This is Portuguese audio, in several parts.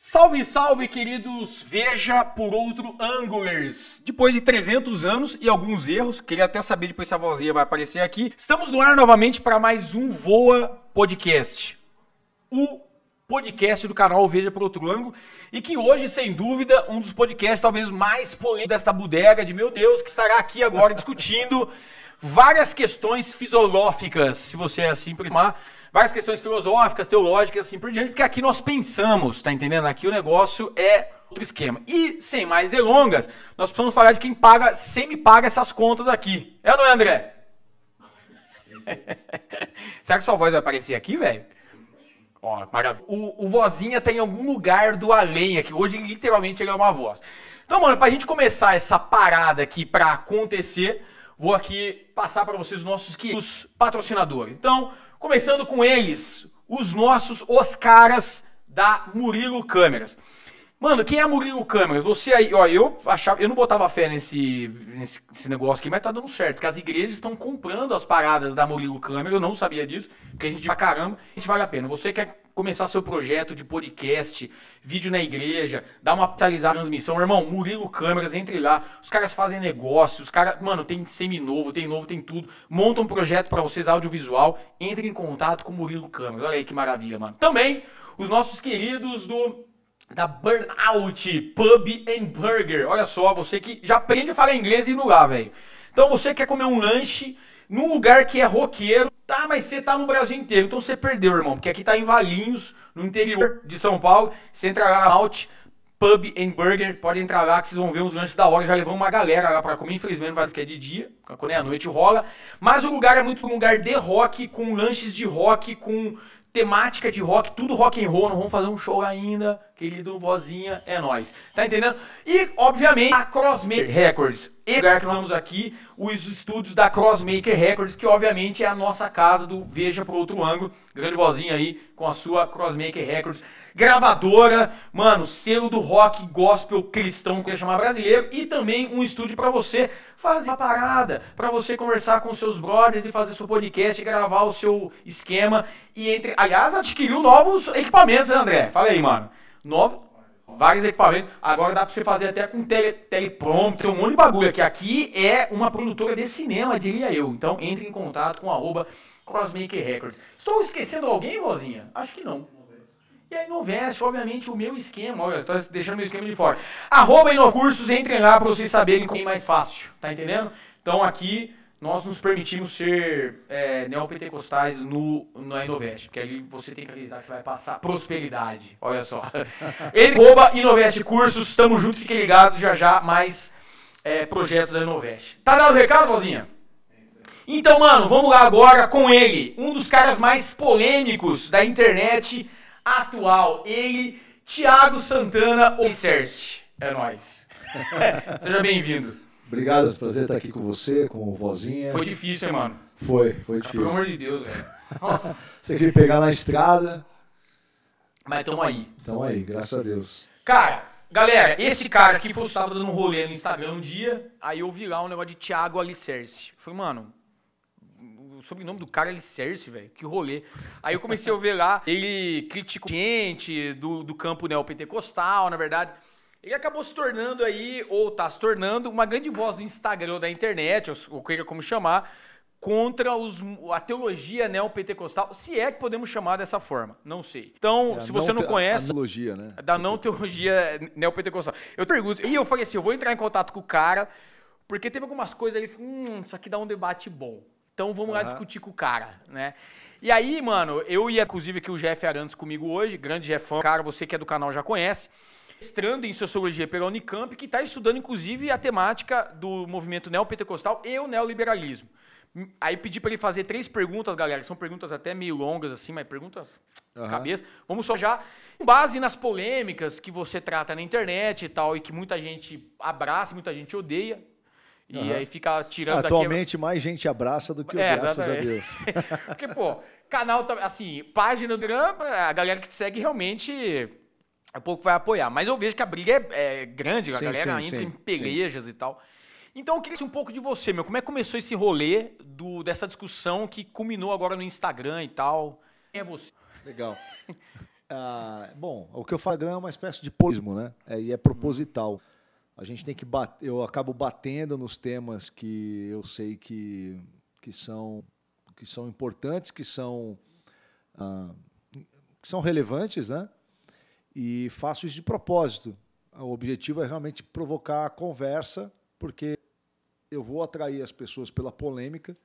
Salve, salve, queridos! Veja por outro Anglers! Depois de 300 anos e alguns erros, queria até saber depois se a vozinha vai aparecer aqui. Estamos no ar novamente para mais um Voa Podcast. O podcast do canal Veja por Outro Ângulo e que hoje, sem dúvida, um dos podcasts talvez mais polêmicos desta bodega de meu Deus, que estará aqui agora discutindo várias questões fisiológicas, se você é assim primar várias questões filosóficas, teológicas, assim por diante, porque aqui nós pensamos, tá entendendo? Aqui o negócio é outro esquema. E, sem mais delongas, nós precisamos falar de quem paga, semi-paga essas contas aqui. É ou não é, André? Será que sua voz vai aparecer aqui, velho? Ó, maravilha. O, o vozinha tem tá algum lugar do além aqui. Hoje, literalmente, ele é uma voz. Então, mano, pra gente começar essa parada aqui pra acontecer, vou aqui passar para vocês os nossos queridos patrocinadores. Então, Começando com eles, os nossos, os caras da Murilo Câmeras. Mano, quem é Murilo Câmeras? Você aí, ó, eu achava, eu não botava fé nesse, nesse, nesse, negócio aqui, mas tá dando certo, porque as igrejas estão comprando as paradas da Murilo Câmeras, eu não sabia disso, porque a gente pra caramba, a gente vale a pena. Você quer começar seu projeto de podcast, vídeo na igreja, dar uma atualizada na transmissão, irmão, Murilo Câmeras, entre lá. Os caras fazem negócio, os caras, mano, tem semi-novo, tem novo, tem tudo. Monta um projeto para vocês audiovisual, entre em contato com o Murilo Câmeras. Olha aí que maravilha, mano. Também os nossos queridos do da Burnout Pub and Burger. Olha só, você que já aprende a falar inglês e ir no lugar, velho. Então você quer comer um lanche num lugar que é roqueiro, Tá, mas você tá no Brasil inteiro, então você perdeu, irmão. Porque aqui tá em Valinhos, no interior de São Paulo. Você entra lá na Alt Pub and Burger. Pode entrar lá que vocês vão ver uns lanches da hora. Já levamos uma galera lá pra comer. Infelizmente não vai porque é de dia. Quando é à noite rola. Mas o lugar é muito um lugar de rock, com lanches de rock, com temática de rock, tudo rock and roll, não vamos fazer um show ainda, querido vozinha, é nós. Tá entendendo? E, obviamente, a Crossmaker Records e lugar que vamos aqui, os estúdios da Crossmaker Records, que obviamente é a nossa casa do Veja por Outro Ângulo. Grande vozinha aí com a sua Crossmaker Records. Gravadora, mano, selo do rock gospel cristão, que eu chamar brasileiro. E também um estúdio para você fazer a parada, para você conversar com seus brothers e fazer seu podcast, gravar o seu esquema. E entre. Aliás, adquiriu novos equipamentos, né, André? Fala aí, mano. Novo, vários equipamentos. Agora dá para você fazer até com tele, teleprompter, um monte de bagulho aqui. Aqui é uma produtora de cinema, diria eu. Então entre em contato com arroba Crossmaker Records. Estou esquecendo alguém, vozinha? Acho que não. E aí Inovest, obviamente, o meu esquema, olha, tô deixando meu esquema de fora. Arroba Inocursos, entrem lá para vocês saberem quem é mais fácil, tá entendendo? Então aqui nós nos permitimos ser é, neopentecostais no, no Inovest, porque ali você tem que acreditar que você vai passar prosperidade. Olha só. Ele rouba Inovest Cursos, tamo junto, fiquem ligados, já já mais é, projetos da Inovest. Tá dado o recado, vozinha? Então, mano, vamos lá agora com ele, um dos caras mais polêmicos da internet atual. Ele, Thiago Santana Obserce. É nóis. Seja bem-vindo. Obrigado, é prazer estar aqui com você, com o Vozinha. Foi difícil, hein, mano? Foi, foi ah, difícil. Pelo amor de Deus, velho. você queria pegar na estrada. Mas tamo aí. Tamo aí, graças a Deus. Cara, galera, esse cara aqui foi o sábado dando um rolê no Instagram um dia, aí eu vi lá um negócio de Thiago Alicerce. Falei, mano, o sobrenome do cara é Alicerce, velho. Que rolê. Aí eu comecei a ver lá, ele criticou gente do, do campo neopentecostal, né, na verdade. Ele acabou se tornando aí, ou está se tornando, uma grande voz do Instagram, ou da internet, ou queira como chamar, contra os, a teologia neopentecostal, se é que podemos chamar dessa forma, não sei. Então, é, se você não, conhece... A, teologia, né? Da não teologia neopentecostal. Eu pergunto, e eu falei assim, eu vou entrar em contato com o cara, porque teve algumas coisas ali, hum, isso aqui dá um debate bom. Então vamos lá discutir com o cara, né? E aí, mano, eu ia, inclusive, aqui o Jeff Arantes comigo hoje, grande Jeffão, cara, você que é do canal já conhece, mestrando em Sociologia pela Unicamp, que está estudando, inclusive, a temática do movimento neopentecostal e o neoliberalismo. Aí pedi para ele fazer três perguntas, galera. São perguntas até meio longas, assim, mas perguntas uhum. cabeça. Vamos só já. Com base nas polêmicas que você trata na internet e tal, e que muita gente abraça, muita gente odeia. E uhum. aí fica tirando Atualmente, daquela... mais gente abraça do que é, graças exatamente. a Deus. Porque, pô, canal, tá, assim, página do Gram, a galera que te segue realmente pouco vai apoiar. Mas eu vejo que a briga é, é grande, a galera sim, entra sim, em pelejas e tal. Então eu queria um pouco de você, meu. Como é que começou esse rolê do, dessa discussão que culminou agora no Instagram e tal? Quem é você? Legal. Ah, bom, o que eu falo é uma espécie de polismo, né? É, e é proposital. A gente tem que bater, eu acabo batendo nos temas que eu sei que, que, são, que são importantes, que são, ah, que são relevantes, né? E faço isso de propósito. O objetivo é realmente provocar a conversa, porque eu vou atrair as pessoas pela polêmica,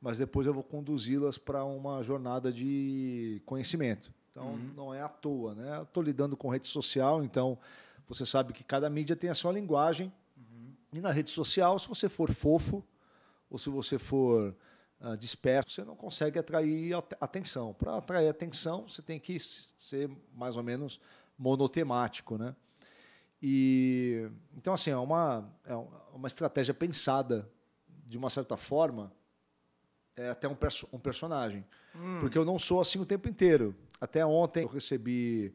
mas depois eu vou conduzi-las para uma jornada de conhecimento. Então, uhum. não é à toa. Né? Estou lidando com rede social, então você sabe que cada mídia tem a sua linguagem. Uhum. E na rede social, se você for fofo ou se você for uh, ah, disperso, você não consegue atrair atenção. Para atrair atenção, você tem que ser mais ou menos monotemático, né? E então assim é uma é, é uma estratégia pensada de uma certa forma é até um, perso um personagem, hum. porque eu não sou assim o tempo inteiro. Até ontem eu recebi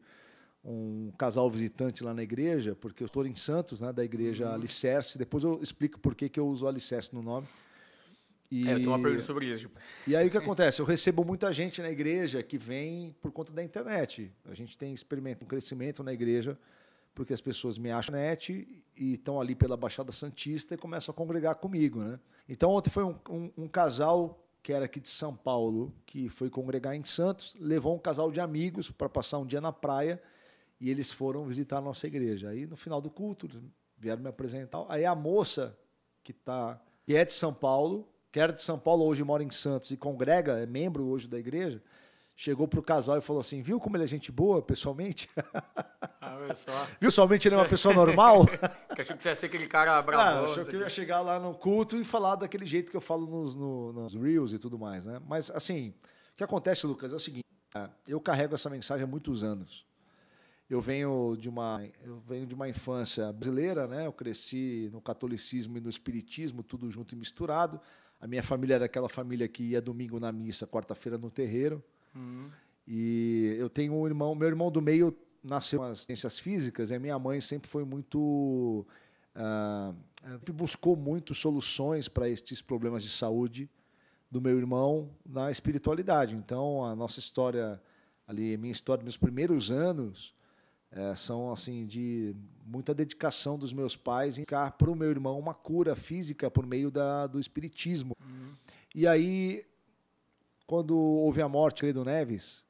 um casal visitante lá na igreja, porque eu estou em Santos, né, da igreja uhum. Alicerce. Depois eu explico por que, que eu uso Alicerce no nome. E... É, eu tenho uma pergunta sobre isso. Tipo. E aí o que acontece? Eu recebo muita gente na igreja que vem por conta da internet. A gente tem experimento um crescimento na igreja porque as pessoas me acham na net e estão ali pela Baixada Santista e começam a congregar comigo, né? Então ontem foi um, um, um casal que era aqui de São Paulo que foi congregar em Santos, levou um casal de amigos para passar um dia na praia e eles foram visitar a nossa igreja. Aí no final do culto vieram me apresentar. Aí a moça que tá que é de São Paulo que era de São Paulo, hoje mora em Santos e congrega, é membro hoje da igreja, chegou pro casal e falou assim: viu como ele é gente boa pessoalmente? Ah, só. viu somente ele é uma pessoa normal? que achou que você ia ser aquele cara ah, bravo. Ah, achou que eu ia chegar lá no culto e falar daquele jeito que eu falo nos, no, nos Reels e tudo mais, né? Mas assim, o que acontece, Lucas, é o seguinte: né? eu carrego essa mensagem há muitos anos. Eu venho de uma, eu venho de uma infância brasileira, né? Eu cresci no catolicismo e no espiritismo, tudo junto e misturado. A minha família era aquela família que ia domingo na missa, quarta-feira no terreiro. Uhum. E eu tenho um irmão, meu irmão do meio nasceu as ciências físicas, e a minha mãe sempre foi muito. Uh, buscou muito soluções para estes problemas de saúde do meu irmão na espiritualidade. Então, a nossa história ali, minha história, meus primeiros anos, é, são assim de muita dedicação dos meus pais em buscar para o meu irmão uma cura física por meio da, do espiritismo. Uhum. E aí, quando houve a morte do Neves,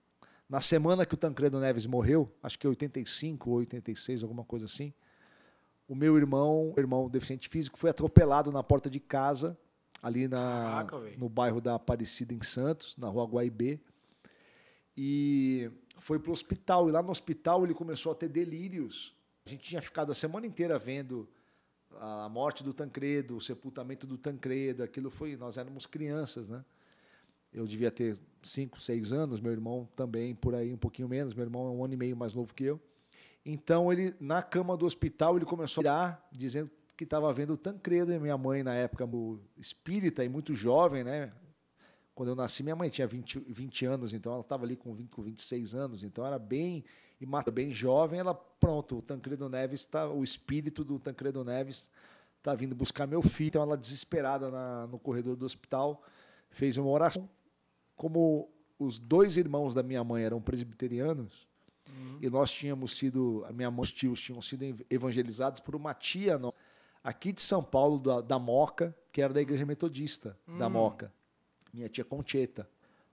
na semana que o Tancredo Neves morreu, acho que 85 ou 86, alguma coisa assim, o meu irmão, irmão deficiente físico, foi atropelado na porta de casa, ali na, Caraca, no bairro da Aparecida, em Santos, na rua Guaibê. E foi para o hospital. E lá no hospital ele começou a ter delírios. A gente tinha ficado a semana inteira vendo a morte do Tancredo, o sepultamento do Tancredo. Aquilo foi. Nós éramos crianças, né? Eu devia ter cinco, seis anos. Meu irmão também por aí um pouquinho menos. Meu irmão é um ano e meio mais novo que eu. Então ele na cama do hospital ele começou a olhar, dizendo que estava vendo o Tancredo. E minha mãe na época espírita e muito jovem, né? Quando eu nasci, minha mãe tinha 20, 20 anos, então ela estava ali com 20, com 26 anos, então era bem mata bem jovem. Ela, pronto, o Tancredo Neves está, o espírito do Tancredo Neves está vindo buscar meu filho. Então ela, desesperada na, no corredor do hospital, fez uma oração. Como os dois irmãos da minha mãe eram presbiterianos, uhum. e nós tínhamos sido, a minha mãe e os tios tinham sido evangelizados por uma tia aqui de São Paulo, da, da Moca, que era da Igreja Metodista uhum. da hum. Moca minha tia Concheta,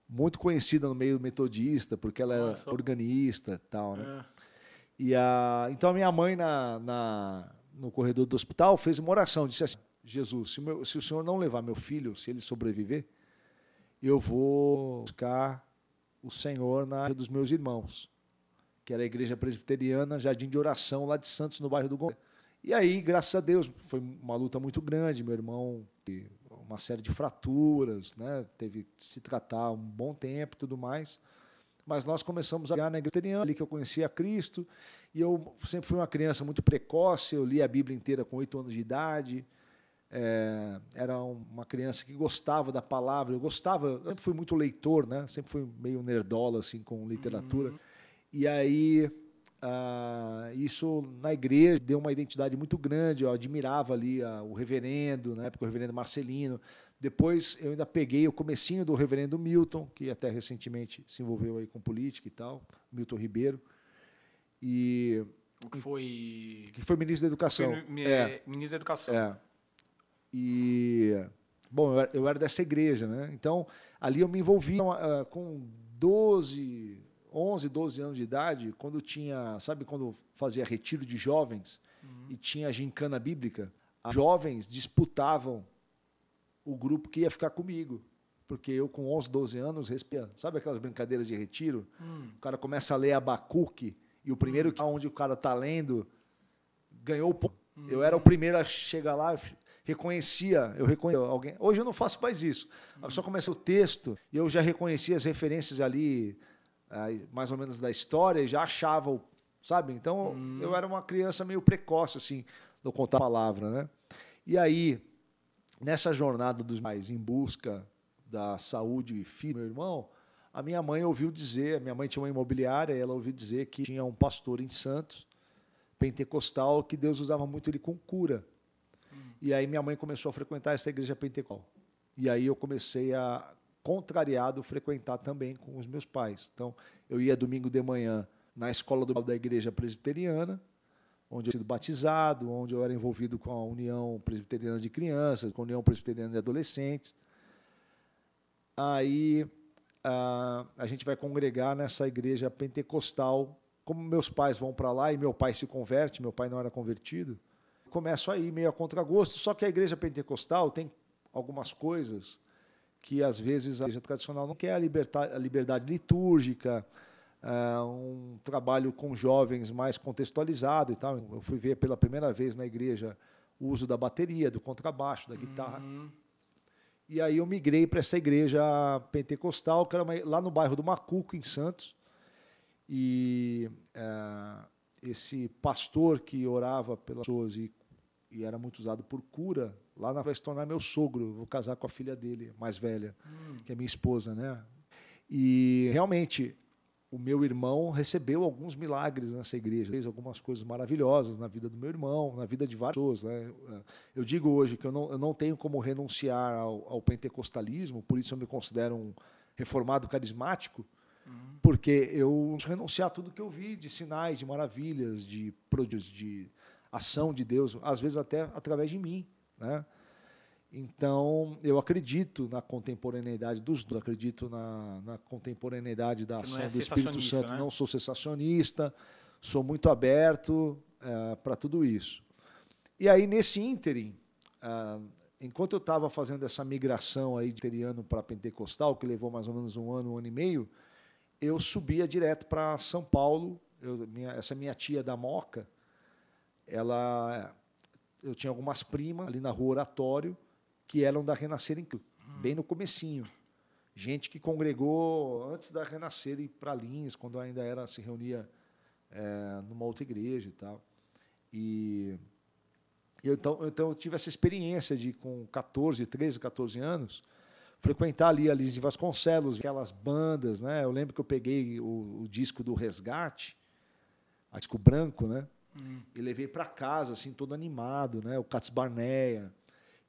muito conhecida no meio metodista, porque ela Nossa. É era organista e tal, né? É. E a, então a minha mãe, na, na, no corredor do hospital, fez uma oração, disse assim, Jesus, se, meu, se o senhor não levar meu filho, se ele sobreviver, eu vou buscar o Senhor na área dos meus irmãos, que era a igreja presbiteriana, jardim de oração lá de Santos, no bairro do Gomes. E aí, graças a Deus, foi uma luta muito grande. Meu irmão uma série de fraturas, né? teve que se tratar um bom tempo e tudo mais. Mas nós começamos a ganhar na igreja ali que eu conhecia Cristo, e eu sempre fui uma criança muito precoce, eu li a Bíblia inteira com oito anos de idade, é, era uma criança que gostava da palavra, eu gostava, eu sempre fui muito leitor, né? sempre fui meio nerdola assim, com literatura, uhum. e aí ah, isso na igreja deu uma identidade muito grande. Eu admirava ali ah, o reverendo, na época o reverendo Marcelino. Depois eu ainda peguei o comecinho do reverendo Milton, que até recentemente se envolveu aí com política e tal, Milton Ribeiro. E o que foi que foi ministro da educação. Foi, é, eh, ministro da educação. É. E bom, eu era, dessa igreja, né? Então, ali eu me envolvi ah, com 12 11, 12 anos de idade, quando tinha, sabe, quando fazia retiro de jovens uhum. e tinha gincana bíblica, jovens disputavam o grupo que ia ficar comigo. Porque eu, com 11, 12 anos, respira. Sabe aquelas brincadeiras de retiro? Hum. O cara começa a ler Abacuque e o primeiro hum. que onde o cara tá lendo ganhou o ponto. Hum. Eu era o primeiro a chegar lá, reconhecia, eu reconhecia alguém. Hoje eu não faço mais isso. A pessoa começa o texto e eu já reconhecia as referências ali mais ou menos da história e já achava, sabe? Então hum. eu era uma criança meio precoce, assim, no contar a palavra, né? E aí, nessa jornada dos mais em busca da saúde filho do meu irmão, a minha mãe ouviu dizer, minha mãe tinha uma imobiliária, ela ouviu dizer que tinha um pastor em Santos, pentecostal, que Deus usava muito ele com cura. Hum. E aí minha mãe começou a frequentar essa igreja pentecostal. E aí eu comecei a contrariado frequentar também com os meus pais. Então, eu ia domingo de manhã na escola do, da igreja presbiteriana, onde eu tinha sido batizado, onde eu era envolvido com a União Presbiteriana de Crianças, com a União Presbiteriana de Adolescentes. Aí a, a gente vai congregar nessa igreja pentecostal. Como meus pais vão para lá e meu pai se converte, meu pai não era convertido, começo aí meio a contragosto. Só que a igreja pentecostal tem algumas coisas que às vezes a igreja tradicional não quer, a, a liberdade litúrgica, uh, um trabalho com jovens mais contextualizado e tal. Eu fui ver pela primeira vez na igreja o uso da bateria, do contrabaixo, da guitarra. Uhum. E aí eu migrei para essa igreja pentecostal, que era uma, lá no bairro do Macuco, em Santos. E uh, esse pastor que orava pelas pessoas e, e era muito usado por cura Lá na, vai se tornar meu sogro, vou casar com a filha dele, mais velha, hum. que é minha esposa, né? E realmente o meu irmão recebeu alguns milagres nessa igreja, fez algumas coisas maravilhosas na vida do meu irmão, na vida de várias pessoas. Né? Eu digo hoje que eu não, eu não tenho como renunciar ao, ao, pentecostalismo, por isso eu me considero um reformado carismático, uhum. porque eu renunciar a tudo que eu vi de sinais, de maravilhas, de prodígios, de ação de Deus, às vezes até através de mim. Né? Então, eu acredito na contemporaneidade dos dois, acredito na, na contemporaneidade da é ação é do Espírito Santo. Né? Não sou sensacionista, sou muito aberto é, para tudo isso. E aí, nesse ínterim, ah, enquanto eu estava fazendo essa migração aí de teriano para pentecostal, que levou mais ou menos um ano, um ano e meio, eu subia direto para São Paulo. Eu, minha, essa minha tia da Moca, ela eu tinha algumas primas ali na rua Oratório que eram da Renascer em hum. bem no comecinho. Gente que congregou antes da Renascer para Linhas, quando ainda era se reunia é, numa outra igreja e tal. E eu, então, então eu tive essa experiência de com 14, 13, 14 anos, frequentar ali a Liz de Vasconcelos, aquelas bandas, né? Eu lembro que eu peguei o, o disco do Resgate, a disco branco, né? Hum. E levei para casa, assim, todo animado, né? O Cats Barneia.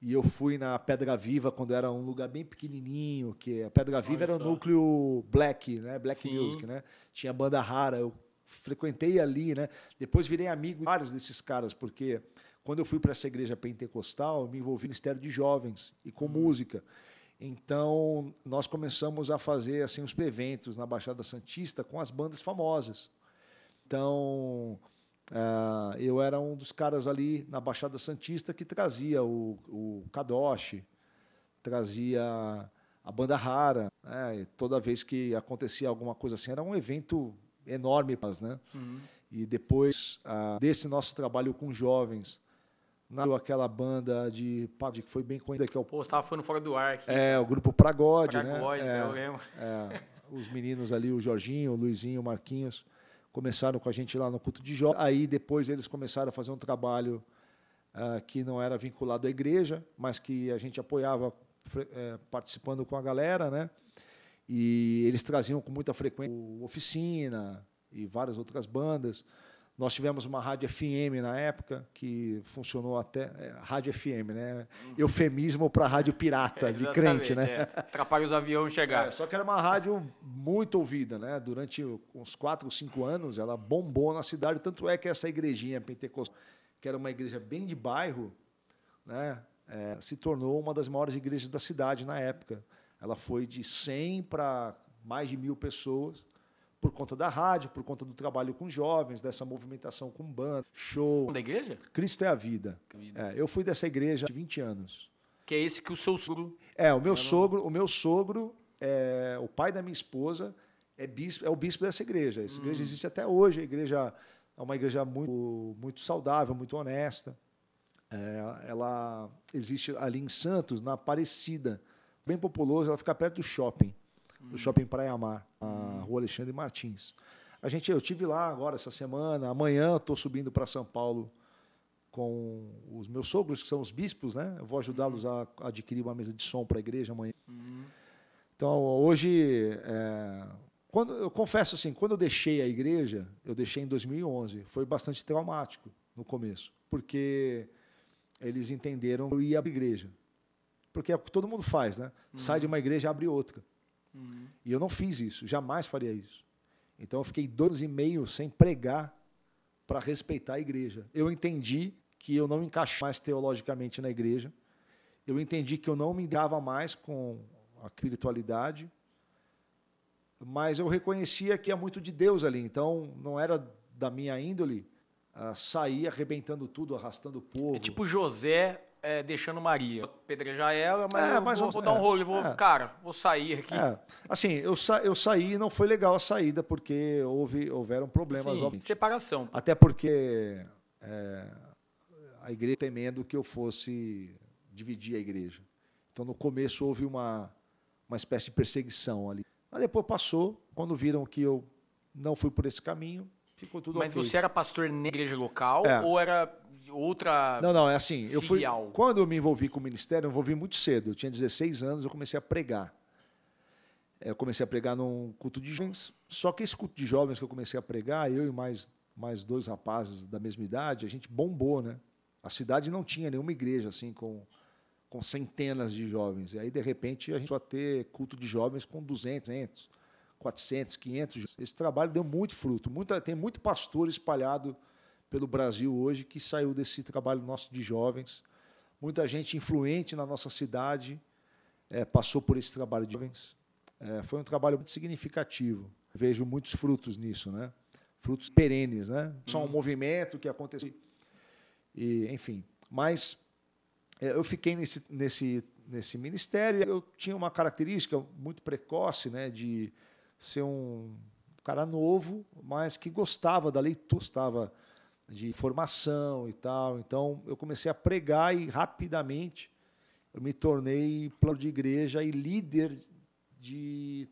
E eu fui na Pedra Viva quando era um lugar bem pequenininho, que é, a Pedra Viva Olha era o núcleo black, né? Black Sim. music, né? Tinha banda rara, eu frequentei ali, né? Depois virei amigo de vários desses caras, porque quando eu fui para essa igreja pentecostal, eu me envolvi no ministério de jovens e com hum. música. Então, nós começamos a fazer assim os eventos na Baixada Santista com as bandas famosas. Então, Uh, eu era um dos caras ali na Baixada Santista que trazia o, o Kadoshi, trazia a banda rara. Né? toda vez que acontecia alguma coisa assim, era um evento enorme. Né? Uhum. E depois uh, desse nosso trabalho com jovens, nasceu aquela banda de pagode que foi bem conhecida. Que é o, Pô, você estava falando fora do ar aqui. É, o grupo Pragode. Né? Pragode, né? É, eu lembro. É, os meninos ali, o Jorginho, o Luizinho, o Marquinhos começaram com a gente lá no culto de jovens. Aí depois eles começaram a fazer um trabalho uh, que não era vinculado à igreja, mas que a gente apoiava é, participando com a galera, né? E eles traziam com muita frequência oficina e várias outras bandas. Nós tivemos uma rádio FM na época, que funcionou até. É, rádio FM, né? Eufemismo para rádio pirata, é, de crente, né? É. Atrapalha os aviões chegar. É, só que era uma rádio muito ouvida, né? Durante uns 4, 5 anos, ela bombou na cidade. Tanto é que essa igrejinha pentecostal, que era uma igreja bem de bairro, né? É, se tornou uma das maiores igrejas da cidade na época. Ela foi de 100 para mais de mil pessoas por conta da rádio, por conta do trabalho com jovens, dessa movimentação com banda, show. Da igreja? Cristo é a vida. É, eu fui dessa igreja há 20 anos. Que é esse que o seu sogro. É, o meu sogro, o meu sogro, é, o pai da minha esposa, é, bispo, é o bispo dessa igreja. Essa hum. igreja existe até hoje. A igreja é uma igreja muito, muito saudável, muito honesta. É, ela existe ali em Santos, na Aparecida. Bem populosa, ela fica perto do shopping do Shopping Praia Mar, a Rua Alexandre Martins. A gente, eu tive lá agora essa semana, amanhã estou subindo para São Paulo com os meus sogros, que são os bispos, né? Eu vou ajudá-los a adquirir uma mesa de som para a igreja amanhã. Então, hoje, é, quando, eu confesso assim, quando eu deixei a igreja, eu deixei em 2011, foi bastante traumático no começo, porque eles entenderam que eu ia à igreja. Porque é o que todo mundo faz, né? Uhum. Sai de uma igreja abre outra. Uhum. E eu não fiz isso, jamais faria isso. Então eu fiquei dois e meio sem pregar para respeitar a igreja. Eu entendi que eu não encaixava mais teologicamente na igreja. Eu entendi que eu não me dava mais com a espiritualidade, mas eu reconhecia que é muito de Deus ali. Então não era da minha índole uh, sair arrebentando tudo, arrastando o povo. É tipo José é, deixando Maria. Pedrejar ela, mas, é, mas vou, vou, dar um é, rolo. Vou, é, cara, vou sair aqui. É, assim, eu, sa eu saí e não foi legal a saída, porque houve, houveram problemas. Sim, separação. Até porque é, a igreja temendo que eu fosse dividir a igreja. Então, no começo, houve uma, uma espécie de perseguição ali. Mas depois passou, quando viram que eu não fui por esse caminho, ficou tudo Mas você era pastor na igreja local ou era outra. Não, não, é assim. Filial. Eu fui, quando eu me envolvi com o ministério, eu me envolvi muito cedo. Eu tinha 16 anos, eu comecei a pregar. É, eu comecei a pregar num culto de jovens. Só que esse culto de jovens que eu comecei a pregar, eu e mais, mais dois rapazes da mesma idade, a gente bombou, né? A cidade não tinha nenhuma igreja assim com, com centenas de jovens. E aí, de repente, a gente a ter culto de jovens com 200, 400, 500. Esse trabalho deu muito fruto. Muita, tem muito pastor espalhado pelo Brasil hoje que saiu desse trabalho nosso de jovens. Muita gente influente na nossa cidade é, passou por esse trabalho de jovens. É, foi um trabalho muito significativo. Vejo muitos frutos nisso, né? Frutos perenes, né? Só um uhum. movimento que aconteceu. E, enfim, mas é, eu fiquei nesse, nesse, nesse ministério. Eu tinha uma característica muito precoce, né? De ser um cara novo, mas que gostava da leitura, gostava de formação e tal. Então, eu comecei a pregar e rapidamente eu me tornei plano de igreja e líder de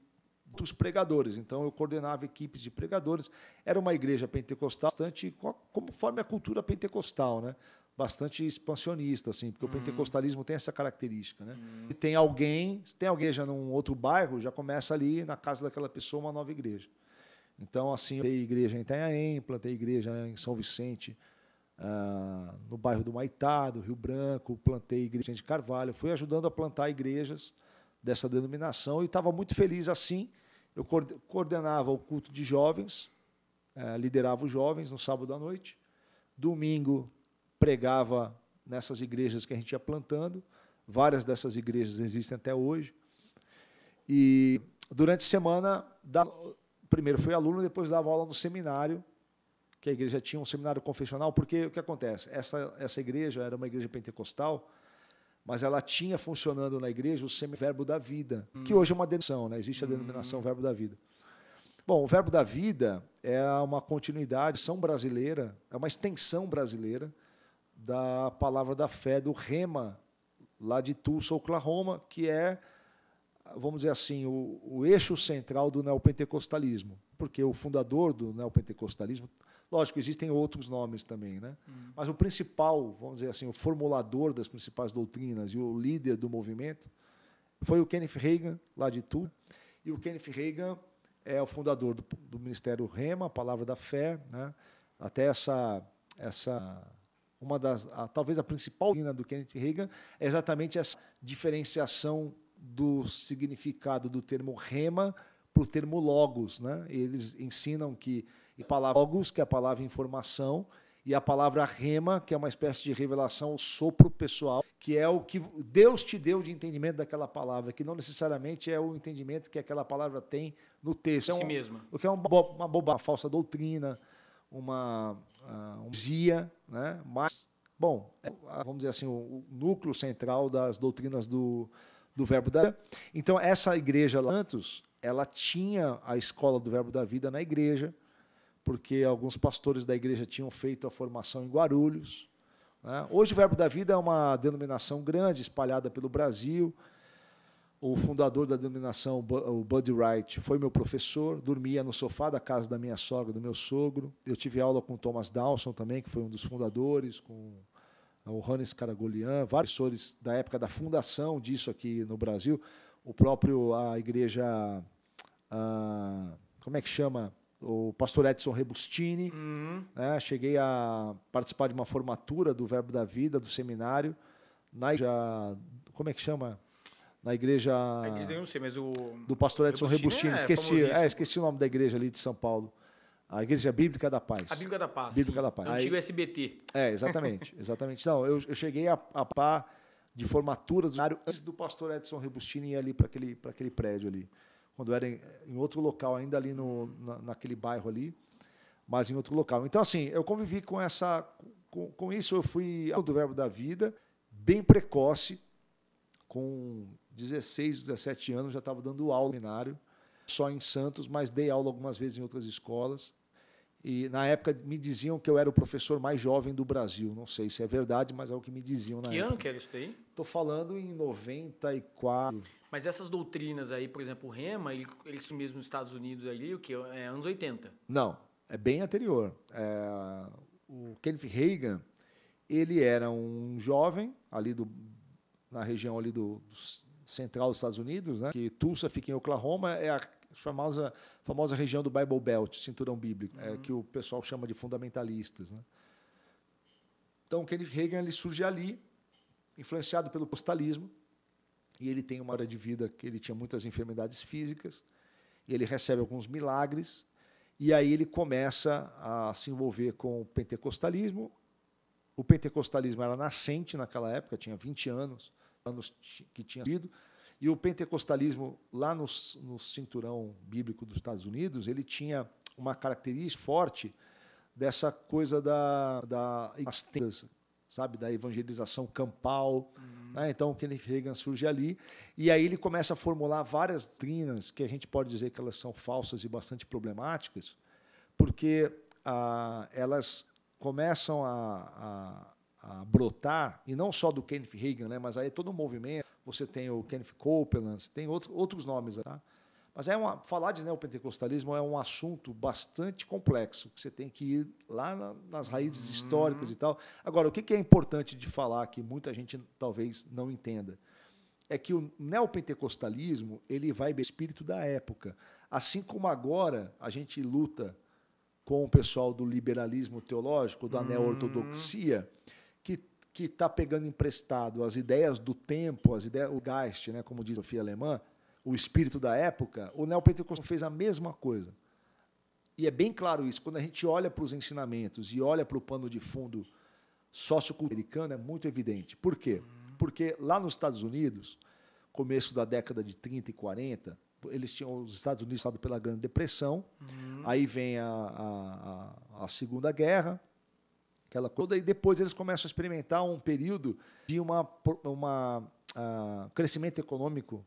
dos pregadores. Então, eu coordenava equipes de pregadores. Era uma igreja pentecostal, bastante conforme a cultura pentecostal, né? Bastante expansionista, assim, porque uhum. o hum. pentecostalismo tem essa característica, né? Uhum. E tem alguém, se tem alguém já num outro bairro, já começa ali na casa daquela pessoa uma nova igreja. Então, assim, eu plantei igreja em Itanhaém, plantei igreja em São Vicente, ah, no bairro do Maitá, do Rio Branco, plantei igreja de Carvalho. Fui ajudando a plantar igrejas dessa denominação e estava muito feliz assim. Eu coordenava o culto de jovens, eh, liderava os jovens no sábado à noite. Domingo, pregava nessas igrejas que a gente ia plantando. Várias dessas igrejas existem até hoje. E durante a semana, primeiro fui aluno, depois dava aula no seminário, que a igreja tinha um seminário confessional, porque o que acontece? Essa, essa igreja era uma igreja pentecostal, mas ela tinha funcionando na igreja o semiverbo da vida, hum. que hoje é uma denominação, né? existe a denominação hum. verbo da vida. Bom, o verbo da vida é uma continuidade, são brasileira, é uma extensão brasileira da palavra da fé do rema, lá de Tulsa, Oklahoma, que é vamos dizer assim, o, o eixo central do neopentecostalismo, porque o fundador do neopentecostalismo, lógico, existem outros nomes também, né? Hum. mas o principal, vamos dizer assim, o formulador das principais doutrinas e o líder do movimento foi o Kenneth Reagan, lá de Tu, e o Kenneth Reagan é o fundador do, do Ministério Rema, Palavra da Fé, né? até essa, essa uma das, a, talvez a principal doutrina do Kenneth Reagan é exatamente essa diferenciação do significado do termo rema para o termo logos. Né? Eles ensinam que a palavra logos, que é a palavra informação, e a palavra rema, que é uma espécie de revelação, o sopro pessoal, que é o que Deus te deu de entendimento daquela palavra, que não necessariamente é o entendimento que aquela palavra tem no texto. É si então, mesma. O que é uma, bo uma boba, uma falsa doutrina, uma heresia, ah, uh, né? mas, bom, é, vamos dizer assim, o, o núcleo central das doutrinas do, do Verbo da Vida. Então, essa igreja lá, Santos, ela tinha a escola do Verbo da Vida na igreja, porque alguns pastores da igreja tinham feito a formação em Guarulhos. Né? Hoje, o Verbo da Vida é uma denominação grande, espalhada pelo Brasil. O fundador da denominação, o Buddy Wright, foi meu professor. Dormia no sofá da casa da minha sogra, do meu sogro. Eu tive aula com o Thomas Dawson também, que foi um dos fundadores, com né, o Hannes Caragolian, vários professores da época da fundação disso aqui no Brasil, o próprio a igreja a, como é que chama o pastor Edson Rebustini, uhum. né? cheguei a participar de uma formatura do Verbo da Vida do seminário na igreja, como é que chama na igreja, ah, não sei, mas o do pastor Edson Rebustini, Rebustini é, esqueci, é, esqueci o nome da igreja ali de São Paulo a Igreja Bíblica da Paz. A Bíblica da Paz. Bíblica sim. da Paz. É Antigo Aí, SBT. É, exatamente. Exatamente. Não, eu, eu cheguei a, a pá de formatura do antes do pastor Edson Rebustini ir ali para aquele, aquele prédio ali. Quando era em, em outro local, ainda ali no, na, naquele bairro ali, mas em outro local. Então, assim, eu convivi com essa. Com, com isso, eu fui do Verbo da Vida, bem precoce, com 16, 17 anos, já estava dando aula no seminário, só em Santos, mas dei aula algumas vezes em outras escolas. E na época me diziam que eu era o professor mais jovem do Brasil. Não sei se é verdade, mas é o que me diziam na que época. Que ano que era isso daí? Estou falando em 94. Mas essas doutrinas aí, por exemplo, o Rema, ele, ele mesmo nos Estados Unidos ali, o que é anos 80. Não, é bem anterior. É, o Kenneth Reagan, ele era um jovem ali do, na região ali do, do central dos Estados Unidos, né? Que Tulsa fica em Oklahoma, é a famosa famosa região do Bible Belt, cinturão bíblico, uhum. é, que o pessoal chama de fundamentalistas. Né? Então, Kenneth Reagan ele surge ali, influenciado pelo postalismo, e ele tem uma hora de vida que ele tinha muitas enfermidades físicas, e ele recebe alguns milagres, e aí ele começa a se envolver com o pentecostalismo. O pentecostalismo era nascente naquela época, tinha 20 anos, anos que tinha sido. E o pentecostalismo, lá no, no cinturão bíblico dos Estados Unidos, ele tinha uma característica forte dessa coisa da, da as tendas, sabe, da evangelização campal. Uhum. Né? Então, o Kenneth Reagan surge ali e aí ele começa a formular várias doutrinas que a gente pode dizer que elas são falsas e bastante problemáticas, porque ah, elas começam a, a, a, brotar e não só do Kenneth Reagan, né? Mas aí é todo um movimento você tem o Kenneth Copeland, tem outro, outros nomes. Tá? Mas é uma, falar de neopentecostalismo é um assunto bastante complexo, que você tem que ir lá na, nas raízes uhum. históricas e tal. Agora, o que, que é importante de falar, que muita gente talvez não entenda, é que o neopentecostalismo ele vai do espírito da época. Assim como agora a gente luta com o pessoal do liberalismo teológico, da hum. neo ortodoxia que está pegando emprestado as ideias do tempo, as ideias, o Geist, né, como diz a filosofia alemã, o espírito da época, o neopentecostal fez a mesma coisa. E é bem claro isso. Quando a gente olha para os ensinamentos e olha para o pano de fundo sociocultural americano, é muito evidente. Por quê? Porque lá nos Estados Unidos, começo da década de 30 e 40, eles tinham os Estados Unidos estavam pela Grande Depressão, uhum. aí vem a, a, a, a Segunda Guerra, aquela coisa. E depois eles começam a experimentar um período de uma, uma uh, crescimento econômico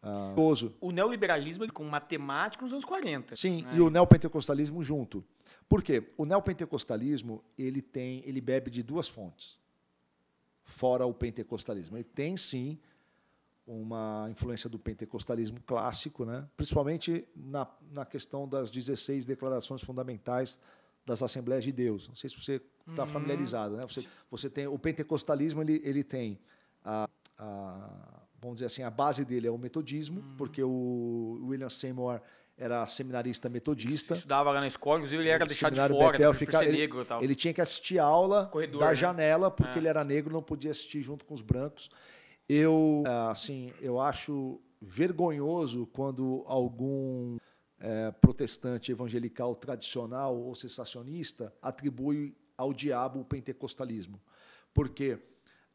ah, o neoliberalismo com matemática nos anos 40. Sim, né? e o neopentecostalismo junto. Por quê? O neopentecostalismo ele tem, ele bebe de duas fontes, fora o pentecostalismo. Ele tem sim uma influência do pentecostalismo clássico, né? principalmente na, na questão das 16 declarações fundamentais das Assembleias de Deus. Não sei se você está uhum. familiarizado, né? Você, você tem o pentecostalismo, ele, ele tem a, a vamos dizer assim, a base dele é o metodismo, uhum. porque o William Seymour era seminarista metodista. Estudava lá na escola, inclusive ele era deixado de fora, Betel, ele, negro tal. ele tinha que assistir aula Corredor, da né? janela, porque é. ele era negro, não podia assistir junto com os brancos. Eu, assim, eu acho vergonhoso quando algum é, protestante evangelical tradicional ou cessacionista atribui ao diabo o pentecostalismo. Porque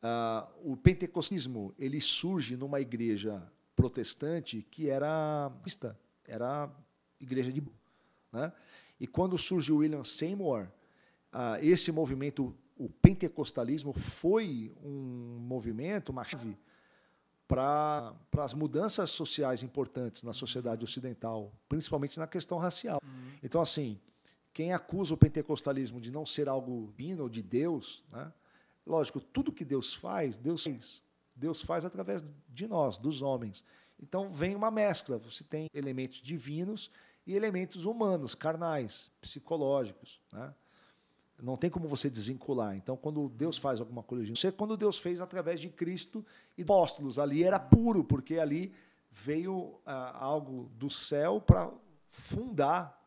ah, o pentecostalismo ele surge numa igreja protestante que era cristã, era igreja de. Né? E quando surge o William Seymour, ah, esse movimento, o pentecostalismo, foi um movimento, uma chave para as mudanças sociais importantes na sociedade uhum. ocidental, principalmente na questão racial. Uhum. Então, assim, quem acusa o pentecostalismo de não ser algo divino de Deus, né, lógico, tudo que Deus faz, Deus faz, Deus faz através de nós, dos homens. Então, vem uma mescla. Você tem elementos divinos e elementos humanos, carnais, psicológicos. Né? Não tem como você desvincular. Então, quando Deus faz alguma coisa de você, quando Deus fez através de Cristo e apóstolos, ali era puro, porque ali veio ah, algo do céu para fundar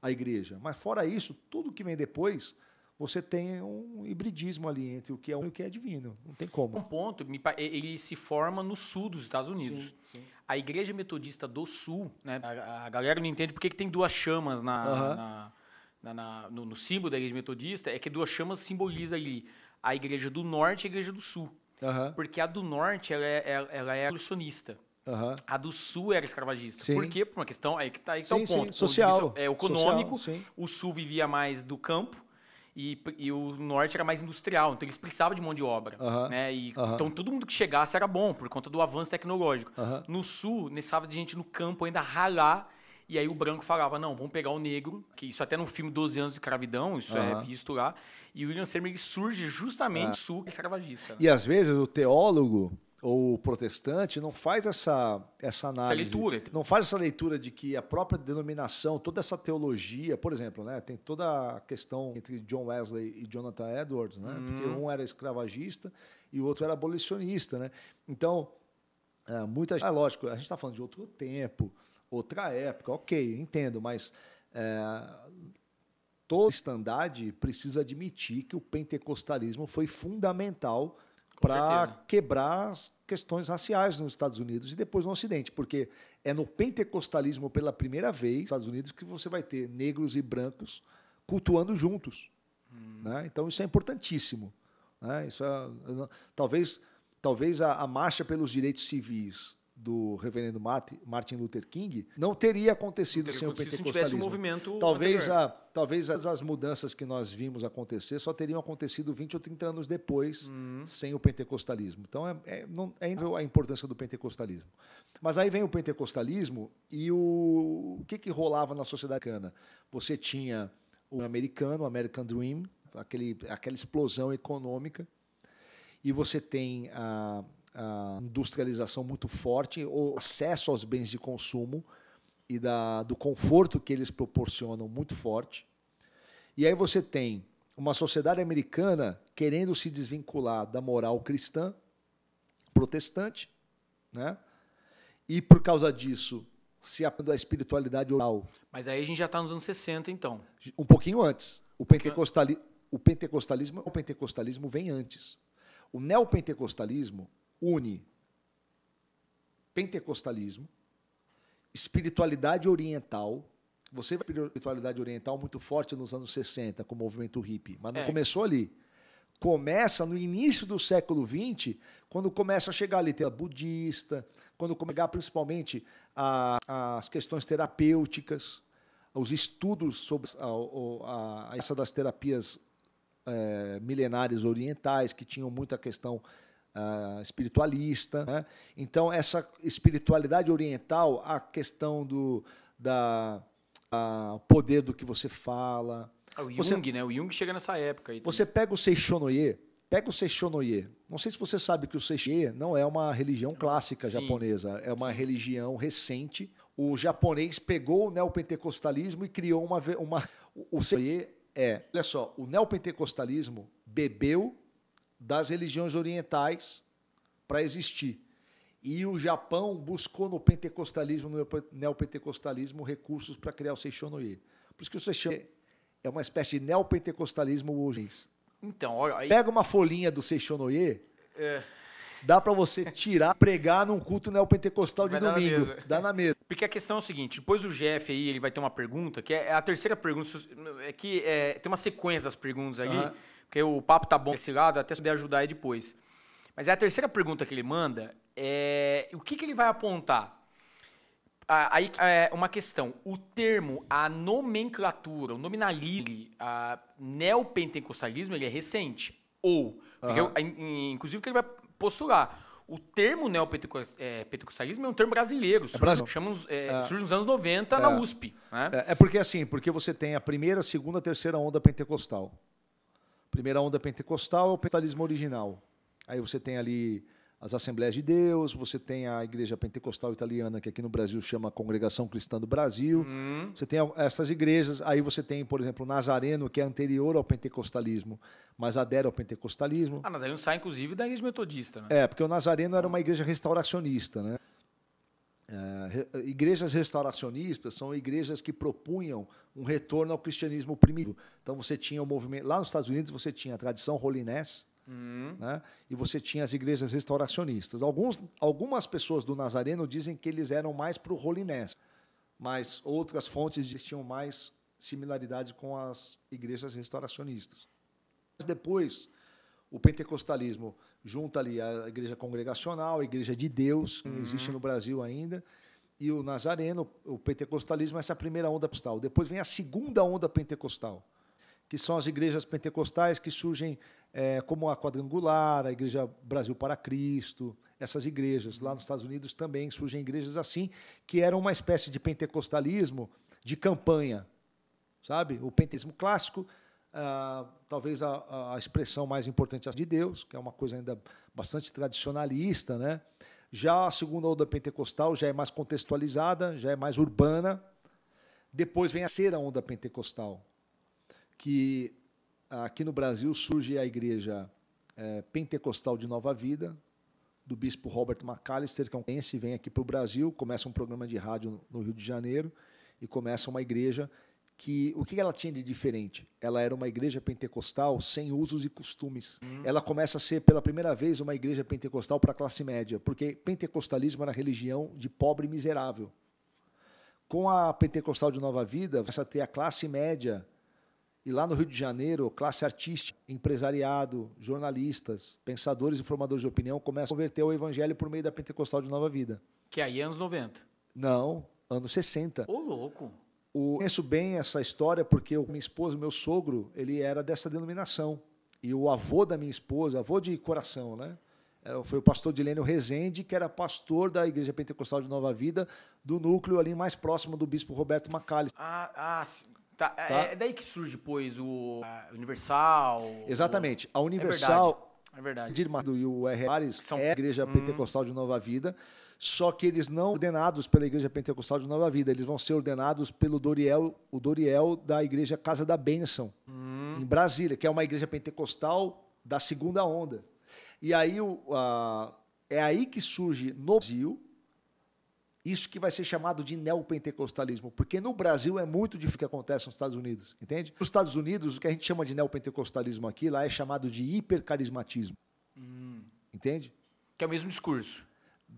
a igreja. Mas fora isso, tudo que vem depois, você tem um hibridismo ali entre o que é um e o que é divino. Não tem como. Um ponto, ele se forma no sul dos Estados Unidos. Sim, sim. A igreja metodista do sul, né, a, a galera não entende porque que tem duas chamas na, uh -huh. na na, na, no, no, símbolo da igreja metodista, é que duas chamas simboliza ali a igreja do norte e a igreja do sul. Uhum. Porque a do norte ela é, ela é Uhum. A do sul era escravagista. Sim. Por quê? Por uma questão. Aí que está aí tá o ponto. Sim, social. É econômico. Social, o sul vivia mais do campo. E, e, o norte era mais industrial, então eles precisavam de mão de obra. Uhum, né? E, uhum. Então todo mundo que chegasse era bom, por conta do avanço tecnológico. Uhum. No sul, necessitava de gente no campo ainda ralar e aí o branco falava, não, vamos pegar o negro, que isso até no filme 12 anos de escravidão, isso uhum. é visto lá. E o William Semer surge justamente uhum. É. sul escravagista. E às vezes o teólogo ou protestante não faz essa, essa análise. Essa leitura. Não faz essa leitura de que a própria denominação, toda essa teologia, por exemplo, né, tem toda a questão entre John Wesley e Jonathan Edwards, né, porque uhum. um era escravagista e o outro era abolicionista. Né? Então, é, muita gente. É lógico, a gente está falando de outro tempo outra época, ok, entendo, mas é, todo estandarte precisa admitir que o pentecostalismo foi fundamental para quebrar as questões raciais nos Estados Unidos e depois no Ocidente, porque é no pentecostalismo pela primeira vez nos Estados Unidos que você vai ter negros e brancos cultuando juntos. Hum. Né? Então isso é importantíssimo. Né? Isso é, talvez talvez a, a marcha pelos direitos civis do reverendo Martin Luther King não teria acontecido teria sem o pentecostalismo. Se um movimento talvez, a, talvez as mudanças que nós vimos acontecer só teriam acontecido 20 ou 30 anos depois, uhum. sem o pentecostalismo. Então, é, é, é a importância do pentecostalismo. Mas aí vem o pentecostalismo e o, o que, que rolava na sociedade cana? Você tinha o americano, o American Dream, aquele, aquela explosão econômica, e você tem a a industrialização muito forte, o acesso aos bens de consumo e da, do conforto que eles proporcionam muito forte. E aí você tem uma sociedade americana querendo se desvincular da moral cristã, protestante, né? e por causa disso se aplicando da espiritualidade oral. Mas aí a gente já está nos anos 60, então. Um pouquinho antes. O, pentecostali o pentecostalismo, o pentecostalismo vem antes. O neopentecostalismo une pentecostalismo, espiritualidade oriental. Você vai espiritualidade oriental muito forte nos anos 60 com o movimento hippie, mas não é. começou ali. Começa no início do século XX, quando começa a chegar a literatura budista, quando começar principalmente a, as questões terapêuticas, os estudos sobre a, a, a essa das terapias é, milenares orientais, que tinham muita questão uh, espiritualista. Né? Então, essa espiritualidade oriental, a questão do da, poder do que você fala. Ah, o Jung, você, né? O Jung chega nessa época. Aí você pega o Seishonoye, pega o Seishonoye. Não sei se você sabe que o Seishonoye não é uma religião clássica Sim. japonesa, é uma Sim. religião recente. O japonês pegou o neopentecostalismo e criou uma... uma o Seishonoye é... Olha só, o neopentecostalismo bebeu das religiões orientais para existir. E o Japão buscou no pentecostalismo, no neopentecostalismo, recursos para criar o Seishonoye. Por isso que o Seishonoye é uma espécie de neopentecostalismo hoje. Então, olha aí... Pega uma folhinha do Seishonoye, é... dá para você tirar, pregar num culto neopentecostal de domingo. dá na mesa. Porque a questão é o seguinte, depois o Jeff aí, ele vai ter uma pergunta, que é, é a terceira pergunta, é que é, tem uma sequência das perguntas ali... Uhum porque o papo tá bom esse lado, até poder ajudar aí depois. Mas é a terceira pergunta que ele manda é o que, que ele vai apontar? Aí é uma questão. O termo, a nomenclatura, o nominalismo, a neopentecostalismo, ele é recente. Ou, uhum. inclusive, que ele vai postular. O termo neopentecostalismo é, é um termo brasileiro. É surge, é Brasil. chamamos, é, surge nos anos 90 na é. USP. Né? É, porque assim, porque você tem a primeira, segunda, terceira onda pentecostal. Primeira onda pentecostal é o pentecostalismo original. Aí você tem ali as Assembleias de Deus, você tem a Igreja Pentecostal Italiana, que aqui no Brasil chama Congregação Cristã do Brasil. Hum. Você tem essas igrejas, aí você tem, por exemplo, o Nazareno, que é anterior ao pentecostalismo, mas adere ao pentecostalismo. Ah, Nazareno sai, inclusive, da Igreja Metodista, né? É, porque o Nazareno era uma igreja restauracionista, né? Uh, igrejas restauracionistas são igrejas que propunham um retorno ao cristianismo primitivo. Então você tinha o um movimento lá nos Estados Unidos você tinha a tradição holiness, uhum. né? E você tinha as igrejas restauracionistas. Alguns, algumas pessoas do Nazareno dizem que eles eram mais para o holiness, mas outras fontes tinham mais similaridade com as igrejas restauracionistas. Mas depois o pentecostalismo junta ali a igreja congregacional, a igreja de Deus, que uhum. existe no Brasil ainda, e o nazareno, o pentecostalismo, essa é a primeira onda pentecostal. Depois vem a segunda onda pentecostal, que são as igrejas pentecostais que surgem é, como a quadrangular, a Igreja Brasil para Cristo, essas igrejas. Lá nos uhum. Estados Unidos também surgem igrejas assim, que eram uma espécie de pentecostalismo de campanha. Sabe? O pentecostalismo clássico ah, talvez a, a, expressão mais importante é de Deus, que é uma coisa ainda bastante tradicionalista, né? Já a segunda onda pentecostal já é mais contextualizada, já é mais urbana. Depois vem a terceira onda pentecostal, que aqui no Brasil surge a igreja é, pentecostal de Nova Vida, do bispo Robert McAllister, que é um pense, vem aqui para o Brasil, começa um programa de rádio no Rio de Janeiro e começa uma igreja que o que ela tinha de diferente? Ela era uma igreja pentecostal sem usos e costumes. Uhum. Ela começa a ser pela primeira vez uma igreja pentecostal para a classe média, porque pentecostalismo era religião de pobre e miserável. Com a pentecostal de Nova Vida, começa a ter a classe média e lá no Rio de Janeiro, classe artística, empresariado, jornalistas, pensadores e formadores de opinião começam a converter o evangelho por meio da pentecostal de Nova Vida. Que aí é anos 90. Não, anos 60. Ô louco. O, conheço bem essa história porque eu, minha esposa, meu sogro, ele era dessa denominação. E o avô da minha esposa, avô de coração, né? É, foi o pastor Dilênio Rezende, que era pastor da Igreja Pentecostal de Nova Vida, do núcleo ali mais próximo do bispo Roberto Macalles. Ah, ah sim. Tá. É, tá. É daí que surge, pois, o Universal. Exatamente. O... A é Universal. É verdade. É verdade. Dirma, e o R. Ares, São... é a Igreja hum. Pentecostal de Nova Vida só que eles não ordenados pela Igreja Pentecostal de Nova Vida, eles vão ser ordenados pelo Doriel, o Doriel da Igreja Casa da Bênção, hum. em Brasília, que é uma igreja pentecostal da segunda onda. E aí o, a, é aí que surge no Brasil isso que vai ser chamado de neopentecostalismo, porque no Brasil é muito difícil o que acontece nos Estados Unidos, entende? Nos Estados Unidos, o que a gente chama de neopentecostalismo aqui, lá é chamado de hipercarismatismo. Hum. Entende? Que é o mesmo discurso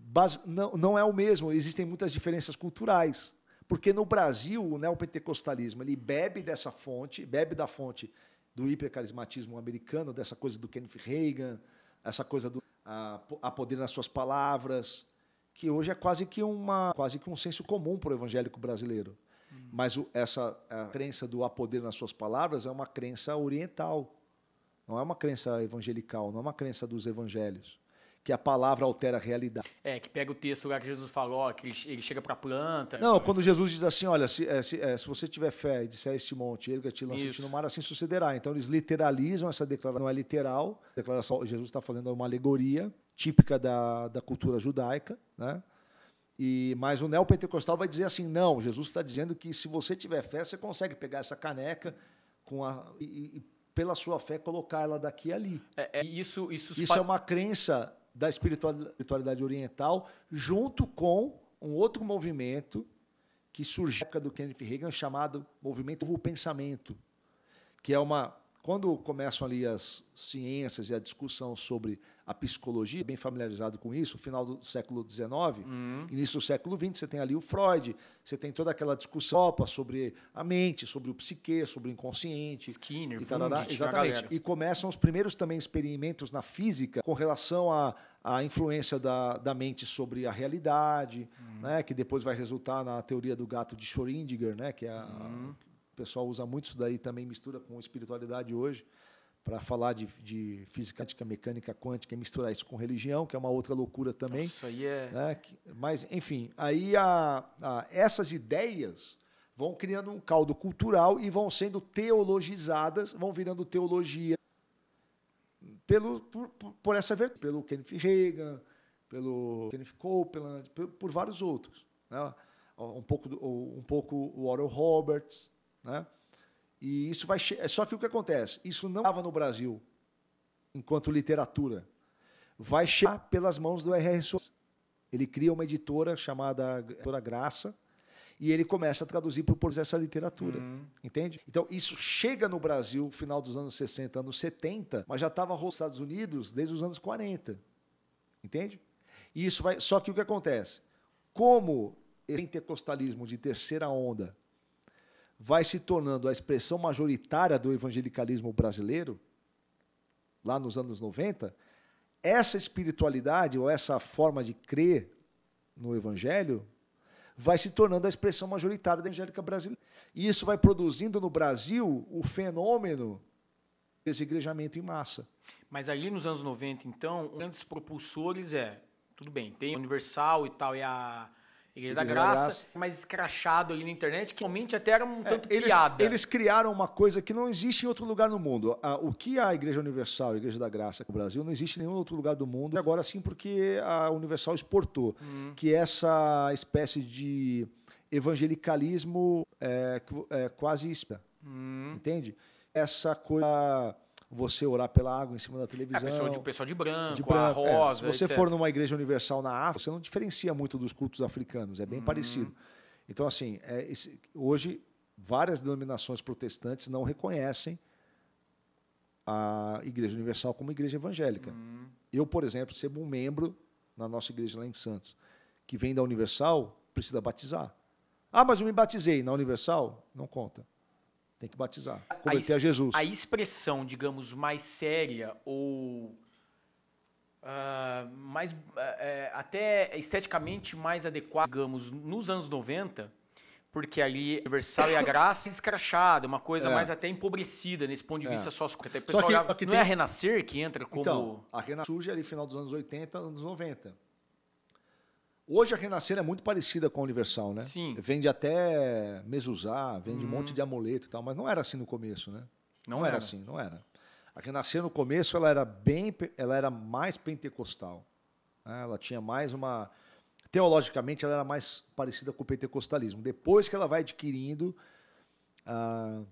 base, não, não é o mesmo, existem muitas diferenças culturais. Porque no Brasil, o neopentecostalismo ele bebe dessa fonte, bebe da fonte do hipercarismatismo americano, dessa coisa do Kenneth Reagan, essa coisa do a, a poder nas suas palavras, que hoje é quase que uma quase que um senso comum para o evangélico brasileiro. Hum. Mas o, essa crença do a poder nas suas palavras é uma crença oriental, não é uma crença evangelical, não é uma crença dos evangelhos que a palavra altera a realidade. É, que pega o texto lá que Jesus falou, que ele, ele chega para a planta. Não, quando Jesus diz assim, olha, se, eh, se, eh, se você tiver fé e disser este monte, erga-te, lança-te no mar, assim sucederá. Então eles literalizam essa declaração, não é literal, a declaração, Jesus está fazendo uma alegoria típica da, da cultura judaica, né? E, mas o neopentecostal vai dizer assim, não, Jesus está dizendo que se você tiver fé, você consegue pegar essa caneca com a, e, e pela sua fé, colocar ela daqui e ali. É, é isso isso, isso é uma crença da espiritualidade oriental, junto com um outro movimento que surgiu na época do Kenneth Reagan, chamado Movimento do Pensamento, que é uma quando começam ali as ciências e a discussão sobre a psicologia, bem familiarizado com isso, final do século XIX, uhum. início do século XX, você tem ali o Freud, você tem toda aquela discussão opa, sobre a mente, sobre o psique, sobre o inconsciente. Skinner, e tarará, Fundit, Exatamente. E começam os primeiros também experimentos na física com relação à, à influência da, da mente sobre a realidade, uhum. né, que depois vai resultar na teoria do gato de Schrödinger, né, que é a, uhum pessoal usa muito isso daí, também mistura com espiritualidade hoje, para falar de, de física mecânica quântica e misturar isso com religião, que é uma outra loucura também. Isso aí é. Né? Mas, enfim, aí a, a, essas ideias vão criando um caldo cultural e vão sendo teologizadas, vão virando teologia pelo, por, por essa vertente, pelo Kenneth Reagan, pelo Kenneth Copeland, por, por vários outros. Né? Um, pouco, um pouco o Oral Roberts, né? E isso vai. Só que o que acontece? Isso não estava no Brasil enquanto literatura. Vai chegar pelas mãos do R.R. Soares. Ele cria uma editora chamada Editora Graça e ele começa a traduzir para o português essa literatura, uhum. entende? Então isso chega no Brasil final dos anos 60, anos 70, mas já estava nos Estados Unidos desde os anos 40, entende? E isso vai. Só que o que acontece? Como esse pentecostalismo de terceira onda vai se tornando a expressão majoritária do evangelicalismo brasileiro, lá nos anos 90, essa espiritualidade ou essa forma de crer no evangelho vai se tornando a expressão majoritária da evangélica brasileira. E isso vai produzindo no Brasil o fenômeno desigrejamento em massa. Mas ali nos anos 90, então, um dos propulsores é, tudo bem, tem a Universal e tal, e a Igreja, da, Graça, Graça, é mais escrachado ali na internet, que realmente até era um é, tanto eles, piada. Eles criaram uma coisa que não existe em outro lugar no mundo. O que a Igreja Universal, a Igreja da Graça no Brasil, não existe em nenhum outro lugar do mundo, agora sim porque a Universal exportou, hum. que é essa espécie de evangelicalismo é, é quase... Hum. Entende? Essa coisa você orar pela água em cima da televisão. É, pessoa de, pessoa de branco, de branco é. rosa. É, se você etc. for numa igreja universal na África, você não diferencia muito dos cultos africanos, é bem hum. parecido. Então, assim, é, esse, hoje várias denominações protestantes não reconhecem a Igreja Universal como igreja evangélica. Hum. Eu, por exemplo, sendo um membro na nossa igreja lá em Santos, que vem da Universal, precisa batizar. Ah, mas eu me batizei na Universal? Não conta. Tem que batizar, converter a, a Jesus. A expressão, digamos, mais séria ou uh, mais, uh, até esteticamente mais adequada, digamos, nos anos 90, porque ali é Universal e a Graça é escrachada, uma coisa é. mais até empobrecida nesse ponto de vista é. só que, que Não tem... é a Renascer que entra como... Então, a Renascer surge ali no final dos anos 80, anos 90. Hoje a Renascer é muito parecida com a Universal, né? Sim. Vende até mezuzá, vende um uhum. monte de amuleto e tal, mas não era assim no começo, né? Não, não era. era. assim, não era. A Renascer no começo ela era bem, ela era mais pentecostal. Né? Ela tinha mais uma teologicamente ela era mais parecida com o pentecostalismo. Depois que ela vai adquirindo ah,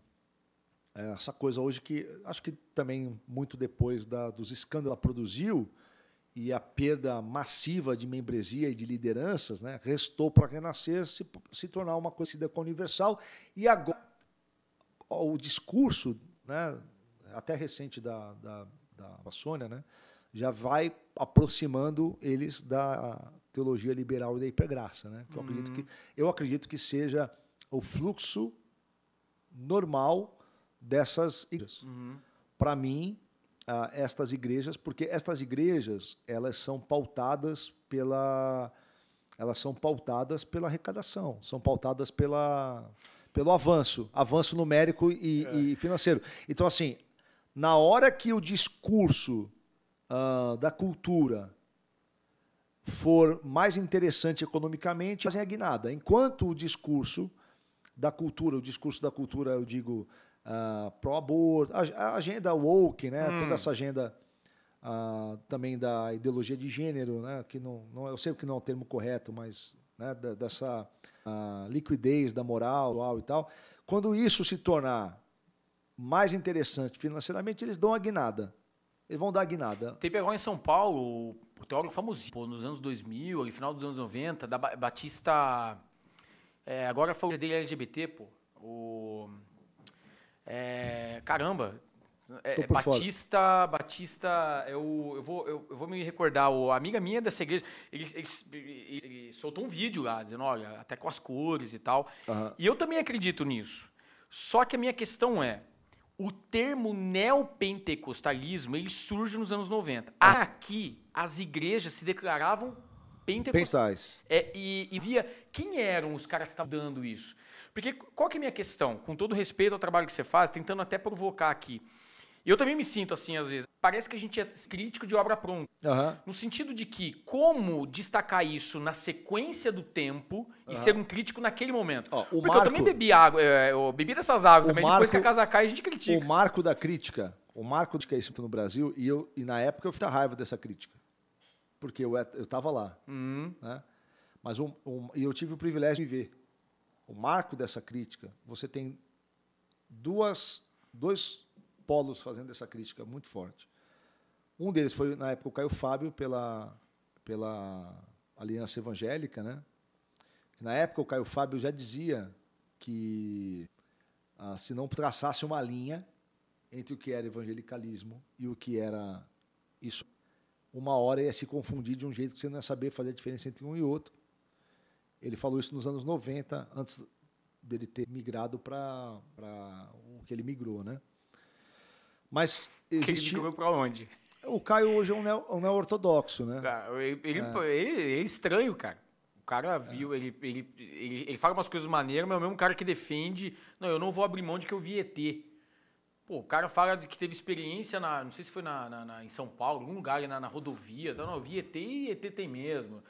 essa coisa hoje que acho que também muito depois da, dos escândalos ela produziu, e a perda massiva de membresia e de lideranças, né, restou para renascer, se, se tornar uma coisa com universal. E agora, o discurso, né, até recente da, da, da Sônia, né, já vai aproximando eles da teologia liberal e da hipergraça. Né, que eu, acredito uhum. que, eu acredito que seja o fluxo normal dessas. Uhum. Para mim, a estas igrejas, porque estas igrejas elas são pautadas pela elas são pautadas pela arrecadação, são pautadas pela, pelo avanço, avanço numérico e, é. e financeiro. Então, assim, na hora que o discurso uh, da cultura for mais interessante economicamente, fazem a guinada. Enquanto o discurso da cultura, o discurso da cultura, eu digo, uh, pró-aborto, a, a, agenda woke, né? Hum. Toda essa agenda uh, também da ideologia de gênero, né? Que não, não, eu sei que não é o termo correto, mas né? Da, dessa uh, liquidez da moral e tal. Quando isso se tornar mais interessante financeiramente, eles dão a guinada. Eles vão dar a guinada. Teve agora em São Paulo, o teólogo famosíssimo, nos anos 2000, no final dos anos 90, da Batista... É, agora o dele LGBT, pô. O é, caramba, é, é Batista, fora. Batista, eu, eu, vou, eu, eu, vou me recordar, o amiga minha dessa igreja, ele, ele, ele, soltou um vídeo lá, dizendo, olha, até com as cores e tal. Uhum. E eu também acredito nisso. Só que a minha questão é, o termo neopentecostalismo, ele surge nos anos 90. Ah. Aqui, as igrejas se declaravam pentecostais. É, e, e via, quem eram os caras que estavam dando isso? Porque qual que é a minha questão? Com todo respeito ao trabalho que você faz, tentando até provocar aqui. Eu também me sinto assim, às vezes. Parece que a gente é crítico de obra pronta. Uhum. No sentido de que, como destacar isso na sequência do tempo e uhum. ser um crítico naquele momento? Ó, Porque marco, eu também bebi água, é, eu bebi dessas águas também, marco, depois que a casa cai, a gente critica. O marco da crítica, o marco de que é isso no Brasil, e, eu, e na época eu fui raiva dessa crítica. Porque eu é, estava lá. Uhum. Né? Mas um, um, e eu tive o privilégio de ver o marco dessa crítica, você tem duas, dois polos fazendo essa crítica muito forte. Um deles foi, na época, o Caio Fábio, pela, pela Aliança Evangélica. Né? Na época, o Caio Fábio já dizia que ah, se não traçasse uma linha entre o que era evangelicalismo e o que era isso, uma hora ia se confundir de um jeito que você não ia saber fazer a diferença entre um e outro. Ele falou isso nos anos 90, antes dele ter migrado para o que ele migrou, né? Mas existe... ele migrou para onde? O Caio hoje é um neo-ortodoxo, um neo né? Ah, ele, ele, é. ele, é. estranho, cara. O cara viu, é. ele, ele, ele, fala umas coisas maneiras, mas é o mesmo cara que defende, não, eu não vou abrir mão de que eu vi ET. Pô, o cara fala que teve experiência na, não sei se foi na, na, na em São Paulo, algum lugar, na, na rodovia, então não, eu vi ET e ET tem mesmo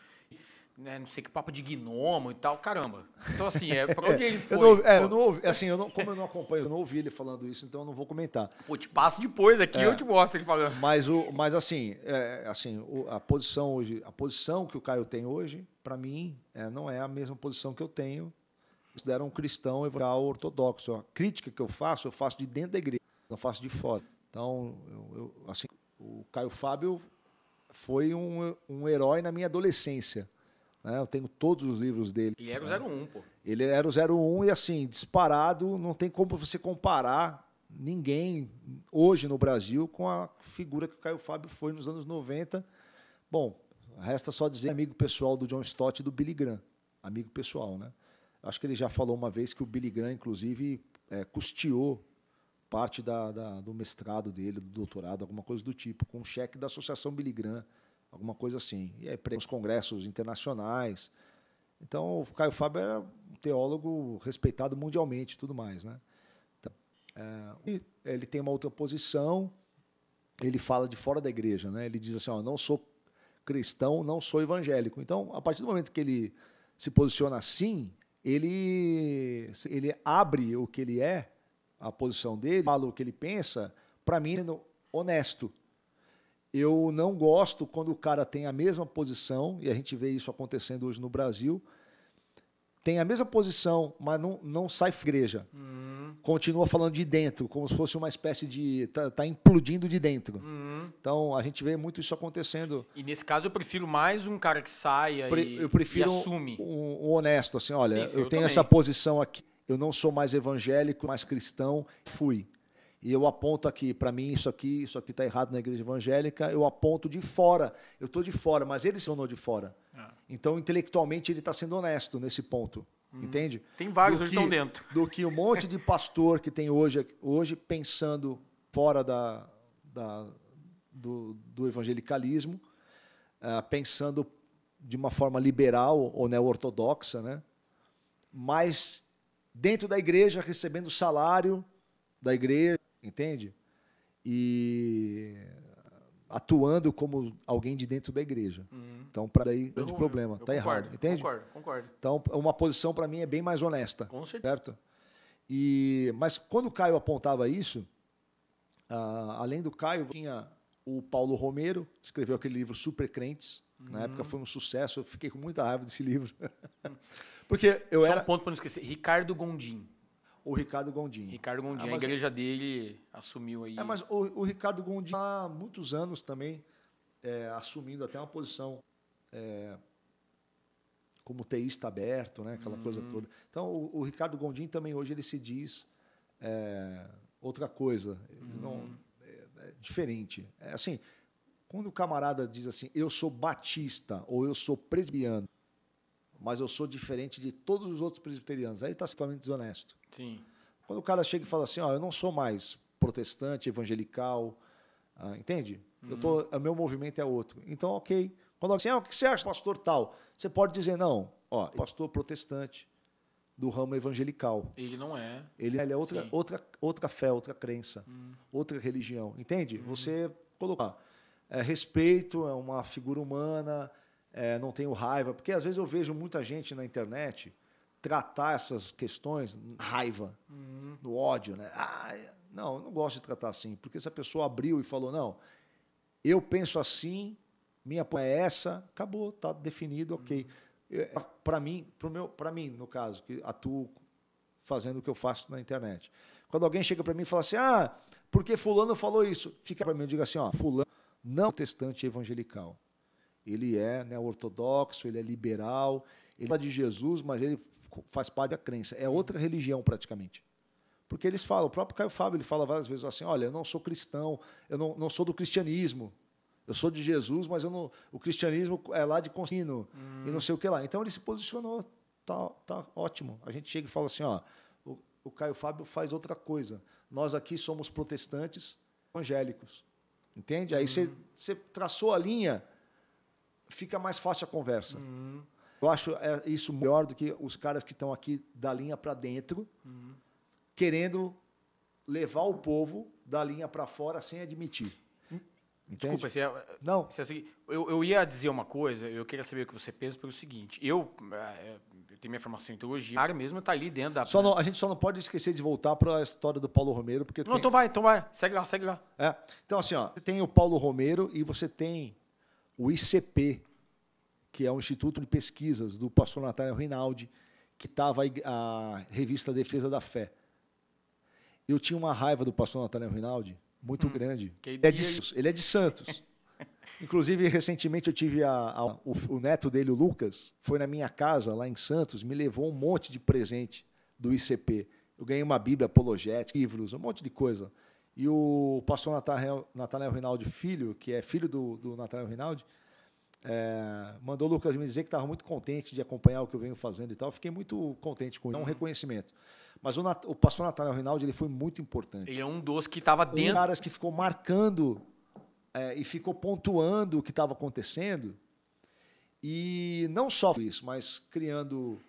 né, não sei que papo de gnomo e tal, caramba. Então, assim, é pra é, onde ele foi? eu não, é, eu não ouvi, assim, eu não, como eu não acompanho, eu não ouvi ele falando isso, então eu não vou comentar. Pô, te passo depois aqui, é, eu te mostro ele falando. Mas, o, mas assim, é, assim o, a posição hoje, a posição que o Caio tem hoje, para mim, é, não é a mesma posição que eu tenho. Considero um cristão evangélico ortodoxo. A crítica que eu faço, eu faço de dentro da igreja, não faço de fora. Então, eu, eu, assim, o Caio Fábio foi um, um herói na minha adolescência. Né? Eu tenho todos os livros dele. Ele era o 01, pô. Ele era o 01 e, assim, disparado, não tem como você comparar ninguém hoje no Brasil com a figura que o Caio Fábio foi nos anos 90. Bom, resta só dizer amigo pessoal do John Stott e do Billy Graham. Amigo pessoal, né? Acho que ele já falou uma vez que o Billy Graham, inclusive, é, custeou parte da, da, do mestrado dele, do doutorado, alguma coisa do tipo, com um cheque da Associação Billy Graham alguma coisa assim. E aí, os congressos internacionais. Então, o Caio Fábio era um teólogo respeitado mundialmente tudo mais. Né? Então, é, ele tem uma outra posição, ele fala de fora da igreja. Né? Ele diz assim: ó, não sou cristão, não sou evangélico. Então, a partir do momento que ele se posiciona assim, ele, ele abre o que ele é, a posição dele, fala o que ele pensa, para mim, sendo honesto eu não gosto quando o cara tem a mesma posição, e a gente vê isso acontecendo hoje no Brasil. Tem a mesma posição, mas não, não sai igreja. Uhum. Continua falando de dentro, como se fosse uma espécie de. tá, tá implodindo de dentro. Uhum. Então a gente vê muito isso acontecendo. E nesse caso eu prefiro mais um cara que saia Pre e, eu prefiro e assume. Um, um, honesto, assim, olha, sim, sim, eu, eu, tenho também. essa posição aqui. Eu não sou mais evangélico, mais cristão, fui e eu aponto aqui, para mim isso aqui, isso aqui está errado na igreja evangélica, eu aponto de fora, eu estou de fora, mas ele se tornou de fora. Ah. Então, intelectualmente, ele está sendo honesto nesse ponto, hum. entende? Tem vários que estão dentro. Do que um monte de pastor que tem hoje, hoje pensando fora da, da do, do, evangelicalismo, uh, pensando de uma forma liberal ou neo-ortodoxa, né? mas dentro da igreja, recebendo salário da igreja, entende? E atuando como alguém de dentro da igreja. Uhum. Então, para daí, grande eu, problema. Está errado, entende? Concordo, concordo. Então, uma posição para mim é bem mais honesta. Com certeza. Certo? E, mas quando o Caio apontava isso, além do Caio, tinha o Paulo Romero, escreveu aquele livro Super Crentes. Uhum. Na época uhum. foi um sucesso, eu fiquei com muita raiva desse livro. Uhum. Porque eu Só era. Só um ponto para não esquecer: Ricardo Gondim o Ricardo Gondim. Ricardo ah, Gondim, ah, a igreja dele assumiu aí. É, mas o, o Ricardo Gondim há muitos anos também é, assumindo até uma posição é, como teísta aberto, né? Aquela coisa uhum. toda. Então o, o, Ricardo Gondim também hoje ele se diz é, outra coisa, uhum. não é, é diferente. É assim, quando o camarada diz assim, eu sou batista ou eu sou presbiano mas eu sou diferente de todos os outros presbiterianos. Aí ele está totalmente desonesto. Sim. Quando o cara chega e fala assim, ó, eu não sou mais protestante, evangelical, ah, entende? Uhum. Eu tô, uhum. o meu movimento é outro. Então, ok. Quando alguém assim, ah, o que você acha, pastor tal? Você pode dizer, não, ó, pastor protestante do ramo evangelical. Ele não é. Ele, ele é outra, outra, outra fé, outra crença, uhum. outra religião, entende? Uhum. Você colocar é, respeito, é uma figura humana, é, não tenho raiva, porque às vezes eu vejo muita gente na internet tratar essas questões raiva, uhum. no ódio, né? Ah, não, eu não gosto de tratar assim, porque se a pessoa abriu e falou, não, eu penso assim, minha é essa, acabou, tá definido, ok. Uhum. Eh, para mim, meu, para mim, no caso, que atuo fazendo o que eu faço na internet. Quando alguém chega para mim e fala assim, ah, porque fulano falou isso, fica para mim, eu digo assim, ó, fulano não é protestante evangelical ele é né, ortodoxo, ele é liberal, ele fala de Jesus, mas ele faz parte da crença. É outra religião, praticamente. Porque eles falam, o próprio Caio Fábio ele fala várias vezes assim: olha, eu não sou cristão, eu não, não sou do cristianismo. Eu sou de Jesus, mas eu não, o cristianismo é lá de Constantino hum. e não sei o que lá. Então ele se posicionou, tá, tá ótimo. A gente chega e fala assim: ó, o, o Caio Fábio faz outra coisa. Nós aqui somos protestantes evangélicos. Entende? Aí você hum. traçou a linha fica mais fácil a conversa. Uhum. Eu acho é, isso melhor do que os caras que estão aqui da linha para dentro, uhum. querendo levar o povo da linha para fora sem admitir. Hum. Entende? Desculpa, se é, não. Se é assim, eu, eu ia dizer uma coisa, eu queria saber o que você pensa pelo seguinte. Eu, é, eu tenho minha formação em teologia, a ah. mesmo está ali dentro da. Só não, a gente só não pode esquecer de voltar para a história do Paulo Romero, porque. Não, tem... então vai, então vai, segue lá, segue lá. É. Então, assim, ó, você tem o Paulo Romero e você tem o ICP, que é o Instituto de Pesquisas do pastor Natália Rinaldi, que estava a revista Defesa da Fé. Eu tinha uma raiva do pastor Natália Rinaldi muito hum, grande. Ele é, de, ele é de Santos. Inclusive, recentemente eu tive a, a, o, o, neto dele, o Lucas, foi na minha casa, lá em Santos, me levou um monte de presente do ICP. Eu ganhei uma Bíblia apologética, livros, um monte de coisa e o pastor Nathaniel, Rinaldi Filho, que é filho do, do Nathaniel Rinaldi, é, mandou o Lucas me dizer que estava muito contente de acompanhar o que eu venho fazendo e tal. Fiquei muito contente com ele, é um uhum. reconhecimento. Mas o, Nat, o pastor Nathaniel Rinaldi ele foi muito importante. Ele é um dos que estava dentro. Um caras que ficou marcando é, e ficou pontuando o que estava acontecendo. E não só isso, mas criando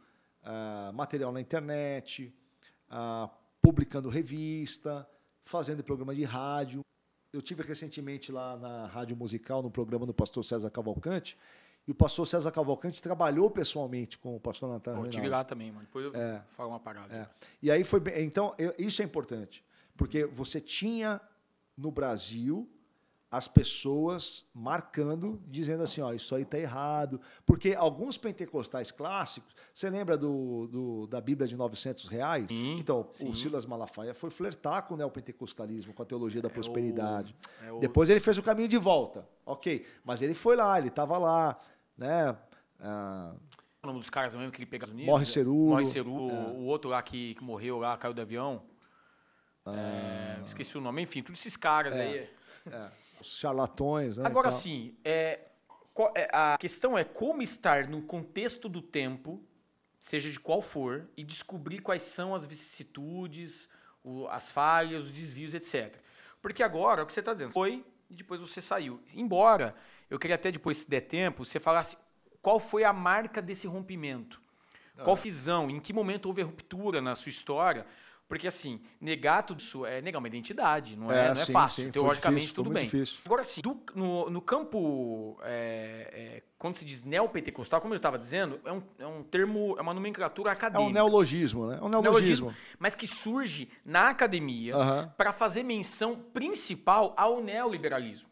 uh, material na internet, uh, publicando revista, fazendo programa de rádio. Eu tive recentemente lá na Rádio Musical, no programa do pastor César Cavalcante, e o pastor César Cavalcante trabalhou pessoalmente com o pastor Natália. Eu estive lá também, mano. Depois eu é, falo uma parada. É. E aí foi bem. Então, eu, isso é importante, porque você tinha no Brasil as pessoas marcando, dizendo assim, ó, isso aí está errado. Porque alguns pentecostais clássicos, você lembra do, do da Bíblia de 900 reais? Sim, então, sim. o Silas Malafaia foi flertar com o pentecostalismo com a teologia da é prosperidade. o, é o... Depois ele fez o caminho de volta, ok. Mas ele foi lá, ele estava lá, né? Ah, o nome dos caras mesmo que ele pegava Morre Ceru. Morre Ceru, é. o outro lá que, que, morreu lá, caiu do avião. Ah, é, esqueci o nome, enfim, todos esses caras é, aí. É. Os charlatões, né? Agora sim, é, é, a questão é como estar no contexto do tempo, seja de qual for, e descobrir quais são as vicissitudes, as falhas, os desvios, etc. Porque agora, é o que você está dizendo, foi e depois você saiu. Embora eu queria até depois, se der tempo, você falasse qual foi a marca desse rompimento. Qual é. visão, em que momento houve a ruptura na sua história, porque, assim, negar tudo isso é negar uma identidade, não é, é não é fácil. Sim, Teoricamente, difícil, tudo bem. Difícil. Agora, assim, do, no, no campo, é, é, quando se diz neopentecostal, como eu estava dizendo, é um, é um termo, é uma nomenclatura acadêmica. É um neologismo, né? É um neologismo. neologismo mas que surge na academia para fazer menção principal ao neoliberalismo.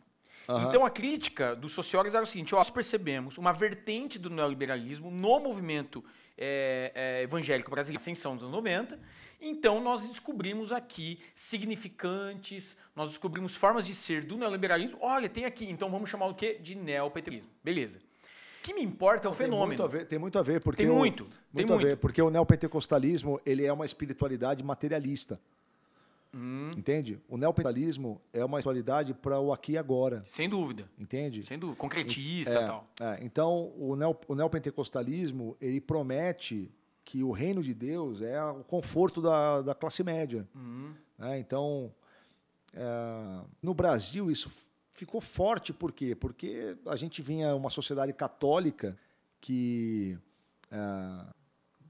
Uhum. Então a crítica dos sociólogos era o seguinte: ó, nós percebemos uma vertente do neoliberalismo no movimento é, é, evangélico brasileiro, ascensão dos anos 90, então nós descobrimos aqui significantes, nós descobrimos formas de ser do neoliberalismo. Olha, tem aqui, então vamos chamar o quê? De neopetrismo. Beleza. O que me importa é o tem fenômeno. Muito ver, tem muito a ver, porque tem o, muito, tem Ver, porque o neopentecostalismo ele é uma espiritualidade materialista. Hum. Entende? O neopentecostalismo é uma espiritualidade para o aqui e agora. Sem dúvida. Entende? Sem dúvida. Concretista é, e é, tal. É, então, o, neo, o neopentecostalismo ele promete que o reino de Deus é o conforto da, da classe média. Uhum. Né? Então, é, no Brasil, isso ficou forte, por quê? Porque a gente vinha uma sociedade católica que é,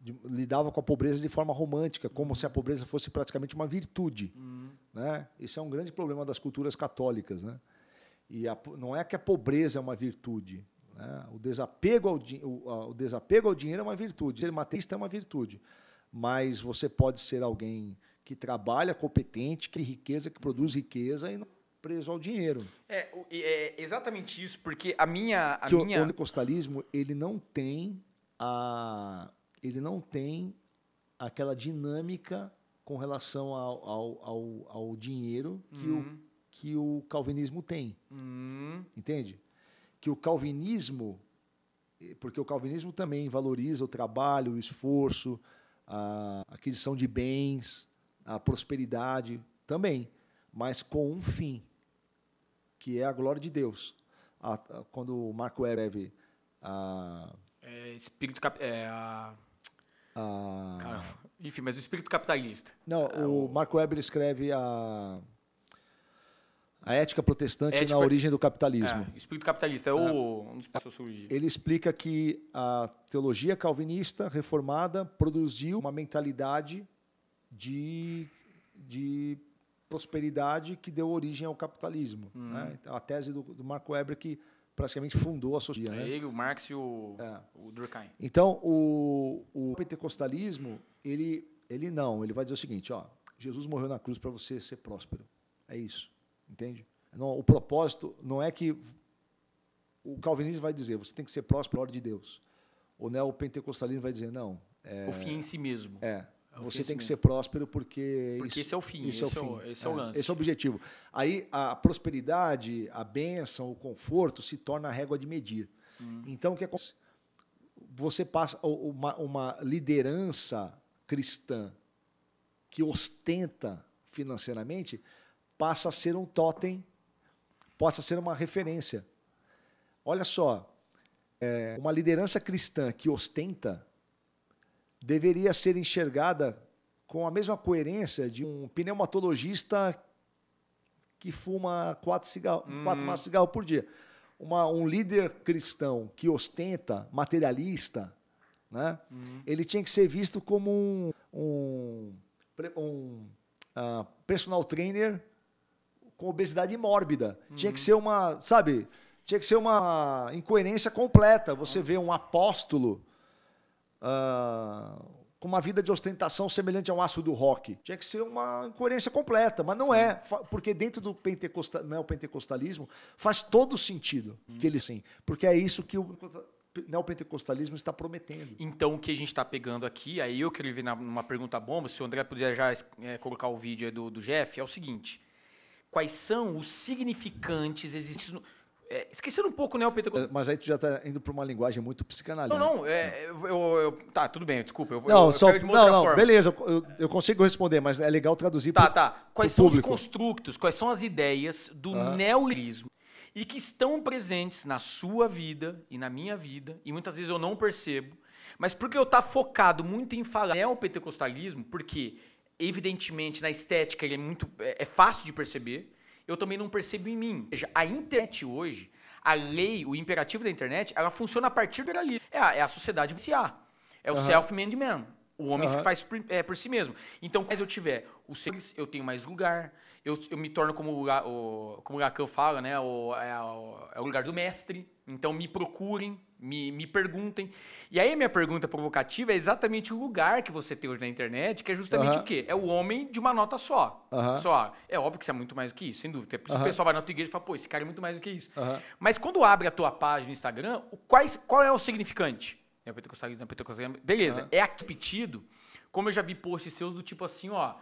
de, lidava com a pobreza de forma romântica, como se a pobreza fosse praticamente uma virtude. Uhum. Né? Isso é um grande problema das culturas católicas. Né? E a, não é que a pobreza é uma virtude, né? O, desapego ao o, o, desapego ao dinheiro é uma virtude, ser materialista é uma virtude. Mas você pode ser alguém que trabalha, competente, que riqueza, que produz riqueza e não preso ao dinheiro. É, é exatamente isso, porque a minha... A minha... O neocostalismo, ele não tem a... Ele não tem aquela dinâmica com relação ao, ao, ao, ao dinheiro que, uhum. o, que o calvinismo tem. Uhum. Entende? que o calvinismo, eh, porque o calvinismo também valoriza o trabalho, o esforço, a aquisição de bens, a prosperidade também, mas com um fim, que é a glória de Deus. A, a, quando Marco Weber a, é, espírito cap, é, a, a, enfim, mas o espírito capitalista. Não, é, o, o Marco Weber escreve a a ética protestante ética... na origem do capitalismo. É, espírito capitalista é, o é. onde Ele explica que a teologia calvinista reformada produziu uma mentalidade de, de prosperidade que deu origem ao capitalismo. Hum. Né? A tese do, do Marco Weber que praticamente fundou a sociedade. Né? É né? o Marx e o, é. o Durkheim. Então, o, o, pentecostalismo, ele, ele não. Ele vai dizer o seguinte, ó, Jesus morreu na cruz para você ser próspero. É isso. Entende? Não, o propósito não é que o calvinismo vai dizer você tem que ser próximo à ordem de Deus. O neopentecostalismo vai dizer não. É, o fim em si mesmo. É. é você tem que ser próspero porque. Porque isso, esse é o fim. É é esse, é o, fim. É, esse é o lance. Esse é o objetivo. Aí a prosperidade, a bênção, o conforto se torna a régua de medir. Hum. Então o que acontece? Você passa uma, uma liderança cristã que ostenta financeiramente passa a ser um totem, possa ser uma referência. Olha só, é, uma liderança cristã que ostenta deveria ser enxergada com a mesma coerência de um pneumatologista que fuma quatro, cigarro, hum. quatro maços de cigarro por dia. Uma, um líder cristão que ostenta, materialista, né? Hum. ele tinha que ser visto como um, um, um uh, personal trainer com obesidade mórbida. Uhum. Tinha que uhum. ser uma, sabe? Tinha que ser uma incoerência completa. Você uhum. vê um apóstolo uh, com uma vida de ostentação semelhante ao ácido do rock. Tinha que ser uma incoerência completa, mas não Sim. é, porque dentro do pentecostal, não, é pentecostalismo faz todo sentido uhum. que ele sim, porque é isso que o neopentecostalismo está prometendo. Então, o que a gente está pegando aqui, aí eu queria vir numa pergunta bomba, se o André puder já é, colocar o vídeo do, do Jeff, é o seguinte quais são os significantes existentes. No... É, esquecendo um pouco, né, o Pentecostal. É, mas aí tu já está indo para uma linguagem muito psicanalítica. Não, não, é, eu, eu, tá, tudo bem, desculpa. Eu, não, eu, só, não, não, forma. beleza, eu, eu, consigo responder, mas é legal traduzir Tá, pro, tá. Quais são público? os construtos, quais são as ideias do ah. neoliberalismo e que estão presentes na sua vida e na minha vida, e muitas vezes eu não percebo, mas porque eu estou tá focado muito em falar neopentecostalismo, porque evidentemente, na estética, ele é muito. É, é, fácil de perceber. Eu também não percebo em mim. Ou seja, a internet hoje, a lei, o imperativo da internet, ela funciona a partir do ali. É a, é a sociedade viciar. É o uhum. self-made man. O homem uhum. que faz por, é, por si mesmo. Então, quando eu tiver o seres, eu tenho mais lugar, eu, eu me torno, como o, o, como o Lacan fala, né? O, é, é, o, é o lugar do mestre. Então, me procurem, me, me perguntem. E aí minha pergunta provocativa é exatamente o lugar que você tem hoje na internet, que é justamente uhum. o quê? É o homem de uma nota só. Uhum. Só. É óbvio que você é muito mais do que isso, sem dúvida. Uhum. O pessoal vai na tua igreja e fala, pô, esse cara é muito mais do que isso. Mas quando abre a tua página no Instagram, quais, qual é o significante? É o pentecostalismo, é o pentecostalismo. Beleza, é aqui pedido, como eu já vi posts seus do tipo assim, ó...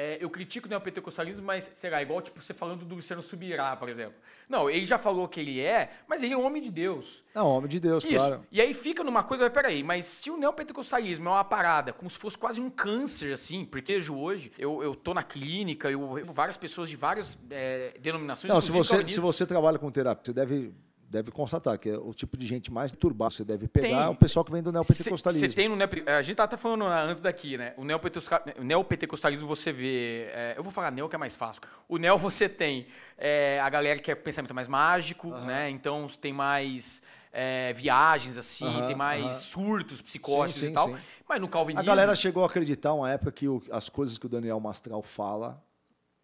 É, eu critico o neopentecostalismo, mas será igual tipo você falando do Luciano Subirá, por exemplo. Não, ele já falou que ele é, mas ele é um homem de Deus. É um homem de Deus, Isso. claro. E aí fica numa coisa, mas peraí, mas se o neopentecostalismo é uma parada, como se fosse quase um câncer, assim, porque hoje eu, eu tô na clínica, eu, eu várias pessoas de várias é, denominações. Não, se você, se você trabalha com terapia, você deve deve constatar que é o tipo de gente mais turbada você deve pegar é o pessoal que vem do neopentecostalismo. Você tem no neop A gente estava até falando antes daqui, né? O neopentecostalismo, você vê. É, eu vou falar neo que é mais fácil. O neo você tem é, a galera que é pensamento mais mágico, uhum. né? Então tem mais. É, viagens, assim, uhum, tem mais uhum. surtos psicóticos e tal. Sim. Mas no calvinismo... A galera chegou a acreditar uma época que o, as coisas que o Daniel Mastral fala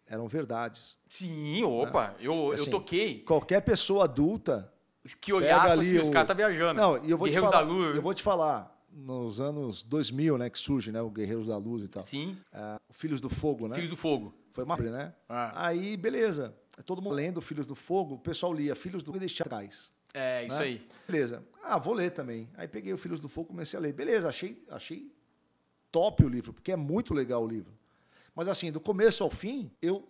eram verdades. Sim, né? opa. Né? Eu, assim, eu toquei. Qualquer pessoa adulta que olhasse tipo assim, ali o... os caras tá viajando. Não, e eu vou Guerreiros te falar, da Luz. Eu vou te falar, nos anos 2000, né, que surge, né, o Guerreiros da Luz e tal. Sim. Ah, Filhos do Fogo, né? Filhos do Fogo. Foi uma, né? Ah. Aí, beleza. Todo mundo lendo Filhos do Fogo, o pessoal lia Filhos do Fogo e deixava atrás. É, né? isso aí. Beleza. Ah, vou ler também. Aí peguei o Filhos do Fogo, comecei a ler. Beleza, achei, achei top o livro, porque é muito legal o livro. Mas assim, do começo ao fim, eu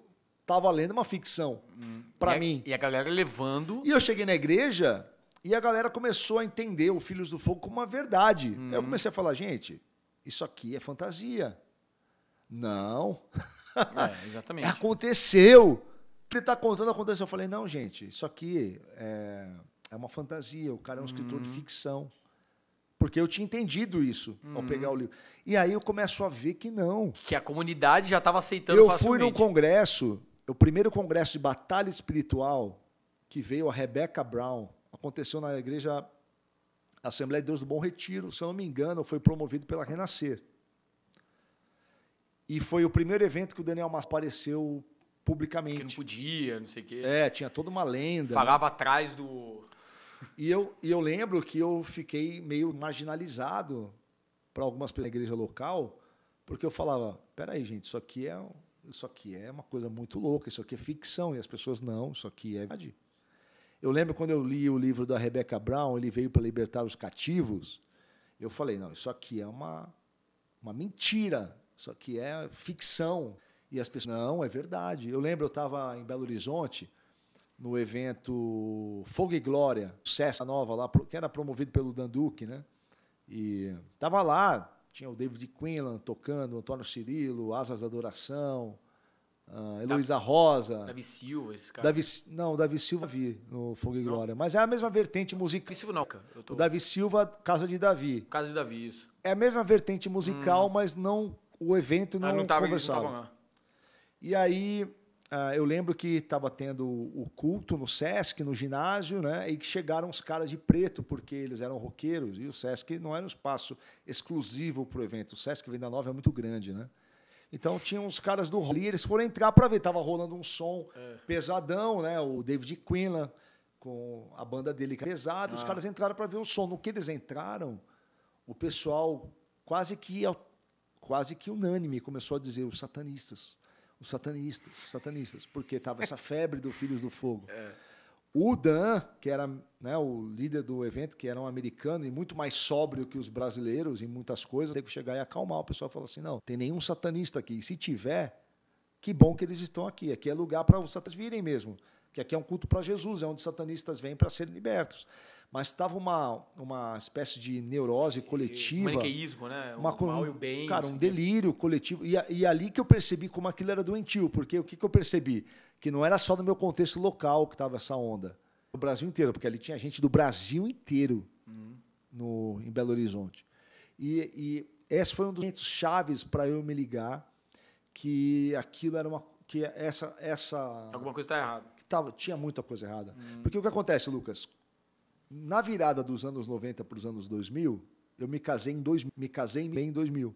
tava tá lendo uma ficção hum. para mim. e a galera levando. E eu cheguei na igreja e a galera começou a entender o Filhos do Fogo como uma verdade. Hum. Eu uhum. comecei a falar, gente, isso aqui é fantasia. Não. É, exatamente. aconteceu. Ele está contando, aconteceu. Eu falei, não, gente, isso aqui é, é uma fantasia. O cara é um hum. escritor de uhum. ficção. Porque eu tinha entendido isso hum. ao uhum. pegar o livro. E aí eu começo a ver que não. Que a comunidade já estava aceitando Eu fui num congresso o primeiro congresso de batalha espiritual que veio a Rebecca Brown aconteceu na igreja Assembleia de Deus do Bom Retiro, se eu não me engano, foi promovido pela Renascer. E foi o primeiro evento que o Daniel Mas apareceu publicamente. Que não podia, não sei o quê. É, tinha toda uma lenda. Né? Falava né? atrás do. E eu, e eu lembro que eu fiquei meio marginalizado para algumas pessoas da igreja local, porque eu falava: peraí, gente, isso aqui é isso aqui é uma coisa muito louca, isso aqui é ficção. E as pessoas, não, isso aqui é verdade. Eu lembro quando eu li o livro da Rebecca Brown, ele veio para libertar os cativos. Eu falei, não, isso aqui é uma, uma mentira, isso aqui é ficção. E as pessoas, não, é verdade. Eu lembro, eu estava em Belo Horizonte, no evento Fogo e Glória, Cessa Nova, lá, que era promovido pelo Danduque, né? E estava lá tinha o David Quinlan tocando, Antônio Cirilo, Asas da Adoração, uh, Heloísa Rosa. Davi Silva, esse cara. Davi, não, Davi Silva vi no Fogo e Glória. Mas é a mesma vertente musical. Davi Silva não, cara. Tô... O Davi Silva, Casa de Davi. Casa de Davi, isso. É a mesma vertente musical, hum. mas não o evento ah, não, ah, não tava, conversava. Não tava lá. E aí ah, eu lembro que estava tendo o culto no Sesc, no ginásio, né? E que chegaram os caras de preto, porque eles eram roqueiros, e o Sesc não era um espaço exclusivo para o evento. O Sesc Venda Nova é muito grande, né? Então tinham os caras do rock, eles foram entrar para ver, tava rolando um som é. pesadão, né? O David Quinlan com a banda dele pesado, ah. os caras entraram para ver o som. No que eles entraram, o pessoal quase que quase que unânime começou a dizer os satanistas os satanistas, os satanistas, porque estava essa febre do Filhos do Fogo. É. O Dan, que era né, o líder do evento, que era um americano e muito mais sóbrio que os brasileiros em muitas coisas, teve que chegar e acalmar o pessoal e falar assim: não, tem nenhum satanista aqui. E se tiver, que bom que eles estão aqui. Aqui é lugar para os satanistas virem mesmo. Que aqui é um culto para Jesus, é onde os satanistas vêm para serem libertos mas estava uma, uma espécie de neurose coletiva. E, maniqueísmo, né? Uma, e o bem. Cara, um delírio coletivo. E, e ali que eu percebi como aquilo era doentio, porque o que, que eu percebi? Que não era só no meu contexto local que estava essa onda. O Brasil inteiro, porque ali tinha gente do Brasil inteiro uhum. no, em Belo Horizonte. E, e esse foi um dos momentos chaves para eu me ligar que aquilo era uma. que essa. essa Alguma coisa está errada. tava, tinha muita coisa errada. Hum. Porque o que acontece, Lucas? na virada dos anos 90 para os anos 2000, eu me casei em dois, me casei bem em 2000.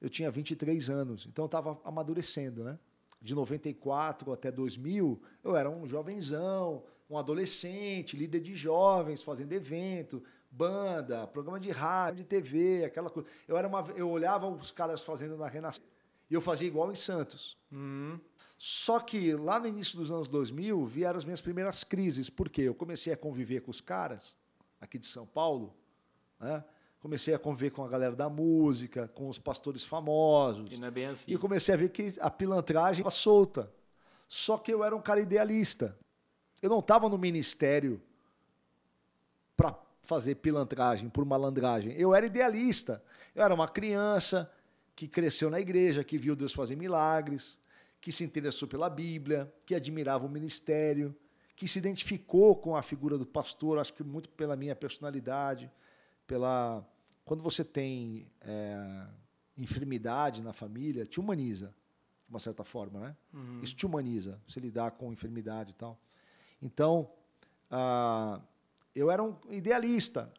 Eu tinha 23 anos, então eu estava amadurecendo, né? De 94 até 2000, eu era um jovenzão, um adolescente, líder de jovens, fazendo evento, banda, programa de rádio, de TV, aquela coisa. Eu era uma, eu olhava os caras fazendo na Renascença e eu fazia igual em Santos. Uhum. Só que lá no início dos anos 2000 vieram as minhas primeiras crises, porque eu comecei a conviver com os caras aqui de São Paulo, né? comecei a conviver com a galera da música, com os pastores famosos. E não é bem assim. E comecei a ver que a pilantragem estava solta. Só que eu era um cara idealista. Eu não estava no ministério para fazer pilantragem, por malandragem. Eu era idealista. Eu era uma criança que cresceu na igreja, que viu Deus fazer milagres que se interessou pela Bíblia, que admirava o ministério, que se identificou com a figura do pastor, acho que muito pela minha personalidade, pela quando você tem é, enfermidade na família, te humaniza, de uma certa forma, né? Uhum. Isso te humaniza, você lidar com enfermidade e tal. Então, ah, eu era um idealista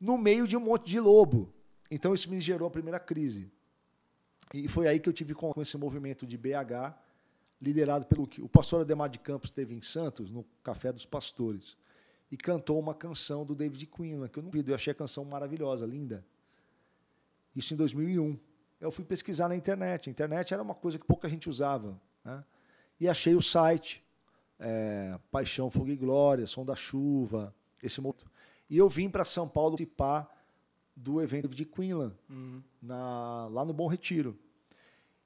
no meio de um monte de lobo. Então, isso me gerou a primeira crise. E foi aí que eu tive com esse movimento de BH, liderado pelo que o pastor Ademar de Campos teve em Santos, no Café dos Pastores, e cantou uma canção do David Quinlan, que eu não vi, eu achei a canção maravilhosa, linda. Isso em 2001. Eu fui pesquisar na internet. A internet era uma coisa que pouca gente usava. Né? E achei o site é, Paixão, Fogo e Glória, Som da Chuva, esse E eu vim para São Paulo participar do evento de Quinlan, uhum. na, lá no Bom Retiro.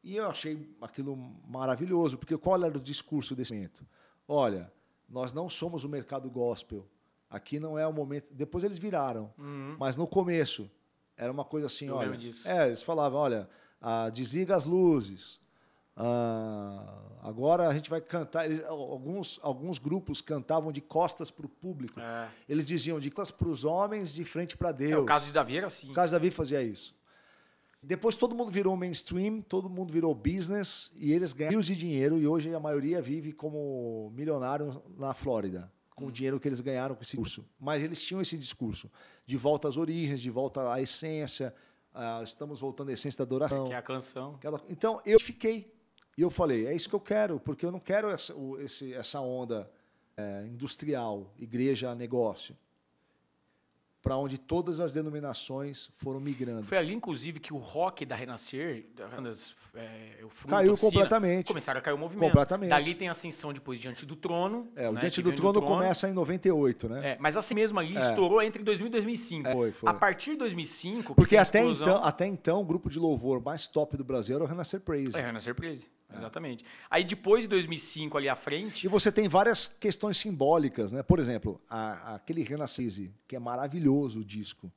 E eu achei aquilo maravilhoso, porque qual era o discurso desse evento? Olha, nós não somos o mercado gospel. Aqui não é o momento. Depois eles viraram, uhum. mas no começo era uma coisa assim, eu olha. É, eles falavam, olha, ah, desliga as luzes, ah, agora a gente vai cantar. Eles, alguns, alguns grupos cantavam de costas para o público. É. Eles diziam de costas para os homens, de frente para Deus. É, o caso de Davi era assim. O caso de Davi fazia isso. Depois todo mundo virou mainstream, todo mundo virou business e eles ganham rios de dinheiro e hoje a maioria vive como milionário na Flórida, com hum. o dinheiro que eles ganharam com esse discurso. Mas eles tinham esse discurso de volta às origens, de volta à essência, ah, estamos voltando à essência da adoração. Que é a canção. É então eu fiquei e eu falei, é isso que eu quero, porque eu não quero essa, esse, essa onda é, industrial, igreja, negócio, para onde todas as denominações foram migrando. Foi ali, inclusive, que o rock da Renascer, das, é, caiu oficina, completamente. Começaram a cair o movimento. Completamente. Dali tem a ascensão depois Diante do Trono. É, o né, Diante do trono, do trono, começa em 98, né? É, mas assim mesmo ali é. estourou entre 2000 e 2005. É, foi, foi. A partir de 2005, porque até explosão... então, até então o grupo de louvor mais top do Brasil era o Renascer Praise. É, Renascer Praise. É. Exatamente. Aí depois de 2005 ali à frente. E você tem várias questões simbólicas, né? Por exemplo, a, aquele Renascer, que é maravilhoso o disco.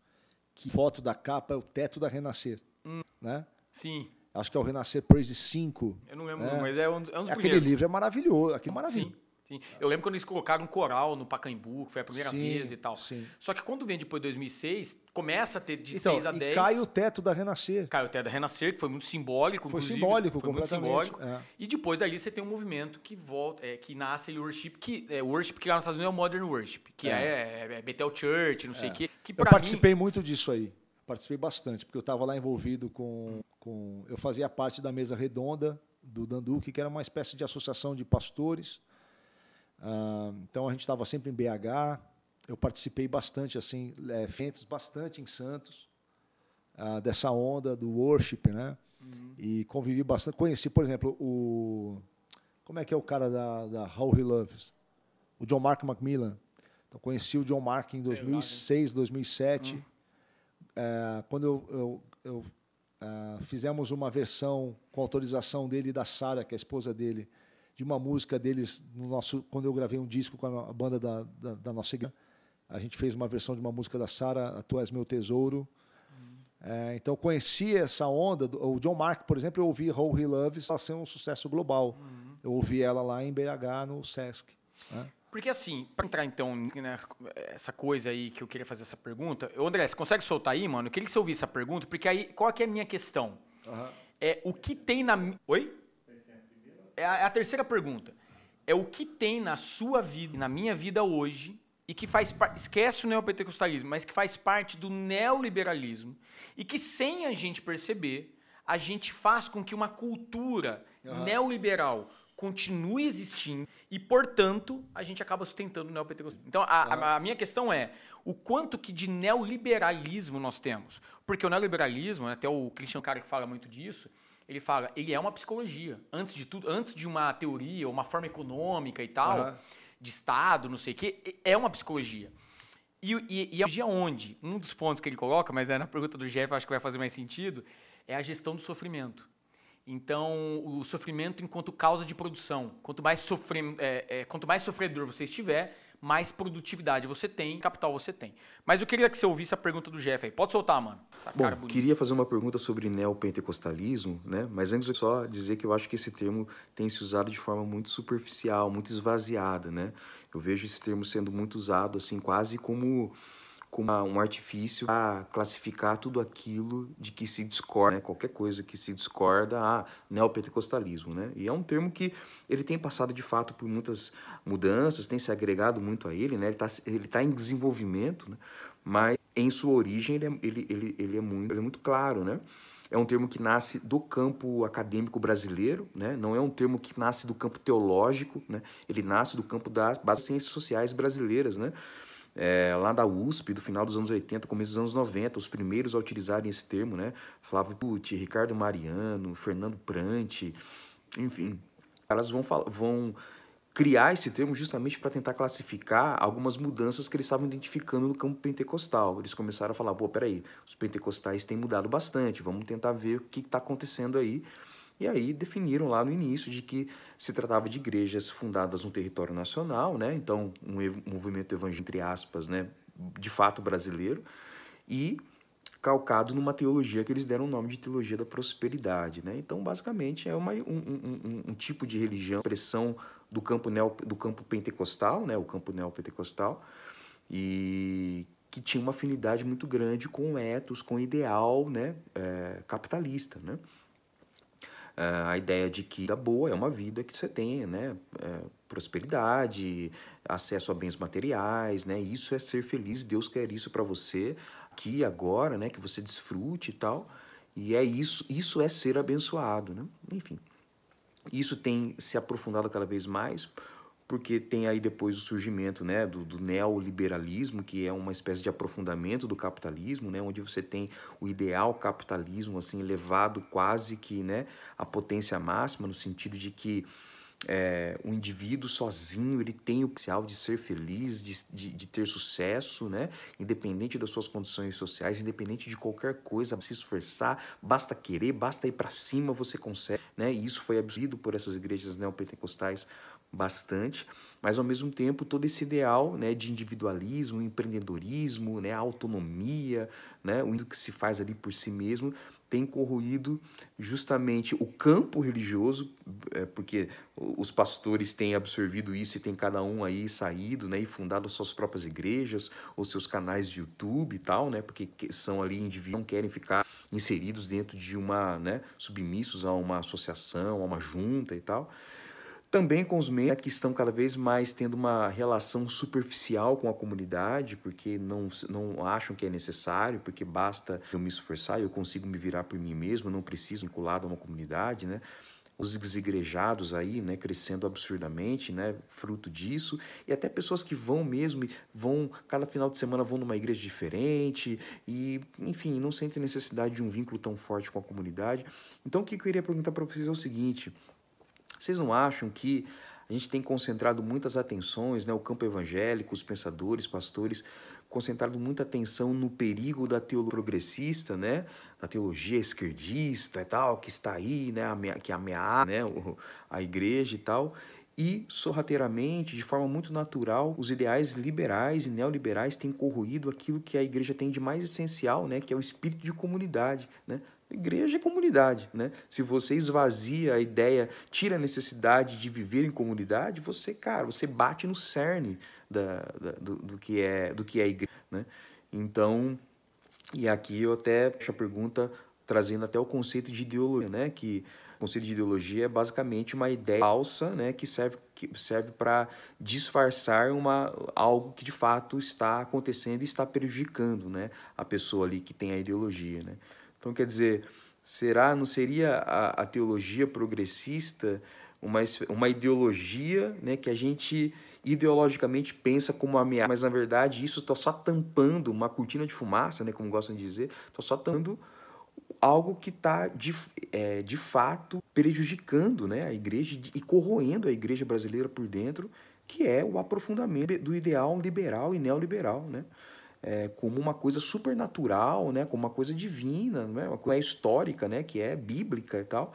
Que foto da capa é o teto da Renascer, hum. né? Sim. Acho que é o Renascer Praise 5. Eu não lembro, né? mas é um, é um dos Aquele livro é maravilhoso, aquele é maravilhoso. Sim. Sim. Eu lembro quando eles colocaram um coral no Pacaembu, que foi a primeira sim, vez e tal. Sim. Só que quando vem depois de 2006, começa a ter de então, 6 a 10. Cai o teto da Renascer. Cai o teto da Renascer, que foi muito simbólico. Foi simbólico, foi muito simbólico. É. E depois ali você tem um movimento que volta, é, que nasce ali o worship, que é, worship que lá nos Estados Unidos é o Modern Worship, que é, é, é, é Bethel Church, não sei é. o quê. Que eu participei mim... muito disso aí. Participei bastante, porque eu estava lá envolvido com, com. Eu fazia parte da mesa redonda do Danduque, que era uma espécie de associação de pastores então a gente estava sempre em BH. Eu participei bastante assim, é, eventos bastante em Santos uh, dessa onda do worship, né? Uhum. E convivi bastante. Conheci, por exemplo, o como é que é o cara da, da How He Loves, o John Mark McMillan Então conheci o John Mark em 2006, 2007. Uhum. É, quando eu, eu, eu é, fizemos uma versão com autorização dele e da Sara, que é a esposa dele, de uma música deles no nosso quando eu gravei um disco com a banda da, da, da nossa igreja a gente fez uma versão de uma música da Sara Tu és meu tesouro é, então conheci essa onda o John Mark por exemplo eu ouvi How He Loves ela ser um sucesso global eu ouvi ela lá em BH no Sesc né? Porque assim, para entrar então nessa né, coisa aí que eu queria fazer essa pergunta, André, você consegue soltar aí, mano? Eu queria que você ouvisse essa pergunta, porque aí qual é, é a minha questão? Uhum. É o que tem na. Oi? é a, é a terceira pergunta. É o que tem na sua vida, na minha vida hoje, e que faz parte, esquece o neopentecostalismo, mas que faz parte do neoliberalismo e que sem a gente perceber, a gente faz com que uma cultura uhum. neoliberal continue existindo e, portanto, a gente acaba sustentando o neopentecostalismo. Então, a, uhum. a, a minha questão é o quanto que de neoliberalismo nós temos. Porque o neoliberalismo, até né, o Christian Cara que fala muito disso, ele fala, ele é uma psicologia. Antes de tudo, antes de uma teoria, uma forma econômica e tal, uhum. de Estado, não sei o quê, é uma psicologia. E, e, e a é onde? Um dos pontos que ele coloca, mas é na pergunta do Jeff, acho que vai fazer mais sentido, é a gestão do sofrimento. Então, o sofrimento enquanto causa de produção. Quanto mais, sofre, é, é, quanto mais sofredor você estiver, mais produtividade você tem, capital você tem. Mas eu queria que você ouvisse a pergunta do Jeff aí. Pode soltar, mano. Essa Bom, queria fazer uma pergunta sobre neopentecostalismo, né? Mas antes só dizer que eu acho que esse termo tem se usado de forma muito superficial, muito esvaziada, né? Eu vejo esse termo sendo muito usado assim quase como com um artifício a classificar tudo aquilo de que se discorda, né? qualquer coisa que se discorda, o ah, neopentecostalismo, né? E é um termo que ele tem passado de fato por muitas mudanças, tem se agregado muito a ele, né? Ele está ele tá em desenvolvimento, né? mas em sua origem ele é, ele, ele, ele é, muito, ele é muito claro, né? é um termo que nasce do campo acadêmico brasileiro, né? não é um termo que nasce do campo teológico, né? ele nasce do campo das, das ciências sociais brasileiras. Né? é, lá da USP, do final dos anos 80, começo dos anos 90, os primeiros a utilizarem esse termo, né? Flávio Pucci, Ricardo Mariano, Fernando Prante, enfim. Elas vão, vão criar esse termo justamente para tentar classificar algumas mudanças que eles estavam identificando no campo pentecostal. Eles começaram a falar, pô, peraí, os pentecostais têm mudado bastante, vamos tentar ver o que está acontecendo aí. E aí definiram lá no início de que se tratava de igrejas fundadas no território nacional, né? Então, um movimento evangélico, entre aspas, né? De fato brasileiro. E calcado numa teologia que eles deram o nome de teologia da prosperidade. Né? Então, basicamente, é uma, um, um, um, tipo de religião, expressão do campo, neo, do campo pentecostal, né? o campo neopentecostal, e que tinha uma afinidade muito grande com o com o ideal né? É, capitalista. Né? Ah, a ideia de que a boa é uma vida que você tem, né? É, prosperidade, acesso a bens materiais, né? Isso é ser feliz, Deus quer isso para você aqui agora, né? Que você desfrute e tal. E é isso, isso é ser abençoado, né? Enfim. Isso tem se aprofundado cada vez mais porque tem aí depois o surgimento né, do, do, neoliberalismo, que é uma espécie de aprofundamento do capitalismo, né, onde você tem o ideal capitalismo assim elevado quase que né, à potência máxima, no sentido de que é, o indivíduo sozinho ele tem o potencial de ser feliz, de, de, de, ter sucesso, né? independente das suas condições sociais, independente de qualquer coisa, se esforçar, basta querer, basta ir para cima, você consegue. Né? E isso foi absorvido por essas igrejas neopentecostais bastante, mas ao mesmo tempo todo esse ideal né, de individualismo, empreendedorismo, né, autonomia, né, o que se faz ali por si mesmo, tem corroído justamente o campo religioso, é, porque os pastores têm absorvido isso e tem cada um aí saído né, e fundado suas próprias igrejas ou seus canais de YouTube e tal, né, porque são ali indivíduos não querem ficar inseridos dentro de uma, né, submissos a uma associação, a uma junta e tal. Também com os membros que estão cada vez mais tendo uma relação superficial com a comunidade, porque não, não acham que é necessário, porque basta eu me esforçar, e eu consigo me virar por mim mesmo, não preciso vinculado a uma comunidade, né? os desigrejados aí, né, crescendo absurdamente, né, fruto disso, e até pessoas que vão mesmo, vão cada final de semana vão numa igreja diferente e, enfim, não sentem necessidade de um vínculo tão forte com a comunidade. Então, o que eu queria perguntar para vocês é o seguinte: vocês não acham que a gente tem concentrado muitas atenções, né, o campo evangélico, os pensadores, pastores, concentrado muita atenção no perigo da teologia progressista, né, da teologia esquerdista e tal, que está aí, né, que ameaça né, a igreja e tal, e sorrateiramente, de forma muito natural, os ideais liberais e neoliberais têm corroído aquilo que a igreja tem de mais essencial, né, que é o espírito de comunidade, né? Igreja é comunidade, né? Se você esvazia a ideia, tira a necessidade de viver em comunidade, você, cara, você bate no cerne da, da do, do, que é do que é igreja, né? Então, e aqui eu até puxo a pergunta trazendo até o conceito de ideologia, né? Que o conceito de ideologia é basicamente uma ideia falsa, né? Que serve que serve para disfarçar uma algo que de fato está acontecendo e está prejudicando, né? A pessoa ali que tem a ideologia, né? Então, quer dizer, será, não seria a, a teologia progressista uma, uma ideologia né, que a gente ideologicamente pensa como ameaça, mas na verdade isso está só tampando uma cortina de fumaça, né, como gostam de dizer, está só tampando algo que está de, é, de fato prejudicando né, a igreja e corroendo a igreja brasileira por dentro, que é o aprofundamento do ideal liberal e neoliberal. Né? é, como uma coisa supernatural, né, como uma coisa divina, né, uma coisa histórica, né, que é bíblica e tal.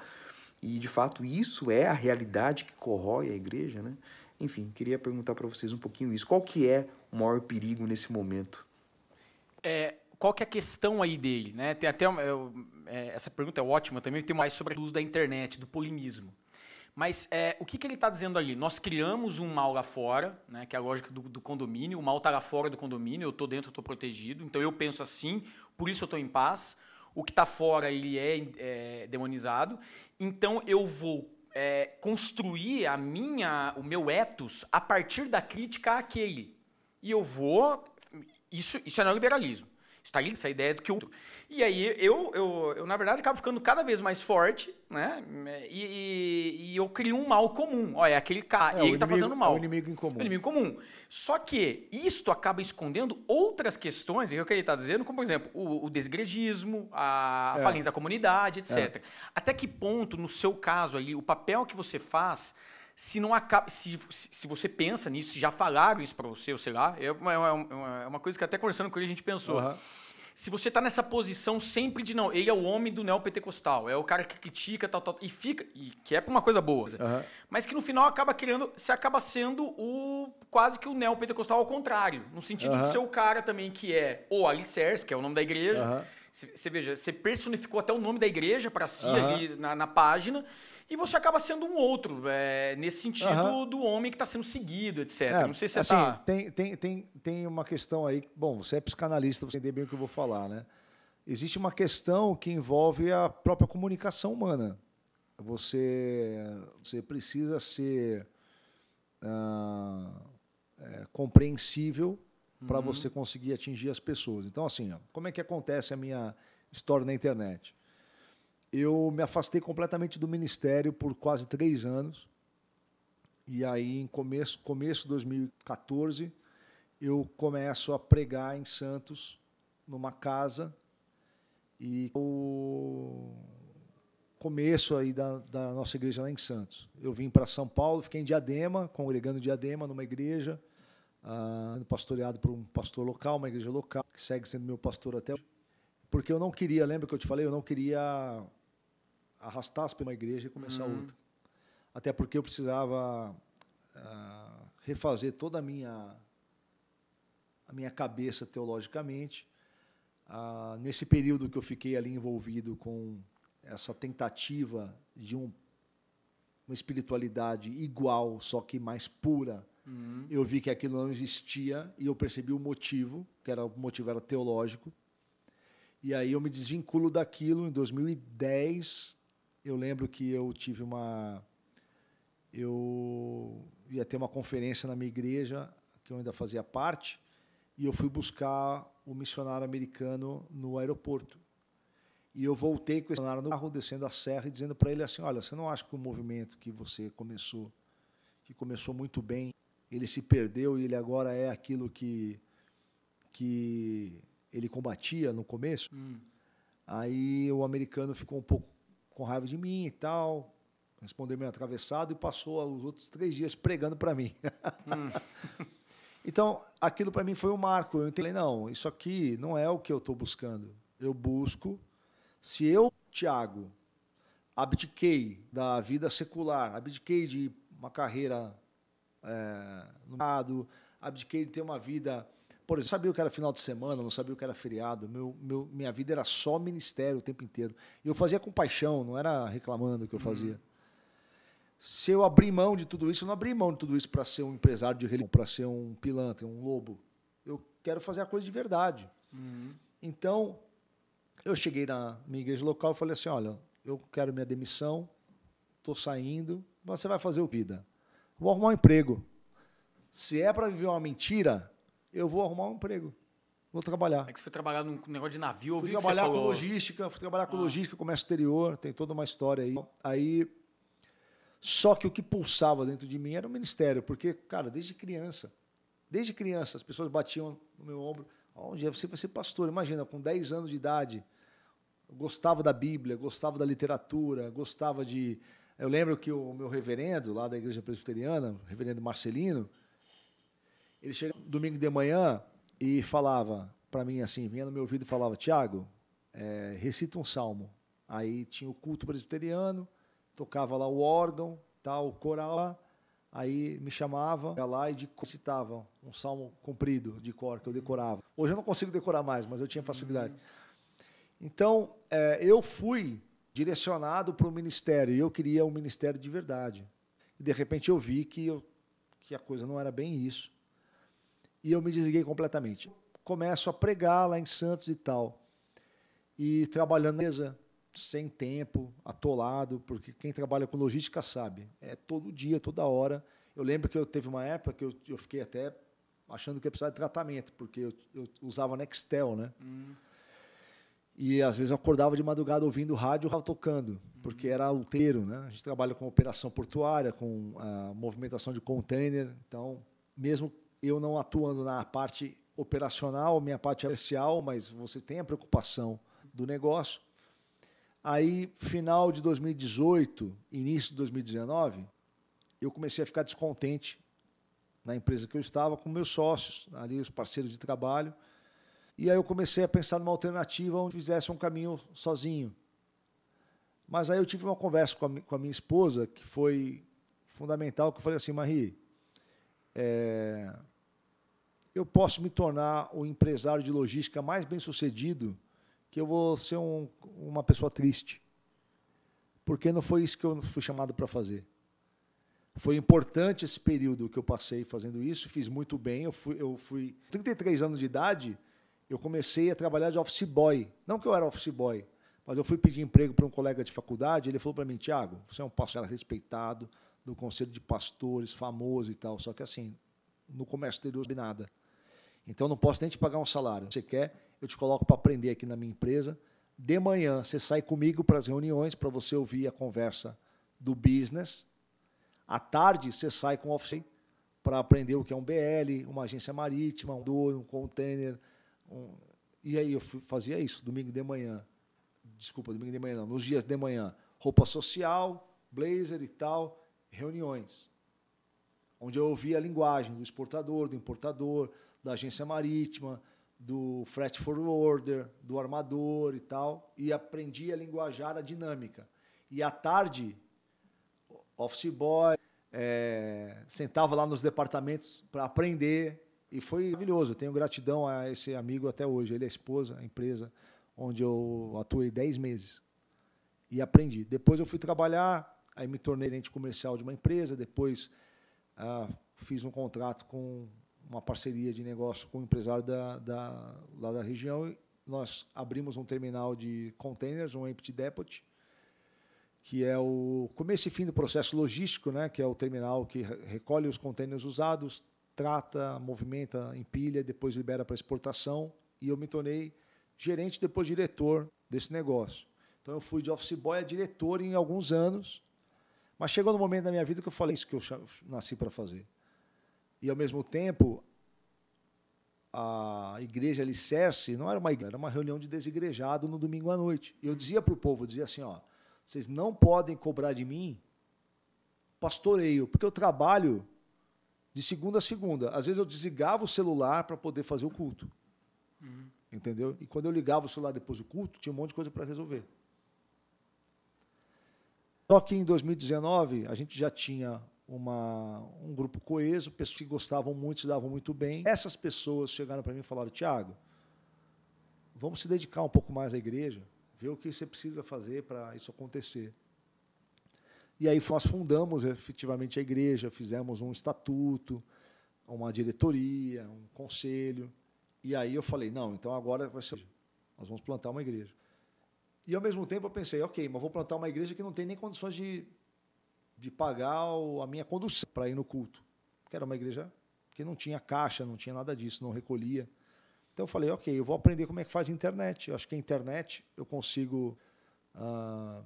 E de fato isso é a realidade que corrói a igreja, né? Enfim, queria perguntar para vocês um pouquinho isso. Qual que é o maior perigo nesse momento? É, qual que é a questão aí dele, né? Tem até é, essa pergunta é ótima também. Tem mais sobre a luz da internet, do polimismo. Mas é, o que, que ele está dizendo ali? Nós criamos um mal lá fora, né, que é a lógica do, do condomínio. O mal está lá fora do condomínio, eu estou dentro, eu estou protegido. Então eu penso assim, por isso eu estou em paz. O que está fora, ele é, é, demonizado. Então eu vou é, construir a minha, o meu ethos a partir da crítica àquele. E eu vou... Isso, isso é neoliberalismo. Está ali essa ideia do que o... outro... E aí eu, eu, eu, na verdade, acabo ficando cada vez mais forte, né? E, e, e eu crio um mal comum. Olha, é aquele cara, é, ele tá inimigo, tá fazendo mal. É um inimigo É Um inimigo comum. Só que isto acaba escondendo outras questões, é o que ele está dizendo, como, por exemplo, o, o a, é. falência da comunidade, etc. É. Até que ponto, no seu caso ali, o papel que você faz se não acaba, se, se você pensa nisso, se já falaram isso para você, ou sei lá, é, é uma, é uma, coisa que até conversando com ele a gente pensou. Uhum se você tá nessa posição sempre de não, ele é o homem do neopentecostal, é o cara que critica, tal, tal, e fica, e que é pra uma coisa boa, uhum. mas que no final acaba criando, você acaba sendo o quase que o neopentecostal ao contrário, no sentido uhum. de ser o cara também que é o alicerce, que é o nome da igreja, você veja, você personificou até o nome da igreja para si ali na, na página, e você acaba sendo um outro, é, nesse sentido uhum. do homem que está sendo seguido, etc. É, não sei se você assim, tá... tem, tem, tem, tem uma questão aí. Bom, você é psicanalista, você entender bem o que eu vou falar, né? Existe uma questão que envolve a própria comunicação humana. Você, você precisa ser ah, é, compreensível uhum. para você conseguir atingir as pessoas. Então, assim, ó, como é que acontece a minha história na internet? eu me afastei completamente do ministério por quase três anos. E aí, em começo, começo de 2014, eu começo a pregar em Santos, numa casa, e o começo aí da, da nossa igreja lá em Santos. Eu vim para São Paulo, fiquei em Diadema, congregando em Diadema, numa igreja, ah, pastoreado por um pastor local, uma igreja local, que segue sendo meu pastor até hoje porque eu não queria, lembra que eu te falei, eu não queria arrastasse para uma igreja e começar uhum. outra. Até porque eu precisava uh, refazer toda a minha, a minha cabeça teologicamente. Uh, nesse período que eu fiquei ali envolvido com essa tentativa de um, uma espiritualidade igual, só que mais pura, uhum. eu vi que aquilo não existia e eu percebi o motivo, que era o motivo era teológico. E aí eu me desvinculo daquilo em 2010 eu lembro que eu tive uma. Eu ia ter uma conferência na minha igreja, que eu ainda fazia parte, e eu fui buscar o missionário americano no aeroporto. E eu voltei com o missionário no carro, descendo a serra e dizendo para ele assim: Olha, você não acha que o movimento que você começou, que começou muito bem, ele se perdeu e ele agora é aquilo que, que ele combatia no começo? Hum. Aí o americano ficou um pouco com raiva de mim e tal, respondeu meio atravessado e passou os outros três dias pregando para mim. Hum. então, aquilo para mim foi um marco. Eu entendi, não, isso aqui não é o que eu estou buscando. Eu busco, se eu, Tiago, abdiquei da vida secular, abdiquei de uma carreira é, no mercado, abdiquei de ter uma vida por exemplo, sabia o que era final de semana, não sabia o que era feriado. Meu, meu, minha vida era só ministério o tempo inteiro. Eu fazia com paixão, não era reclamando o que eu fazia. Uhum. Se eu abrir mão de tudo isso, eu não abri mão de tudo isso para ser um empresário de religião, para ser um pilantra, um lobo. Eu quero fazer a coisa de verdade. Uhum. Então, eu cheguei na minha igreja local e falei assim: olha, eu quero minha demissão, estou saindo, você vai fazer o vida. Vou arrumar um emprego. Se é para viver uma mentira, eu vou arrumar um emprego. Vou trabalhar. É que você foi trabalhar num negócio de navio, eu fui trabalhar com falou. logística, fui trabalhar com ah. logística, comércio exterior, tem toda uma história aí. Aí só que o que pulsava dentro de mim era o ministério, porque, cara, desde criança, desde criança, as pessoas batiam no meu ombro. Oh, é que você vai ser pastor. Imagina, com 10 anos de idade, gostava da Bíblia, gostava da literatura, gostava de. Eu lembro que o meu reverendo, lá da igreja presbiteriana, o reverendo Marcelino, ele chegava domingo de manhã e falava para mim assim, vinha no meu ouvido e falava, Tiago, é, recita um salmo. Aí tinha o culto presbiteriano, tocava lá o órgão, tal, o coral, aí me chamava, ia lá e recitava um salmo comprido de cor que eu decorava. Hoje eu não consigo decorar mais, mas eu tinha facilidade. Então, é, eu fui direcionado para o ministério e eu queria um ministério de verdade. E de repente eu vi que, eu, que a coisa não era bem isso. E eu me desliguei completamente. Começo a pregar lá em Santos e tal. E trabalhando na mesa, sem tempo, atolado, porque quem trabalha com logística sabe. É todo dia, toda hora. Eu lembro que eu teve uma época que eu, eu fiquei até achando que ia precisar de tratamento, porque eu, eu usava Nextel, né? Hum. E às vezes eu acordava de madrugada ouvindo rádio tocando, porque hum. era alteiro, né? A gente trabalha com operação portuária, com a ah, movimentação de container, então mesmo eu não atuando na parte operacional, minha parte comercial, mas você tem a preocupação do negócio. Aí, final de 2018, início de 2019, eu comecei a ficar descontente na empresa que eu estava com meus sócios, ali os parceiros de trabalho. E aí eu comecei a pensar numa alternativa onde fizesse um caminho sozinho. Mas aí eu tive uma conversa com a, com a minha esposa que foi fundamental, que eu falei assim, Marie, é, eu posso me tornar o empresário de logística mais bem sucedido, que eu vou ser um, uma pessoa triste. Porque não foi isso que eu fui chamado para fazer. Foi importante esse período que eu passei fazendo isso, fiz muito bem. Eu fui, eu fui 33 anos de idade, eu comecei a trabalhar de office boy. Não que eu era office boy, mas eu fui pedir emprego para um colega de faculdade, ele falou para mim, Tiago, você é um pastor respeitado, do conselho de pastores famoso e tal. Só que assim, no comércio exterior não nada. Então não posso nem te pagar um salário. Você quer, eu te coloco para aprender aqui na minha empresa. De manhã você sai comigo para as reuniões para você ouvir a conversa do business. À tarde você sai com o office para aprender o que é um BL, uma agência marítima, um dono, um container. Um... E aí eu fazia isso, domingo de manhã. Desculpa, domingo de manhã não, nos dias de manhã. Roupa social, blazer e tal reuniões, onde eu ouvia a linguagem do exportador, do importador, da agência marítima, do freight forwarder, do armador e tal, e aprendi a linguajar a dinâmica. E à tarde, office boy, é, sentava lá nos departamentos para aprender e foi maravilhoso. tenho gratidão a esse amigo até hoje. Ele é a esposa, a empresa onde eu atuei 10 meses e aprendi. Depois eu fui trabalhar Aí me tornei gerente comercial de uma empresa, depois ah, fiz um contrato com uma parceria de negócio com um empresário da, da, lá da região. Nós abrimos um terminal de containers, um empty depot, que é o começo e fim do processo logístico, né, que é o terminal que recolhe os containers usados, trata, movimenta, empilha, depois libera para exportação. E eu me tornei gerente, depois diretor desse negócio. Então eu fui de office boy a diretor em alguns anos. Mas chegou no momento da minha vida que eu falei isso que eu nasci para fazer. E, ao mesmo tempo, a igreja Alicerce não era uma igreja, era uma reunião de desigrejado no domingo à noite. eu dizia para o povo, dizia assim, ó, vocês não podem cobrar de mim pastoreio, porque eu trabalho de segunda a segunda. Às vezes eu desligava o celular para poder fazer o culto. Uhum. Entendeu? E quando eu ligava o celular depois do culto, tinha um monte de coisa para resolver. Só que em 2019 a gente já tinha uma, um grupo coeso, pessoas que gostavam muito, se davam muito bem. Essas pessoas chegaram para mim e falaram: Tiago, vamos se dedicar um pouco mais à igreja, ver o que você precisa fazer para isso acontecer. E aí nós fundamos efetivamente a igreja, fizemos um estatuto, uma diretoria, um conselho. E aí eu falei: não, então agora vai ser. Nós vamos plantar uma igreja. E ao mesmo tempo eu pensei, ok, mas vou plantar uma igreja que não tem nem condições de, de pagar a minha condução para ir no culto. Porque era uma igreja que não tinha caixa, não tinha nada disso, não recolhia. Então eu falei, ok, eu vou aprender como é que faz internet. Eu acho que a internet eu consigo ah,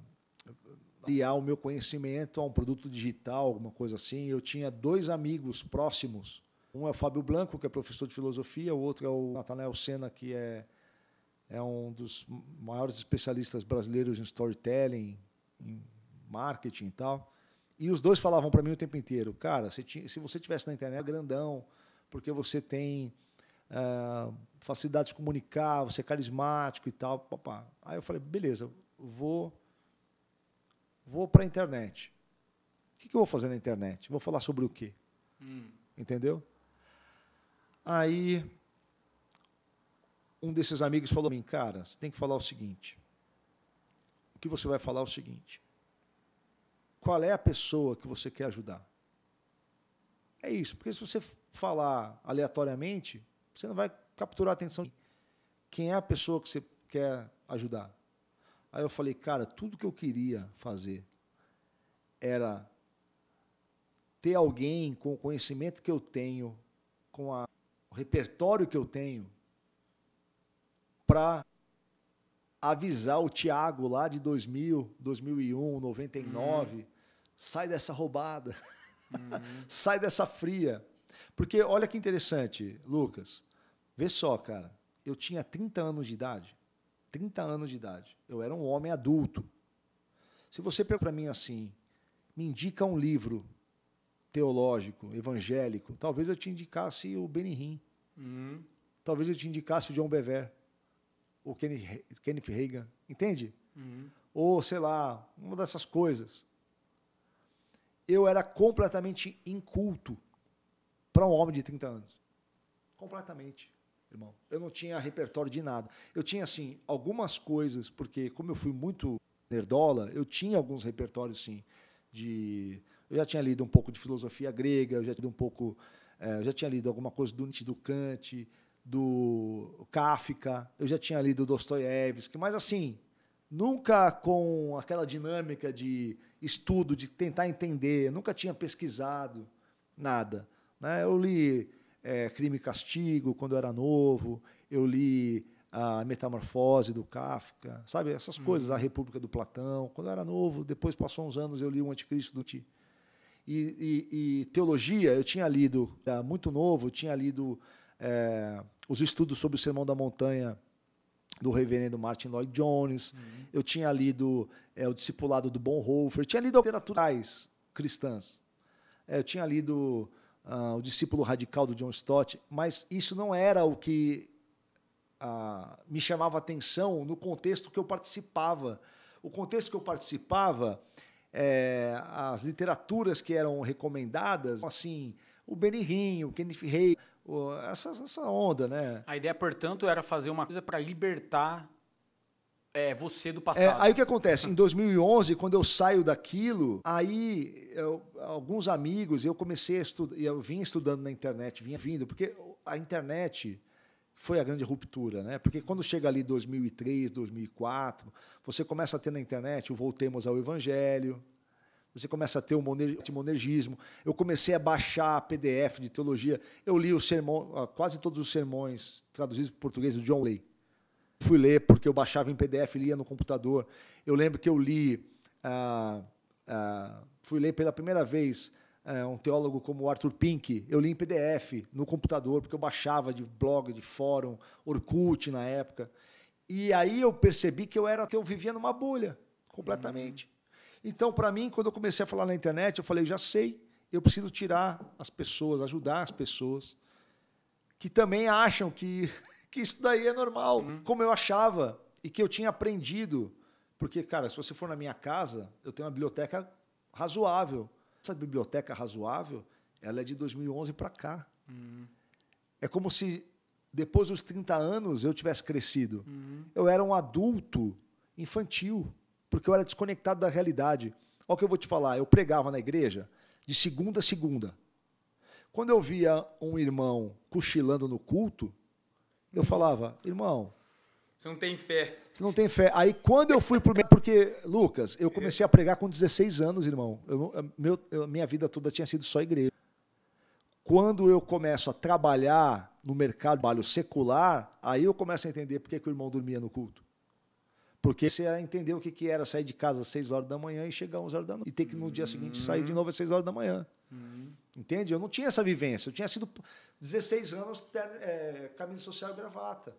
criar o meu conhecimento a um produto digital, alguma coisa assim. Eu tinha dois amigos próximos. Um é o Fábio Blanco, que é professor de filosofia, o outro é o Natanael Sena, que é é um dos maiores especialistas brasileiros em storytelling, em marketing e tal. E os dois falavam para mim o tempo inteiro, cara, se, se você tivesse na internet, é grandão, porque você tem uh, facilidade de comunicar, você é carismático e tal. Papá. Aí eu falei, beleza, vou, vou para a internet. O que, que, eu vou fazer na internet? Vou falar sobre o quê? Hum. Entendeu? Aí um desses amigos falou para mim, cara, você tem que falar o seguinte. O que você vai falar é o seguinte. Qual é a pessoa que você quer ajudar? É isso, porque se você falar aleatoriamente, você não vai capturar a atenção. Quem é a pessoa que você quer ajudar? Aí eu falei, cara, tudo que eu queria fazer era ter alguém com o conhecimento que eu tenho, com a, o repertório que eu tenho, para avisar o Tiago lá de 2000, 2001, 99, uhum. sai dessa roubada, uhum. sai dessa fria. Porque olha que interessante, Lucas. Vê só, cara, eu tinha 30 anos de idade. 30 anos de idade. Eu era um homem adulto. Se você pergunta para mim assim, me indica um livro teológico, evangélico, talvez eu te indicasse o Benihim. Uhum. Talvez eu te indicasse o John Bever. O Kenneth, Kenneth Reagan, entende? Uhum. Ou, sei lá, uma dessas coisas. Eu era completamente inculto para um homem de 30 anos. Completamente, irmão. Eu não tinha repertório de nada. Eu tinha, assim, algumas coisas, porque como eu fui muito nerdola, eu tinha alguns repertórios, sim, de... Eu já tinha lido um pouco de filosofia grega, eu já tinha lido um pouco... É, eu já tinha lido alguma coisa do Nietzsche, do Kant, do Kafka, eu já tinha lido Dostoiévski, mas assim, nunca com aquela dinâmica de estudo, de tentar entender, nunca tinha pesquisado nada. Né? Eu li é, Crime e Castigo quando eu era novo, eu li a Metamorfose do Kafka, sabe? Essas hum. coisas, a República do Platão. Quando eu era novo, depois passou uns anos, eu li o Anticristo do Ti. E, e, e teologia, eu tinha lido, muito novo, eu tinha lido é, os estudos sobre o Sermão da Montanha do reverendo Martin Lloyd Jones, uhum. eu tinha lido é, o Discipulado do Bonhoeffer, eu tinha lido literaturas cristãs, é, eu tinha lido uh, o Discípulo Radical do John Stott, mas isso não era o que uh, me chamava atenção no contexto que eu participava. O contexto que eu participava é, as literaturas que eram recomendadas, assim, o Benirrinho, o Kenneth Rey, essa, essa onda, né? A ideia, portanto, era fazer uma coisa para libertar é, você do é, passado. É, aí o que acontece? Em 2011, quando eu saio daquilo, aí eu, alguns amigos, eu comecei a estudar, eu vim estudando na internet, vinha vindo, porque a internet foi a grande ruptura, né? Porque quando chega ali 2003, 2004, você começa a ter na internet o Voltemos ao Evangelho, você começa a ter o monergismo. Eu comecei a baixar PDF de teologia. Eu li sermão, ah, quase todos os sermões traduzidos para português do John Lay. Fui ler porque eu baixava em PDF, lia no computador. Eu lembro que eu li, ah, ah, fui ler pela primeira vez é, um teólogo como Arthur Pink, eu li em PDF no computador, porque eu baixava de blog, de fórum, Orkut na época. E aí eu percebi que eu era que eu vivia numa bolha completamente. Uhum. Então, para mim, quando eu comecei a falar na internet, eu falei, já sei, eu preciso tirar as pessoas, ajudar as pessoas que também acham que que isso daí é normal, uhum. como eu achava e que eu tinha aprendido. Porque, cara, se você for na minha casa, eu tenho uma biblioteca razoável essa biblioteca razoável, ela é de 2011 para cá. Uhum. É como se depois dos 30 anos eu tivesse crescido. Uhum. Eu era um adulto infantil, porque eu era desconectado da realidade. Olha o que eu vou te falar, eu pregava na igreja de segunda a segunda. Quando eu via um irmão cochilando no culto, eu falava: "Irmão, você não tem fé. Você não tem fé. Aí quando eu fui pro. Porque, Lucas, eu comecei a pregar com 16 anos, irmão. Eu, meu, eu, minha vida toda tinha sido só igreja. Quando eu começo a trabalhar no mercado trabalho secular, aí eu começo a entender por que, o irmão dormia no culto. Porque você entendeu o que, que era sair de casa às 6 horas da manhã e chegar às 11 horas da noite. E ter que no dia seguinte sair de novo às 6 horas da manhã. Uhum. Entende? Eu não tinha essa vivência. Eu tinha sido 16 anos, ter, é, camisa social e gravata.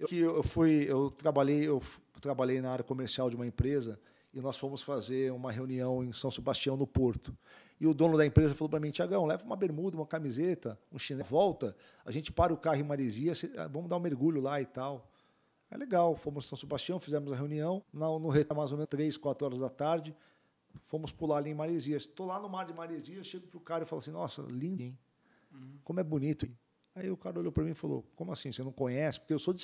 Eu, que eu fui, eu trabalhei, eu trabalhei na área comercial de uma empresa e nós fomos fazer uma reunião em São Sebastião no Porto. E o dono da empresa falou para mim, Tiagão, leva uma bermuda, uma camiseta, um chinelo, volta, a gente para o carro em Maresia, ah, vamos dar um mergulho lá e tal. É legal, fomos em São Sebastião, fizemos a reunião, no, no mais ou menos 3, 4 horas da tarde, fomos pular ali em Maresia. Estou lá no mar de Maresia, chego para o cara e falo assim, nossa, lindo, hein? Uhum. Como é bonito. Aí o cara olhou para mim e falou, como assim, você não conhece? Porque eu sou de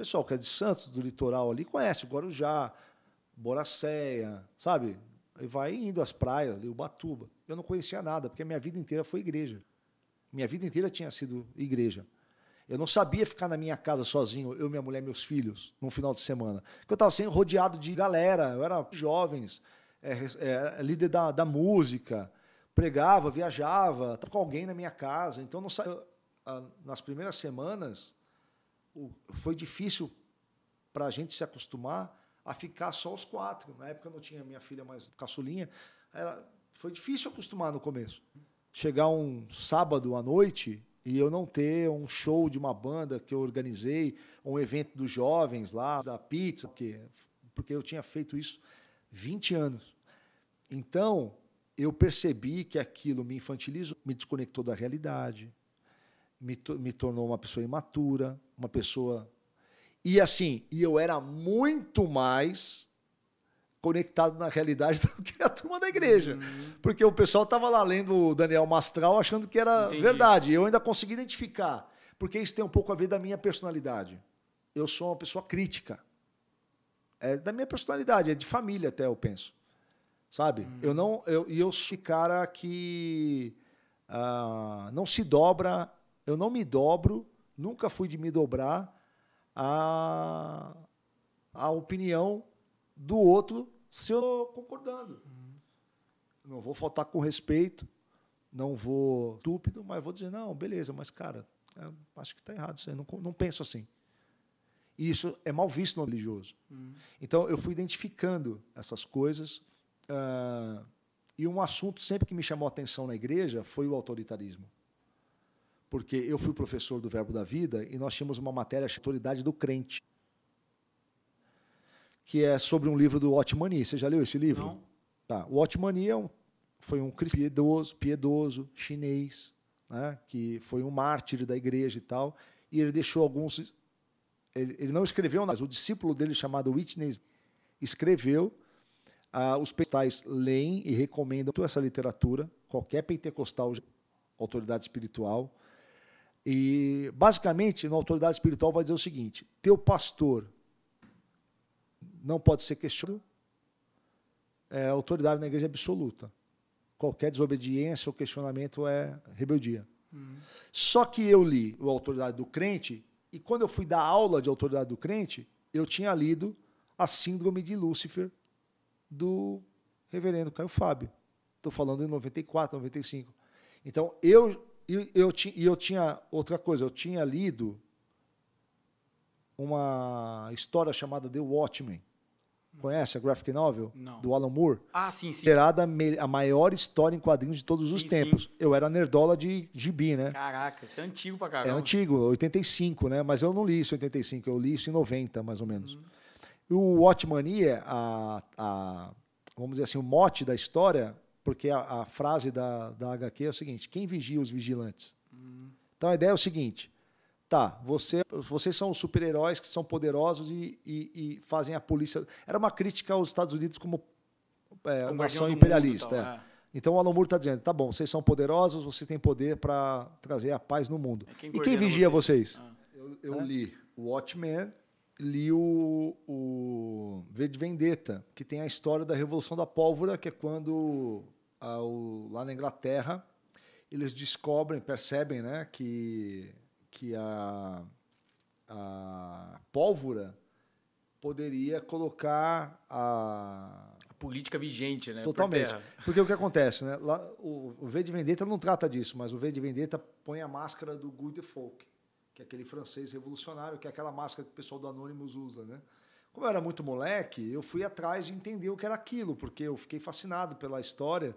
pessoal que é de Santos, do litoral ali, conhece Guarujá, Boracéia, sabe? E vai indo às praias ali, Ubatuba. Eu não conhecia nada, porque a minha vida inteira foi igreja. Minha vida inteira tinha sido igreja. Eu não sabia ficar na minha casa sozinho, eu, minha mulher, meus filhos, num final de semana. Porque eu estava sempre rodeado de galera, eu era jovens, é, é, líder da, da música, pregava, viajava, estava com alguém na minha casa. Então, não sa... nas primeiras semanas, foi difícil para a gente se acostumar a ficar só os quatro. Na época eu não tinha minha filha mais caçulinha. Era, foi difícil acostumar no começo. Chegar um sábado à noite e eu não ter um show de uma banda que eu organizei, um evento dos jovens lá, da pizza, porque, porque eu tinha feito isso 20 anos. Então, eu percebi que aquilo me infantilizou, me desconectou da realidade, me, me tornou uma pessoa imatura, uma pessoa. E assim, e eu era muito mais conectado na realidade do que a turma da igreja. Uhum. Porque o pessoal estava lá lendo o Daniel Mastral achando que era Entendi. verdade. Eu ainda consegui identificar, porque isso tem um pouco a ver da minha personalidade. Eu sou uma pessoa crítica. É da minha personalidade, é de família até, eu penso. Sabe? Uhum. Eu não. E eu, eu sou cara que ah, não se dobra eu não me dobro, nunca fui de me dobrar a, a opinião do outro se eu estou concordando. Uhum. Não vou faltar com respeito, não vou estúpido, mas vou dizer, não, beleza, mas cara, é, acho que está errado isso aí, não, não penso assim. E isso é mal visto no religioso. Uhum. Então, eu fui identificando essas coisas. Uh, e um assunto sempre que me chamou a atenção na igreja foi o autoritarismo porque eu fui professor do Verbo da Vida e nós tínhamos uma matéria chamada Autoridade do Crente, que é sobre um livro do Otmani. Você já leu esse livro? Não. Tá. O Otmani é um, foi um cristão piedoso, piedoso chinês, né, que foi um mártir da igreja e tal, e ele deixou alguns... Ele, ele não escreveu, mas o discípulo dele, chamado Whitney, escreveu ah, os pentecostais leem e recomendam toda essa literatura, qualquer pentecostal, autoridade espiritual, e, basicamente, na autoridade espiritual vai dizer o seguinte: teu pastor não pode ser questionado, é autoridade na igreja absoluta. Qualquer desobediência ou questionamento é rebeldia. Hum. Só que eu li o Autoridade do Crente, e quando eu fui dar aula de Autoridade do Crente, eu tinha lido A Síndrome de Lúcifer, do reverendo Caio Fábio. Estou falando em 94, 95. Então, eu e eu, e eu tinha outra coisa, eu tinha lido uma história chamada The Watchmen. Conhece a graphic novel Não. do Alan Moore? Ah, sim, sim. Considerada a maior história em quadrinhos de todos os tempos. Sim. Eu era nerdola de gibi, né? Caraca, isso é antigo pra caramba. É antigo, 85, né? Mas eu não li isso em 85, eu li isso em 90, mais ou menos. Uhum. O Watchmania, a, a, vamos dizer assim, o mote da história porque a, a, frase da, da HQ é o seguinte: quem vigia os vigilantes? Uhum. Então a ideia é o seguinte: tá, você, vocês são os super-heróis que são poderosos e, e, e, fazem a polícia. Era uma crítica aos Estados Unidos como é, uma ação imperialista. Mundo, então, é. É. então, o Alan Moore está dizendo: tá bom, vocês são poderosos, vocês têm poder para trazer a paz no mundo. É, quem e quem vigia vocês? vocês? Ah. Eu, eu li Watchmen li o, o V de Vendetta, que tem a história da Revolução da Pólvora, que é quando ao, lá na Inglaterra eles descobrem, percebem né, que, que a, a pólvora poderia colocar a... política vigente, né? Totalmente. Porque o que acontece, né? Lá, o, o V de Vendetta não trata disso, mas o V de Vendetta põe a máscara do Good Folk que é aquele francês revolucionário, que é aquela máscara que o pessoal do Anonymous usa, né? Como eu era muito moleque, eu fui atrás de entender o que era aquilo, porque eu fiquei fascinado pela história.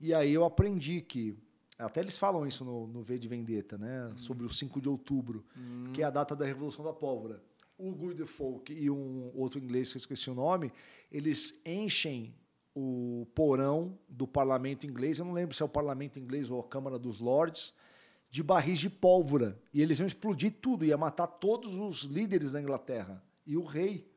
E aí eu aprendi que até eles falam isso no, no V de Vendetta, né? Hum. Sobre o 5 de outubro, hum. que é a data da Revolução da Pólvora. O Guy Folk e um outro inglês que eu esqueci o nome, eles enchem o porão do parlamento inglês. Eu não lembro se é o parlamento inglês ou a Câmara dos Lordes de barris de pólvora. E eles iam explodir tudo, ia matar todos os líderes da Inglaterra e o rei.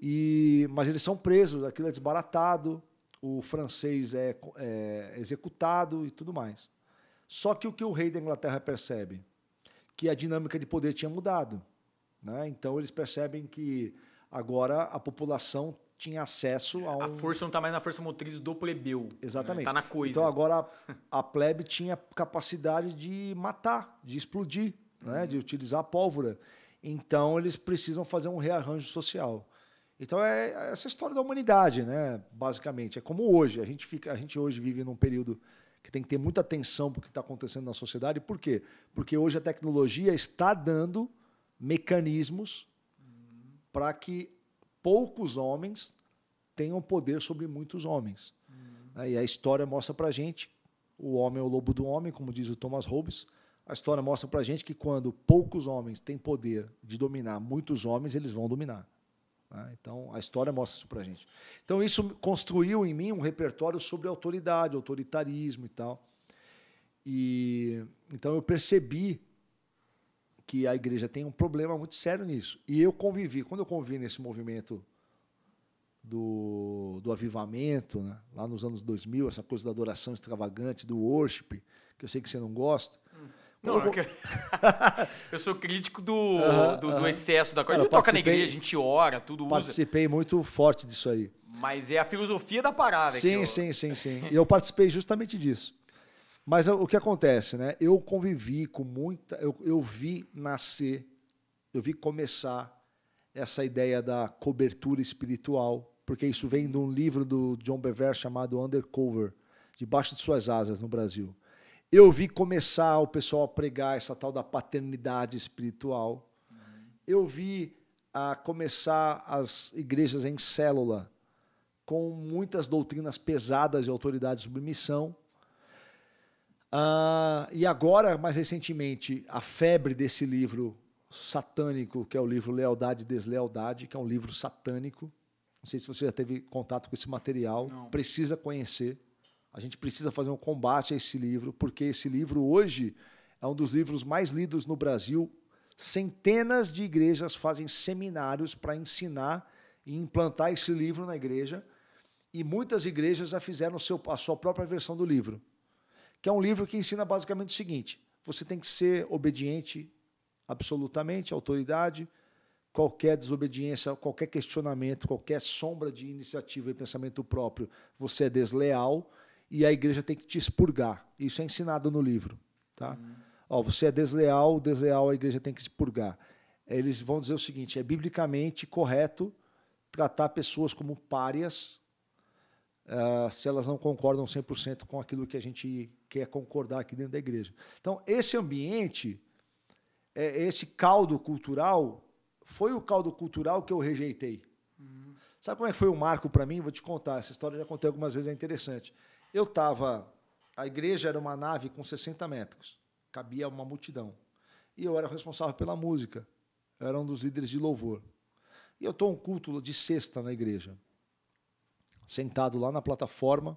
E, mas eles são presos, aquilo é desbaratado, o francês é, é executado e tudo mais. Só que o que o rei da Inglaterra percebe? Que a dinâmica de poder tinha mudado. Né? Então eles percebem que agora a população tinha acesso a A força não está mais na força motriz do plebeu. Né? Exatamente. Está né? na coisa. Então agora a, a plebe tinha capacidade de matar, de explodir, né? uhum. né? de utilizar pólvora. Então eles precisam fazer um rearranjo social. Então é, é essa história da humanidade, né? Basicamente é como hoje a gente fica, a gente hoje vive num período que tem que ter muita atenção para o que está acontecendo na sociedade. Por quê? Porque hoje a tecnologia está dando mecanismos uhum. para que poucos homens tenham poder sobre muitos homens. Uhum. E a história mostra para gente, o homem é o lobo do homem, como diz o Thomas Hobbes, a história mostra para gente que quando poucos homens têm poder de dominar muitos homens, eles vão dominar. Né? Então, a história mostra isso para gente. Então, isso construiu em mim um repertório sobre autoridade, autoritarismo e tal. E, então, eu percebi que a igreja tem um problema muito sério nisso. E eu convivi, quando eu convivi nesse movimento do, do avivamento, né? lá nos anos 2000, essa coisa da adoração extravagante, do worship, que eu sei que você não gosta. Não, eu, eu, sou crítico do, uh -huh, do, uh -huh. excesso da coisa. Cara, a gente toca na igreja, a gente ora, tudo usa. Participei muito forte disso aí. Mas é a filosofia da parada. Sim, eu... sim, sim, sim. e eu participei justamente disso. Mas o que acontece, né? Eu convivi com muita. Eu, eu vi nascer, eu vi começar essa ideia da cobertura espiritual, porque isso vem de um livro do John Bever chamado Undercover, Debaixo de Suas Asas, no Brasil. Eu vi começar o pessoal a pregar essa tal da paternidade espiritual. Eu vi a começar as igrejas em célula, com muitas doutrinas pesadas de autoridade e submissão Uh, e agora, mais recentemente, a febre desse livro satânico, que é o livro Lealdade e Deslealdade, que é um livro satânico. Não sei se você já teve contato com esse material. Não. Precisa conhecer. A gente precisa fazer um combate a esse livro, porque esse livro hoje é um dos livros mais lidos no Brasil. Centenas de igrejas fazem seminários para ensinar e implantar esse livro na igreja. E muitas igrejas já fizeram a sua própria versão do livro que é um livro que ensina basicamente o seguinte: você tem que ser obediente absolutamente à autoridade. Qualquer desobediência, qualquer questionamento, qualquer sombra de iniciativa e pensamento próprio, você é desleal e a igreja tem que te expurgar. Isso é ensinado no livro. Tá? Uhum. Ó, você é desleal, desleal, a igreja tem que expurgar. Eles vão dizer o seguinte: é biblicamente correto tratar pessoas como párias eh, se elas não concordam 100% com aquilo que a gente quer concordar aqui dentro da igreja. Então, esse ambiente, é, esse caldo cultural, foi o caldo cultural que eu rejeitei. Uhum. Sabe como é que foi o marco para mim? Vou te contar, essa história já contei algumas vezes, é interessante. Eu estava. A igreja era uma nave com 60 metros, cabia uma multidão. E eu era responsável pela música, eu era um dos líderes de louvor. E eu estou um culto de sexta na igreja sentado lá na plataforma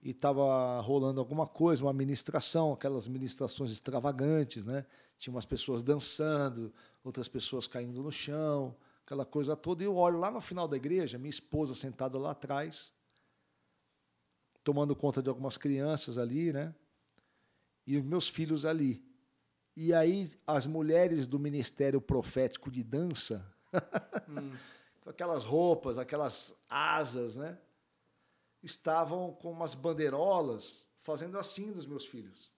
e estava rolando alguma coisa, uma ministração, aquelas ministrações extravagantes, né? Tinha umas pessoas dançando, outras pessoas caindo no chão, aquela coisa toda. E eu olho lá no final da igreja, minha esposa sentada lá atrás, tomando conta de algumas crianças ali, né? E os meus filhos ali. E aí as mulheres do ministério profético de dança hum aquelas roupas, aquelas asas, né? Estavam com umas bandeirolas fazendo assim dos meus filhos.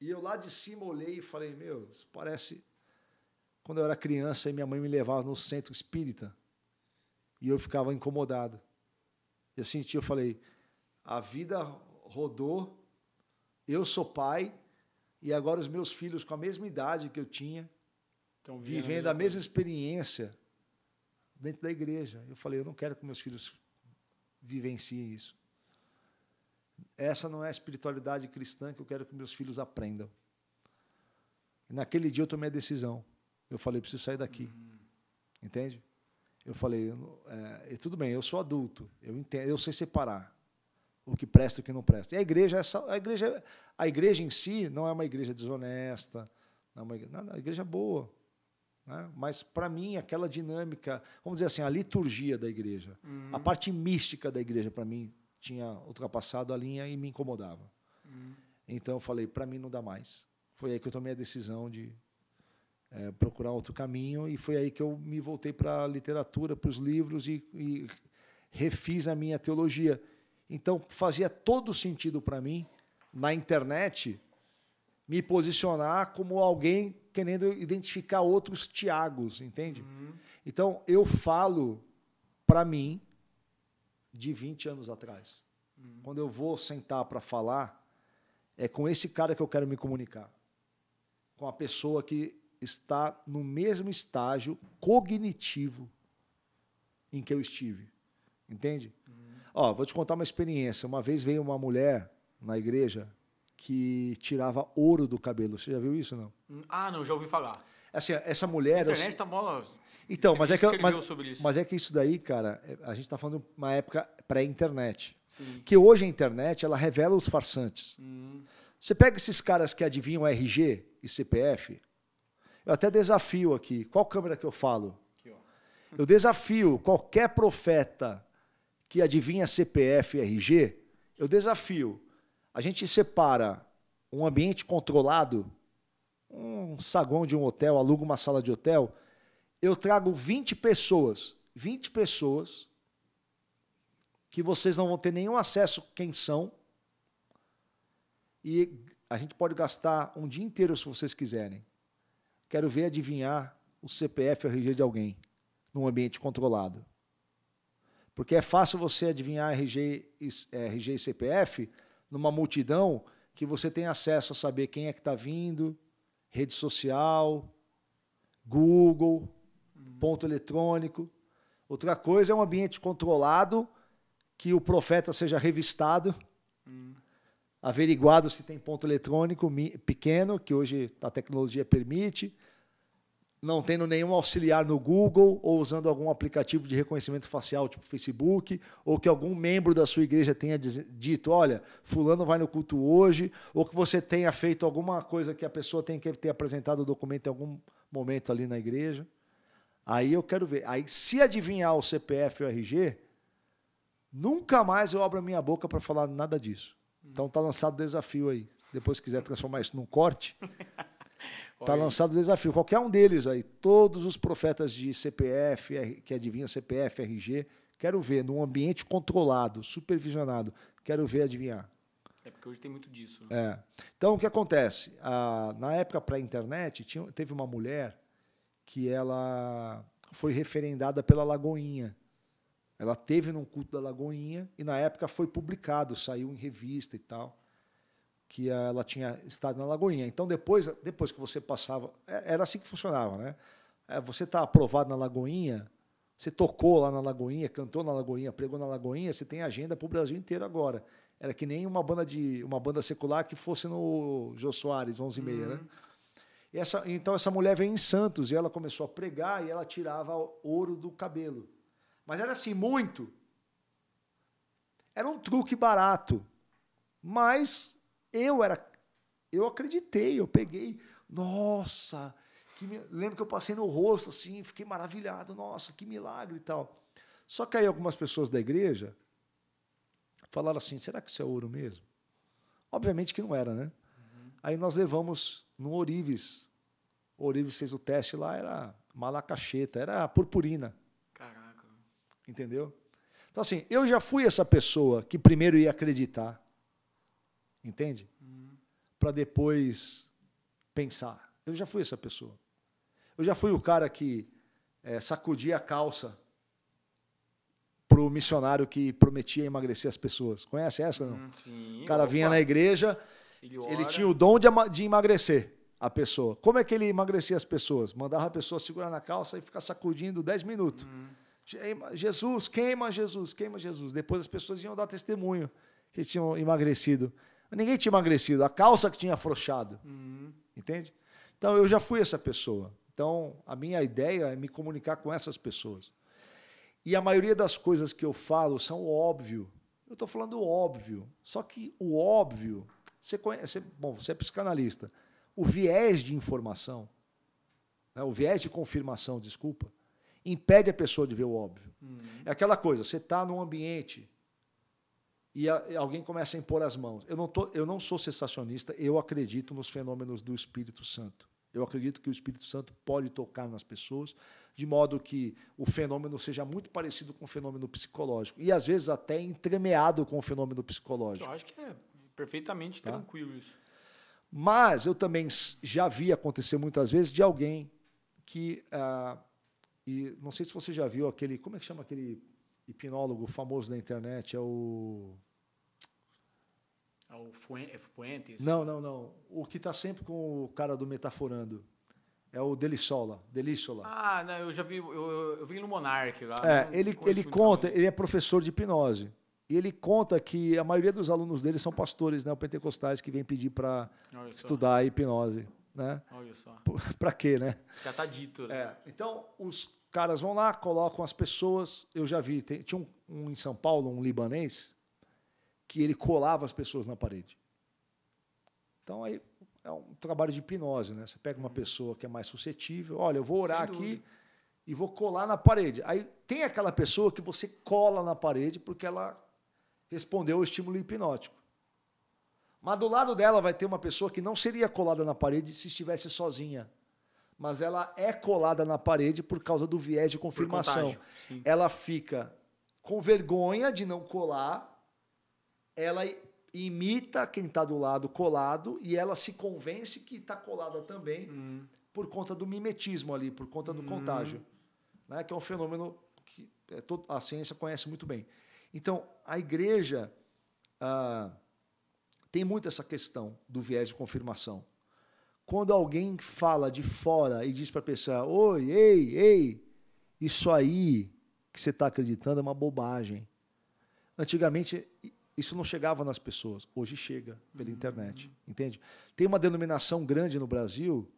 E eu lá de cima olhei e falei: Meu, isso parece quando eu era criança e minha mãe me levava no centro espírita. E eu ficava incomodado. Eu senti, eu falei: A vida rodou, eu sou pai, e agora os meus filhos, com a mesma idade que eu tinha, vivendo a né? mesma experiência, dentro da igreja. Eu falei, eu não quero que meus filhos vivenciem isso. Essa não é a espiritualidade cristã que eu quero que meus filhos aprendam. E naquele dia eu tomei a decisão. Eu falei, preciso sair daqui. Uhum. Entende? Eu falei, é, tudo bem, eu sou adulto, eu entendo, eu sei separar o que presta e o que não presta. E a igreja, é essa, a igreja, é, a igreja em si não é uma igreja desonesta, não é uma igreja, não, a igreja é boa. Né? Mas, para mim, aquela dinâmica, vamos dizer assim, a liturgia da igreja, uhum. a parte mística da igreja, para mim, tinha ultrapassado a linha e me incomodava. Uhum. Então, eu falei, para mim não dá mais. Foi aí que eu tomei a decisão de é, procurar outro caminho e foi aí que eu me voltei para a literatura, para os livros e, e refiz a minha teologia. Então, fazia todo sentido para mim, na internet, me posicionar como alguém querendo identificar outros Tiagos, entende? Uhum. Então, eu falo para mim de 20 anos atrás. Uhum. Quando eu vou sentar para falar, é com esse cara que eu quero me comunicar. Com a pessoa que está no mesmo estágio cognitivo em que eu estive. Entende? Uhum. Ó, vou te contar uma experiência. Uma vez veio uma mulher na igreja que tirava ouro do cabelo. Você já viu isso não? Hum, ah, não, já ouvi falar. Assim, essa mulher. A internet está mó. Então, mas é, que, mas, mas é que isso daí, cara, é, a gente está falando de uma época pré-internet. Que hoje a internet ela revela os farsantes. Hum. Você pega esses caras que adivinham RG e CPF. Eu até desafio aqui. Qual câmera que eu falo? Aqui, eu desafio qualquer profeta que adivinha CPF e RG. Eu desafio a gente separa um ambiente controlado, um saguão de um hotel, aluga uma sala de hotel, eu trago 20 pessoas, 20 pessoas que vocês não vão ter nenhum acesso quem são. E a gente pode gastar um dia inteiro se vocês quiserem. Quero ver adivinhar o CPF ou RG de alguém num ambiente controlado. Porque é fácil você adivinhar RG, RG e é, CPF numa multidão que você tem acesso a saber quem é que está vindo, rede social, Google, uhum. ponto eletrônico. Outra coisa é um ambiente controlado que o profeta seja revistado, hum. averiguado se tem ponto eletrônico pequeno, que hoje a tecnologia permite, não tendo nenhum auxiliar no Google ou usando algum aplicativo de reconhecimento facial, tipo Facebook, ou que algum membro da sua igreja tenha dito: olha, Fulano vai no culto hoje, ou que você tenha feito alguma coisa que a pessoa tem que ter apresentado o documento em algum momento ali na igreja. Aí eu quero ver. Aí, se adivinhar o CPF ou o RG, nunca mais eu abro a minha boca para falar nada disso. Então tá lançado o desafio aí. Depois quiser transformar isso num corte. Está lançado o desafio. Qualquer um deles aí, todos os profetas de CPF, que adivinha é CPF, RG, quero ver num ambiente controlado, supervisionado. Quero ver adivinhar. É porque hoje tem muito disso. Né? É. Então, o que acontece? Ah, na época para a internet teve uma mulher que ela foi referendada pela Lagoinha. Ela teve num culto da Lagoinha e, na época, foi publicado, saiu em revista e tal que ela tinha estado na Lagoinha. Então, depois, depois que você passava. É, era assim que funcionava, né? É, você está aprovado na Lagoinha, você tocou lá na Lagoinha, cantou na Lagoinha, pregou na Lagoinha, você tem agenda para o Brasil inteiro agora. Era que nem uma banda de uma banda secular que fosse no Jô Soares, 11 e uhum. meia, né? Uhum. E essa, então, essa mulher veio em Santos e ela começou a pregar e ela tirava ouro do cabelo. Mas era assim, muito. Era um truque barato, mas eu era, eu acreditei, eu peguei, nossa, que me, lembro que eu passei no rosto assim, fiquei maravilhado, nossa, que milagre e tal. Só que aí algumas pessoas da igreja falaram assim: será que isso é ouro mesmo? Obviamente que não era, né? Uhum. Aí nós levamos no Orives. O Orives fez o teste lá, era malacacheta, era purpurina. Caraca. Entendeu? Então, assim, eu já fui essa pessoa que primeiro ia acreditar entende? Uhum. Para depois pensar. Eu já fui essa pessoa. Eu já fui o cara que é, sacudia a calça para o missionário que prometia emagrecer as pessoas. Conhece essa? Não? Hum, sim, o cara opa. vinha na igreja, ele, tinha o dom de, de emagrecer a pessoa. Como é que ele emagrecia as pessoas? Mandava a pessoa segurar na calça e ficar sacudindo 10 minutos. Uhum. Jesus, queima Jesus, queima Jesus. Depois as pessoas iam dar testemunho que tinham emagrecido. Ninguém tinha emagrecido, a calça que tinha afrouxado. Uhum. Entende? Então eu já fui essa pessoa. Então a minha ideia é me comunicar com essas pessoas. E a maioria das coisas que eu falo são óbvio. Eu estou falando óbvio. Só que o óbvio, você conhece, bom, você é psicanalista. O viés de informação, né, o viés de confirmação, desculpa, impede a pessoa de ver o óbvio. Uhum. É aquela coisa, você está num ambiente e, a, e alguém começa a impor as mãos. Eu não, tô, eu não sou sensacionista, eu acredito nos fenômenos do Espírito Santo. Eu acredito que o Espírito Santo pode tocar nas pessoas, de modo que o fenômeno seja muito parecido com o fenômeno psicológico. E às vezes até entremeado com o fenômeno psicológico. Eu acho que é perfeitamente tá? tranquilo isso. Mas eu também já vi acontecer muitas vezes de alguém que. Ah, e não sei se você já viu aquele. Como é que chama aquele hipnólogo famoso da internet? É o. É o é Fuentes? Não, não, não. O que está sempre com o cara do Metaforando. É o Delissola, Delissola. Ah, não, eu já vi, eu, eu, vi no Monarch lá. É, ele, ele conta, ele é professor de hipnose. E ele conta que a maioria dos alunos dele são pastores né, pentecostais que vêm pedir para estudar hipnose. Né? Olha só. Para quê, né? Já está dito. Né? É, então, os caras vão lá, colocam as pessoas. Eu já vi, tem, tinha um, um em São Paulo, um libanês, que ele colava as pessoas na parede. Então, aí é um trabalho de hipnose, né? Você pega uma uhum. pessoa que é mais suscetível, olha, eu vou orar aqui e vou colar na parede. Aí tem aquela pessoa que você cola na parede porque ela respondeu ao estímulo hipnótico. Mas do lado dela vai ter uma pessoa que não seria colada na parede se estivesse sozinha. Mas ela é colada na parede por causa do viés de confirmação. Contágio, ela fica com vergonha de não colar ela imita quem está do lado colado e ela se convence que está colada também hum. por conta do mimetismo ali, por conta do hum. contágio, né? que é um fenômeno que é todo, a ciência conhece muito bem. Então, a igreja ah, tem muito essa questão do viés de confirmação. Quando alguém fala de fora e diz para a pessoa, oi, ei, ei, isso aí que você está acreditando é uma bobagem. Antigamente, isso não chegava nas pessoas. Hoje chega pela uhum. internet, entende? Tem uma denominação grande no Brasil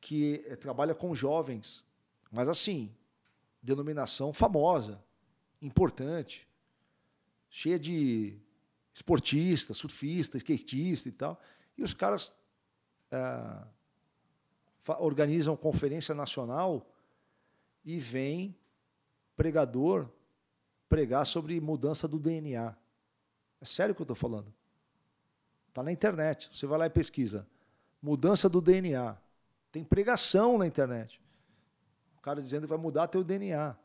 que eh, trabalha com jovens, mas assim, denominação famosa, importante, cheia de esportistas surfistas skatista e tal. E os caras ah, organizam conferência nacional e vem pregador pregar sobre mudança do DNA. É sério que eu estou falando. Está na internet. Você vai lá e pesquisa. Mudança do DNA. Tem pregação na internet. O cara dizendo que vai mudar teu DNA.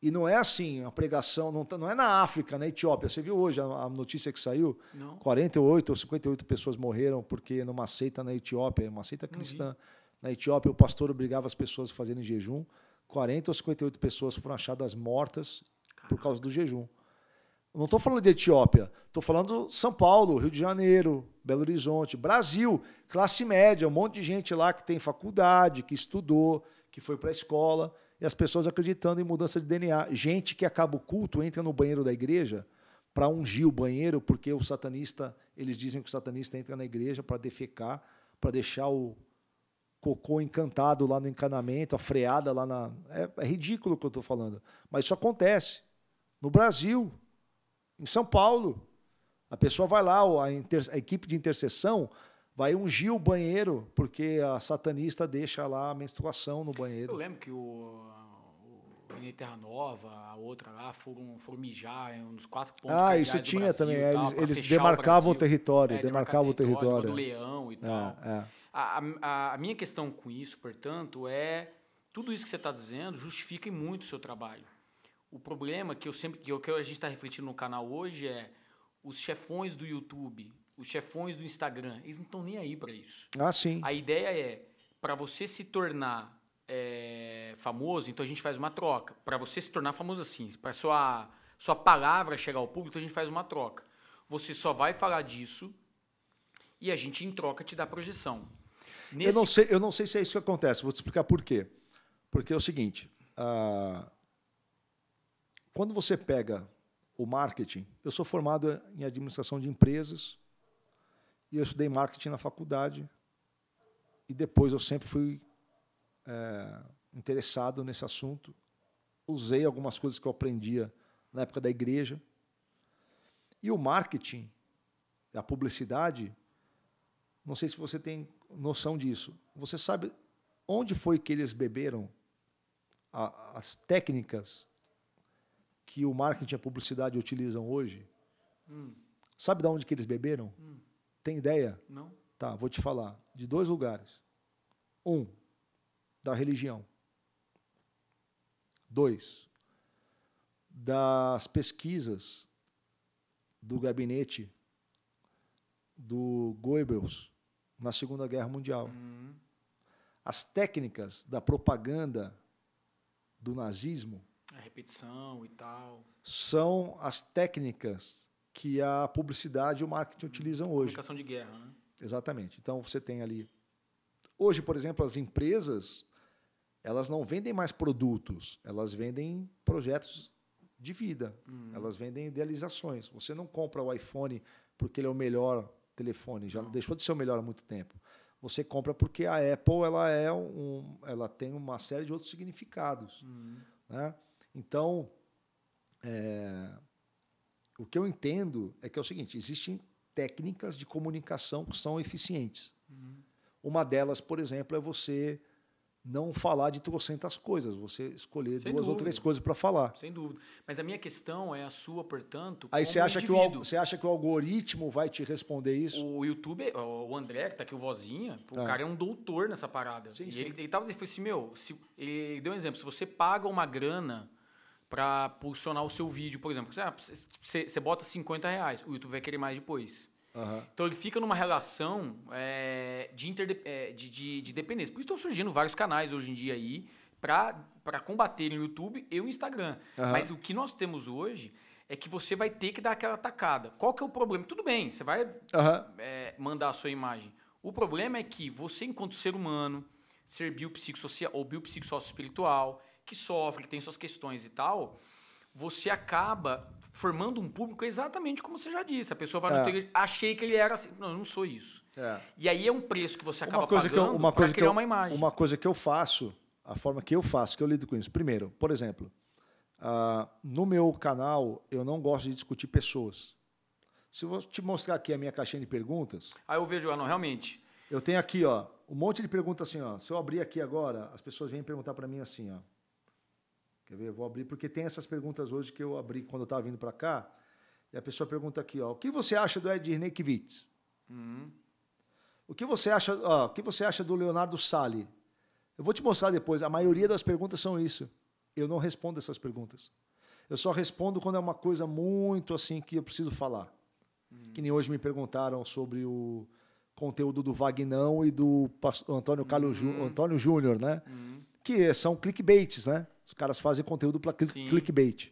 E não é assim, a pregação não, tá, não é na África, na Etiópia. Você viu hoje a, a notícia que saiu? Não. 48 ou 58 pessoas morreram porque numa seita na Etiópia, uma seita cristã. Na Etiópia, o pastor obrigava as pessoas a fazerem jejum. 40 ou 58 pessoas foram achadas mortas por causa do jejum. Não estou falando de Etiópia, estou falando São Paulo, Rio de Janeiro, Belo Horizonte, Brasil, classe média, um monte de gente lá que tem faculdade, que estudou, que foi para a escola, e as pessoas acreditando em mudança de DNA. Gente que acaba o culto, entra no banheiro da igreja para ungir o banheiro, porque o satanista, eles dizem que o satanista entra na igreja para defecar, para deixar o cocô encantado lá no encanamento, a freada lá na. É, é ridículo o que eu estou falando, mas isso acontece no Brasil, em São Paulo. A pessoa vai lá, a, inter, a equipe de intercessão vai ungir o banheiro, porque a satanista deixa lá a menstruação no banheiro. Eu lembro que o, o Terra Nova, a outra lá, foram, foram mijar dos quatro pontos. Ah, isso tinha Brasil, também. Tal, eles, eles demarcavam o, o território, é, demarcavam o território. O leão e é, tal. É, é. A, a, a minha questão com isso, portanto, é tudo isso que você está dizendo justifica muito o seu trabalho. O problema que eu sempre que, eu, que a gente está refletindo no canal hoje é os chefões do YouTube, os chefões do Instagram, eles não estão nem aí para isso. Ah, sim. A ideia é para você se tornar é, famoso, então a gente faz uma troca. Para você se tornar famoso assim, para sua sua palavra chegar ao público, então a gente faz uma troca. Você só vai falar disso e a gente em troca te dá projeção. Nesse... Eu não sei, eu não sei se é isso que acontece. Vou te explicar por quê. Porque é o seguinte. Uh quando você pega o marketing, eu sou formado em administração de empresas e eu estudei marketing na faculdade e depois eu sempre fui é, interessado nesse assunto. Usei algumas coisas que eu aprendia na época da igreja. E o marketing, a publicidade, não sei se você tem noção disso. Você sabe onde foi que eles beberam a, as técnicas que o marketing e a publicidade utilizam hoje? Hum. Sabe de onde que eles beberam? Hum. Tem ideia? Não. Tá, vou te falar. De dois lugares. Um, da religião. Dois, das pesquisas do gabinete do Goebbels na Segunda Guerra Mundial. Hum. As técnicas da propaganda do nazismo a repetição e tal. São as técnicas que a publicidade e o marketing utilizam hoje. Comunicação de guerra, né? Exatamente. Então você tem ali. Hoje, por exemplo, as empresas elas não vendem mais produtos, elas vendem projetos de vida, hum. elas vendem idealizações. Você não compra o iPhone porque ele é o melhor telefone, já não. deixou de ser o melhor há muito tempo. Você compra porque a Apple ela é um, ela tem uma série de outros significados, hum. né? Então, é, o que eu entendo é que é o seguinte: existem técnicas de comunicação que são eficientes. Uhum. Uma delas, por exemplo, é você não falar de trocentas coisas, você escolher Sem duas dúvida. ou três coisas para falar. Sem dúvida. Mas a minha questão é a sua, portanto. Aí você acha, que o, você acha que o algoritmo vai te responder isso? O YouTube, o André, que está aqui, o Vozinha, o ah. cara é um doutor nessa parada. Sim, e sim. Ele, ele tava ele foi assim: meu, se, ele deu um exemplo, se você paga uma grana para posicionar o seu vídeo, por exemplo. Você, ah, bota 50 reais, o YouTube vai querer mais depois. Uhum. Então ele fica numa relação é, de, interde é, de, de, de, dependência. Por isso estão surgindo vários canais hoje em dia aí para combater o YouTube e o Instagram. Uhum. Mas o que nós temos hoje é que você vai ter que dar aquela atacada. Qual que é o problema? Tudo bem, você vai uhum. é, mandar a sua imagem. O problema é que você, enquanto ser humano, ser biopsicossocial ou biopsicossocial espiritual, que sofre, que tem suas questões e tal, você acaba formando um público exatamente como você já disse. A pessoa vai é. no teu, achei que ele era assim, não, eu não sou isso. É. E aí é um preço que você acaba uma coisa pagando que eu, uma coisa criar que eu, uma imagem. Uma coisa que eu faço, a forma que eu faço, que eu lido com isso. Primeiro, por exemplo, uh, no meu canal eu não gosto de discutir pessoas. Se eu vou te mostrar aqui a minha caixinha de perguntas. Aí eu vejo, ah, não, realmente. Eu tenho aqui, ó, um monte de perguntas assim, ó. Se eu abrir aqui agora, as pessoas vêm perguntar para mim assim, ó. Quer ver? Vou abrir, porque tem essas perguntas hoje que eu abri quando eu estava vindo para cá. E a pessoa pergunta aqui, ó, o que você acha do Edirney Kivitz? Uhum. O que você acha, ó, o que você acha do Leonardo Sali? Eu vou te mostrar depois. A maioria das perguntas são isso. Eu não respondo essas perguntas. Eu só respondo quando é uma coisa muito assim que eu preciso falar. Uhum. Que nem hoje me perguntaram sobre o conteúdo do Vagnão e do Antônio Carlos Ju, uhum. Antônio Júnior, né? Uhum. Que são clickbaits, né? Os caras fazem conteúdo para clickbait,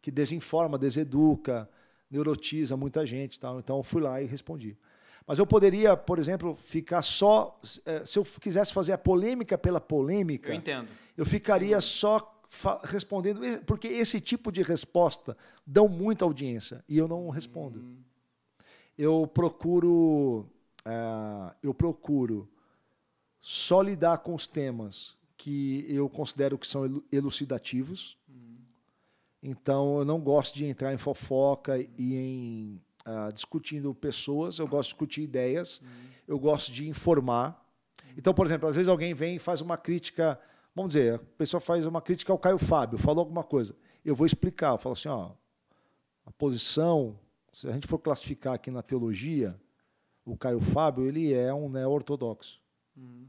que desinforma, deseduca, neurotiza muita gente. Tal. Então, eu fui lá e respondi. Mas eu poderia, por exemplo, ficar só. É, se eu quisesse fazer a polêmica pela polêmica. Eu entendo. Eu ficaria só respondendo. Porque esse tipo de resposta dão muita audiência. E eu não respondo. Hum. Eu procuro. Uh, eu procuro só lidar com os temas que eu considero que são elucidativos. Então, eu não gosto de entrar em fofoca e em uh, discutindo pessoas. Eu gosto de discutir ideias. Eu gosto de informar. Então, por exemplo, às vezes alguém vem e faz uma crítica. Vamos dizer, a pessoa faz uma crítica ao Caio Fábio, falou alguma coisa. Eu vou explicar. Eu falo assim: ó, a posição, se a gente for classificar aqui na teologia, o Caio Fábio ele é um neo-ortodoxo. Uhum.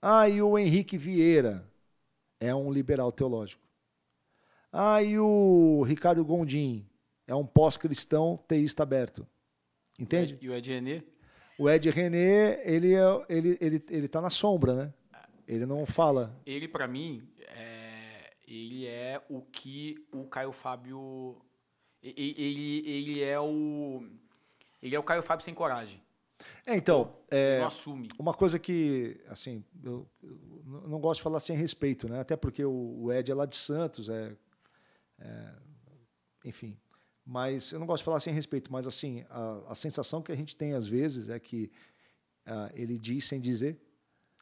Ah, e o Henrique Vieira é um liberal teológico. Ah, e o Ricardo Gondim é um pós-cristão teísta aberto. Entende? E o Ed René? O Ed René, ele é, ele ele ele tá na sombra, né? Ele não fala. Ele para mim é, ele é o que o Caio Fábio ele, ele é o ele é o Caio Fábio sem coragem. É, então, é, uma coisa que, assim, eu, eu, não gosto de falar sem respeito, né? Até porque o, o Ed é lá de Santos, é, é, enfim. Mas eu não gosto de falar sem respeito, mas, assim, a, a sensação que a gente tem às vezes é que a, ah, ele diz sem dizer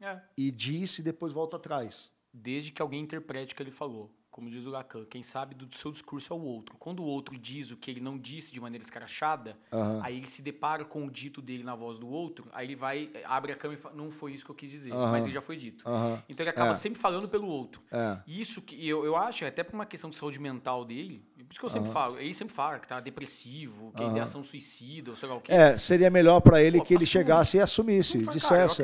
é. e disse e depois volta atrás. Desde que alguém interprete o que ele falou. Como diz o Lacan, quem sabe do seu discurso é o outro. Quando o outro diz o que ele não disse de maneira escarachada, uhum. aí ele se depara com o dito dele na voz do outro, aí ele vai, abre a câmera e fala, não foi isso que eu quis dizer, uhum. mas ele já foi dito. Uhum. Então ele acaba é. sempre falando pelo outro. É. Isso que eu, eu acho, até por uma questão de saúde mental dele, por isso que eu sempre falo, ele sempre fala que tá depressivo, que uhum. ele ação suicida, ou sei lá o que. É, seria melhor para ele Pô, que ele assume. chegasse e assumisse, dissesse.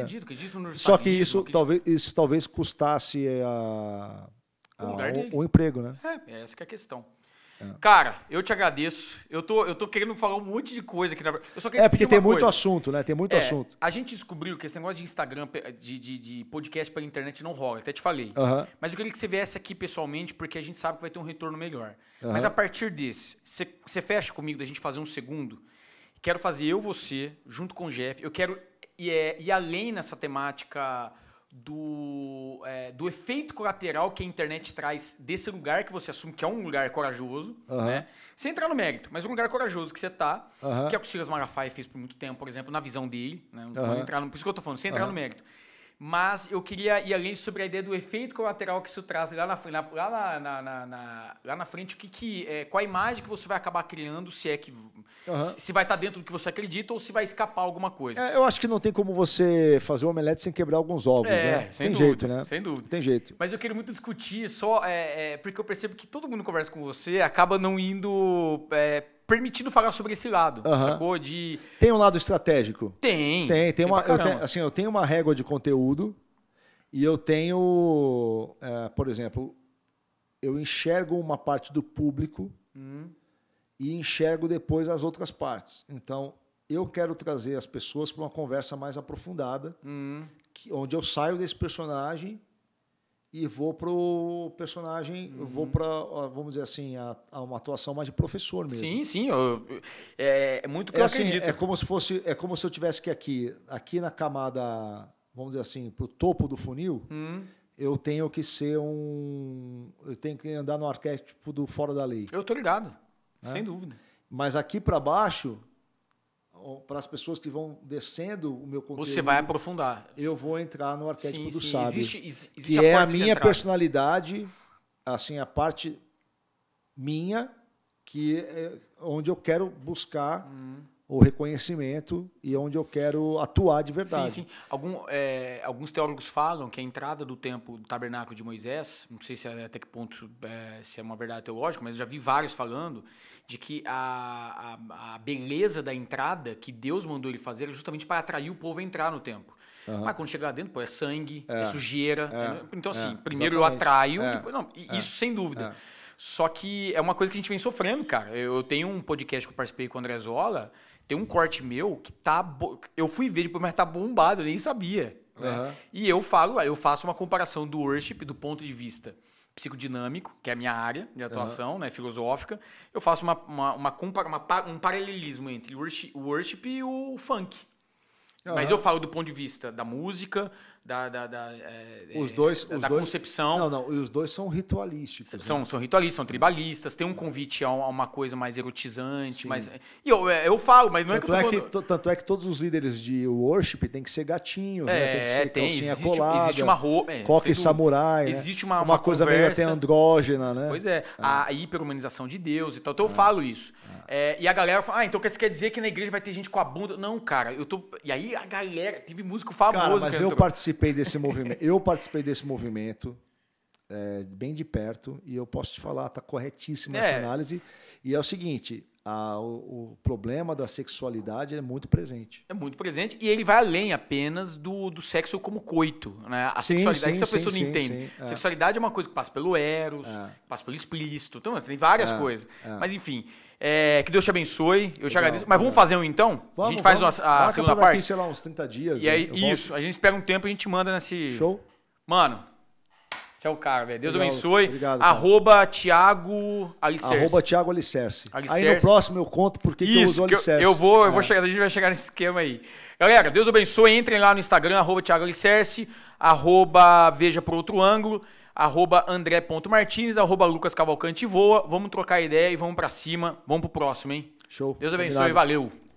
Só que isso, talvez, isso talvez custasse a o lugar o, dele. O emprego, né? É, é, essa que é a questão. É. Cara, eu te agradeço. Eu tô, eu tô querendo falar um monte de coisa aqui. Na... Eu só é, porque tem muito assunto, né? Tem muito é, assunto. A gente descobriu que esse negócio de Instagram, de, de, de podcast pela internet não rola. Até te falei. Uhum. Mas eu queria que você viesse aqui pessoalmente, porque a gente sabe que vai ter um retorno melhor. Mas a partir desse, você, fecha comigo da gente fazer um segundo? Quero fazer eu, você, junto com o Jeff. Eu quero ir, é, ir além nessa temática do, é, do efeito colateral que a internet traz desse lugar que você assume que é um lugar corajoso, uhum. né? Sem entrar no mérito, mas um lugar corajoso que você tá, uhum. que é o que o Silas Malafaia fez por muito tempo, por exemplo, na visão dele, né? Não uhum. entrar no, por isso que eu tô falando, sem entrar no mérito mas eu queria ir além sobre a ideia do efeito colateral que isso traz lá na, lá na, na, na lá na frente, o que, que é, qual a imagem que você vai acabar criando, se é que uhum. se, vai estar dentro do que você acredita ou se vai escapar alguma coisa. É, eu acho que não tem como você fazer o um omelete sem quebrar alguns ovos, é, né? Sem tem dúvida, jeito, né? Sem dúvida. Tem jeito. Mas eu quero muito discutir só, é, é, porque eu percebo que todo mundo conversa com você acaba não indo é, permitindo falar sobre esse lado, uhum. sacou? De... Tem um lado estratégico? Tem. Tem, tem, uma, eu tenho, assim, eu tenho uma régua de conteúdo e eu tenho, é, por exemplo, eu enxergo uma parte do público hum. e enxergo depois as outras partes. Então, eu quero trazer as pessoas para uma conversa mais aprofundada, hum. que, onde eu saio desse personagem e vou pro personagem, uhum. vou para, vamos dizer assim, a, a, uma atuação mais de professor mesmo. Sim, sim, eu, é, é, muito que é eu assim, acredito. É como se fosse, é como se eu tivesse que aqui, aqui na camada, vamos dizer assim, pro topo do funil, uhum. eu tenho que ser um, eu tenho que andar no arquétipo do fora da lei. Eu tô ligado, né? sem dúvida. Mas aqui para baixo, para as pessoas que vão descendo o meu conteúdo. Você vai aprofundar. Eu vou entrar no arquétipo sim, do sim. sábio. Existe, existe que a é a minha personalidade, assim, a parte minha, que é onde eu quero buscar hum. o reconhecimento e onde eu quero atuar de verdade. Sim, sim. Algum, é, alguns teólogos falam que a entrada do templo do tabernáculo de Moisés, não sei se é até que ponto é, se é uma verdade teológica, mas eu já vi vários falando de que a, a, a beleza da entrada que Deus mandou ele fazer era justamente para atrair o povo a entrar no templo. Uhum. Mas ah, quando chegar lá dentro, pô, é sangue, é, é sujeira. É, então, assim, é, primeiro eu atraio, é. depois, não, é. isso sem dúvida. É. Só que é uma coisa que a gente vem sofrendo, cara. Eu tenho um podcast que eu participei com o André Zola, tem um corte meu que tá. Bo... Eu fui ver depois, mas tá bombado, eu nem sabia. Né? E eu falo, eu faço uma comparação do worship do ponto de vista psicodinâmico, que é a minha área de atuação, uhum. né, filosófica, eu faço uma, uma, uma, uma um paralelismo entre o worship, worship e o funk. Uhum. Mas eu falo do ponto de vista da música, da, da, da é, é, os dois, da, os da dois, concepção. Não, não, os dois são ritualísticos. Né? São, né? são ritualistas, são tribalistas, tem um convite a uma coisa mais erotizante, mais. E eu, é, eu falo, mas não tanto é que eu tô é que, Tanto é que todos os líderes de worship tem que ser gatinho, né? é, né? Tem que ser tem, calcinha existe, colada. Existe uma roupa. É, coque samurai. Né? Existe uma, uma, uma coisa conversa. meio até andrógena, né? Pois é, ah. a hiperhumanização de Deus e tal. Então eu ah. falo isso. Ah. e a galera fala, ah, então quer dizer que na igreja vai ter gente com a bunda. Não, cara, eu tô. E aí a galera. Teve músico famoso. Cara, mas eu, participo participei participei desse movimento. Eu participei desse movimento é, bem de perto e eu posso te falar, está corretíssima é. essa análise. E é o seguinte: a, o, o, problema da sexualidade é muito presente. É muito presente e ele vai além apenas do, do sexo como coito. Né? A sim, sexualidade, sim, se a pessoa sim, não entende, é. sexualidade é uma coisa que passa pelo eros, é. passa pelo explícito, então, tem várias é. coisas. É. Mas, enfim, é, que Deus te abençoe. Eu Legal, te agradeço. Mas vamos fazer um então? Vamos, a gente faz vamos. uma, a Marca segunda parte. Daqui, sei lá, uns 30 dias. E aí, isso. Volto. A gente pega um tempo e a gente manda nesse. Show. Mano, você é o cara, velho. Deus Legal, abençoe. Obrigado. Cara. Arroba Thiago Alicerce. Arroba Thiago Alicerce. Alicerce. Aí no próximo eu conto porque Isso, que eu uso Alicerce. Eu, eu vou, é. eu vou chegar, a gente vai chegar nesse esquema aí. Galera, Deus abençoe. Entrem lá no Instagram, arroba Thiago Alicerce, arroba Veja por Outro Ângulo arroba andré.martins, arroba Lucas Cavalcante Voa. Vamos trocar ideia e vamos para cima. Vamos pro próximo, hein? Show. Deus abençoe, Obrigado. valeu.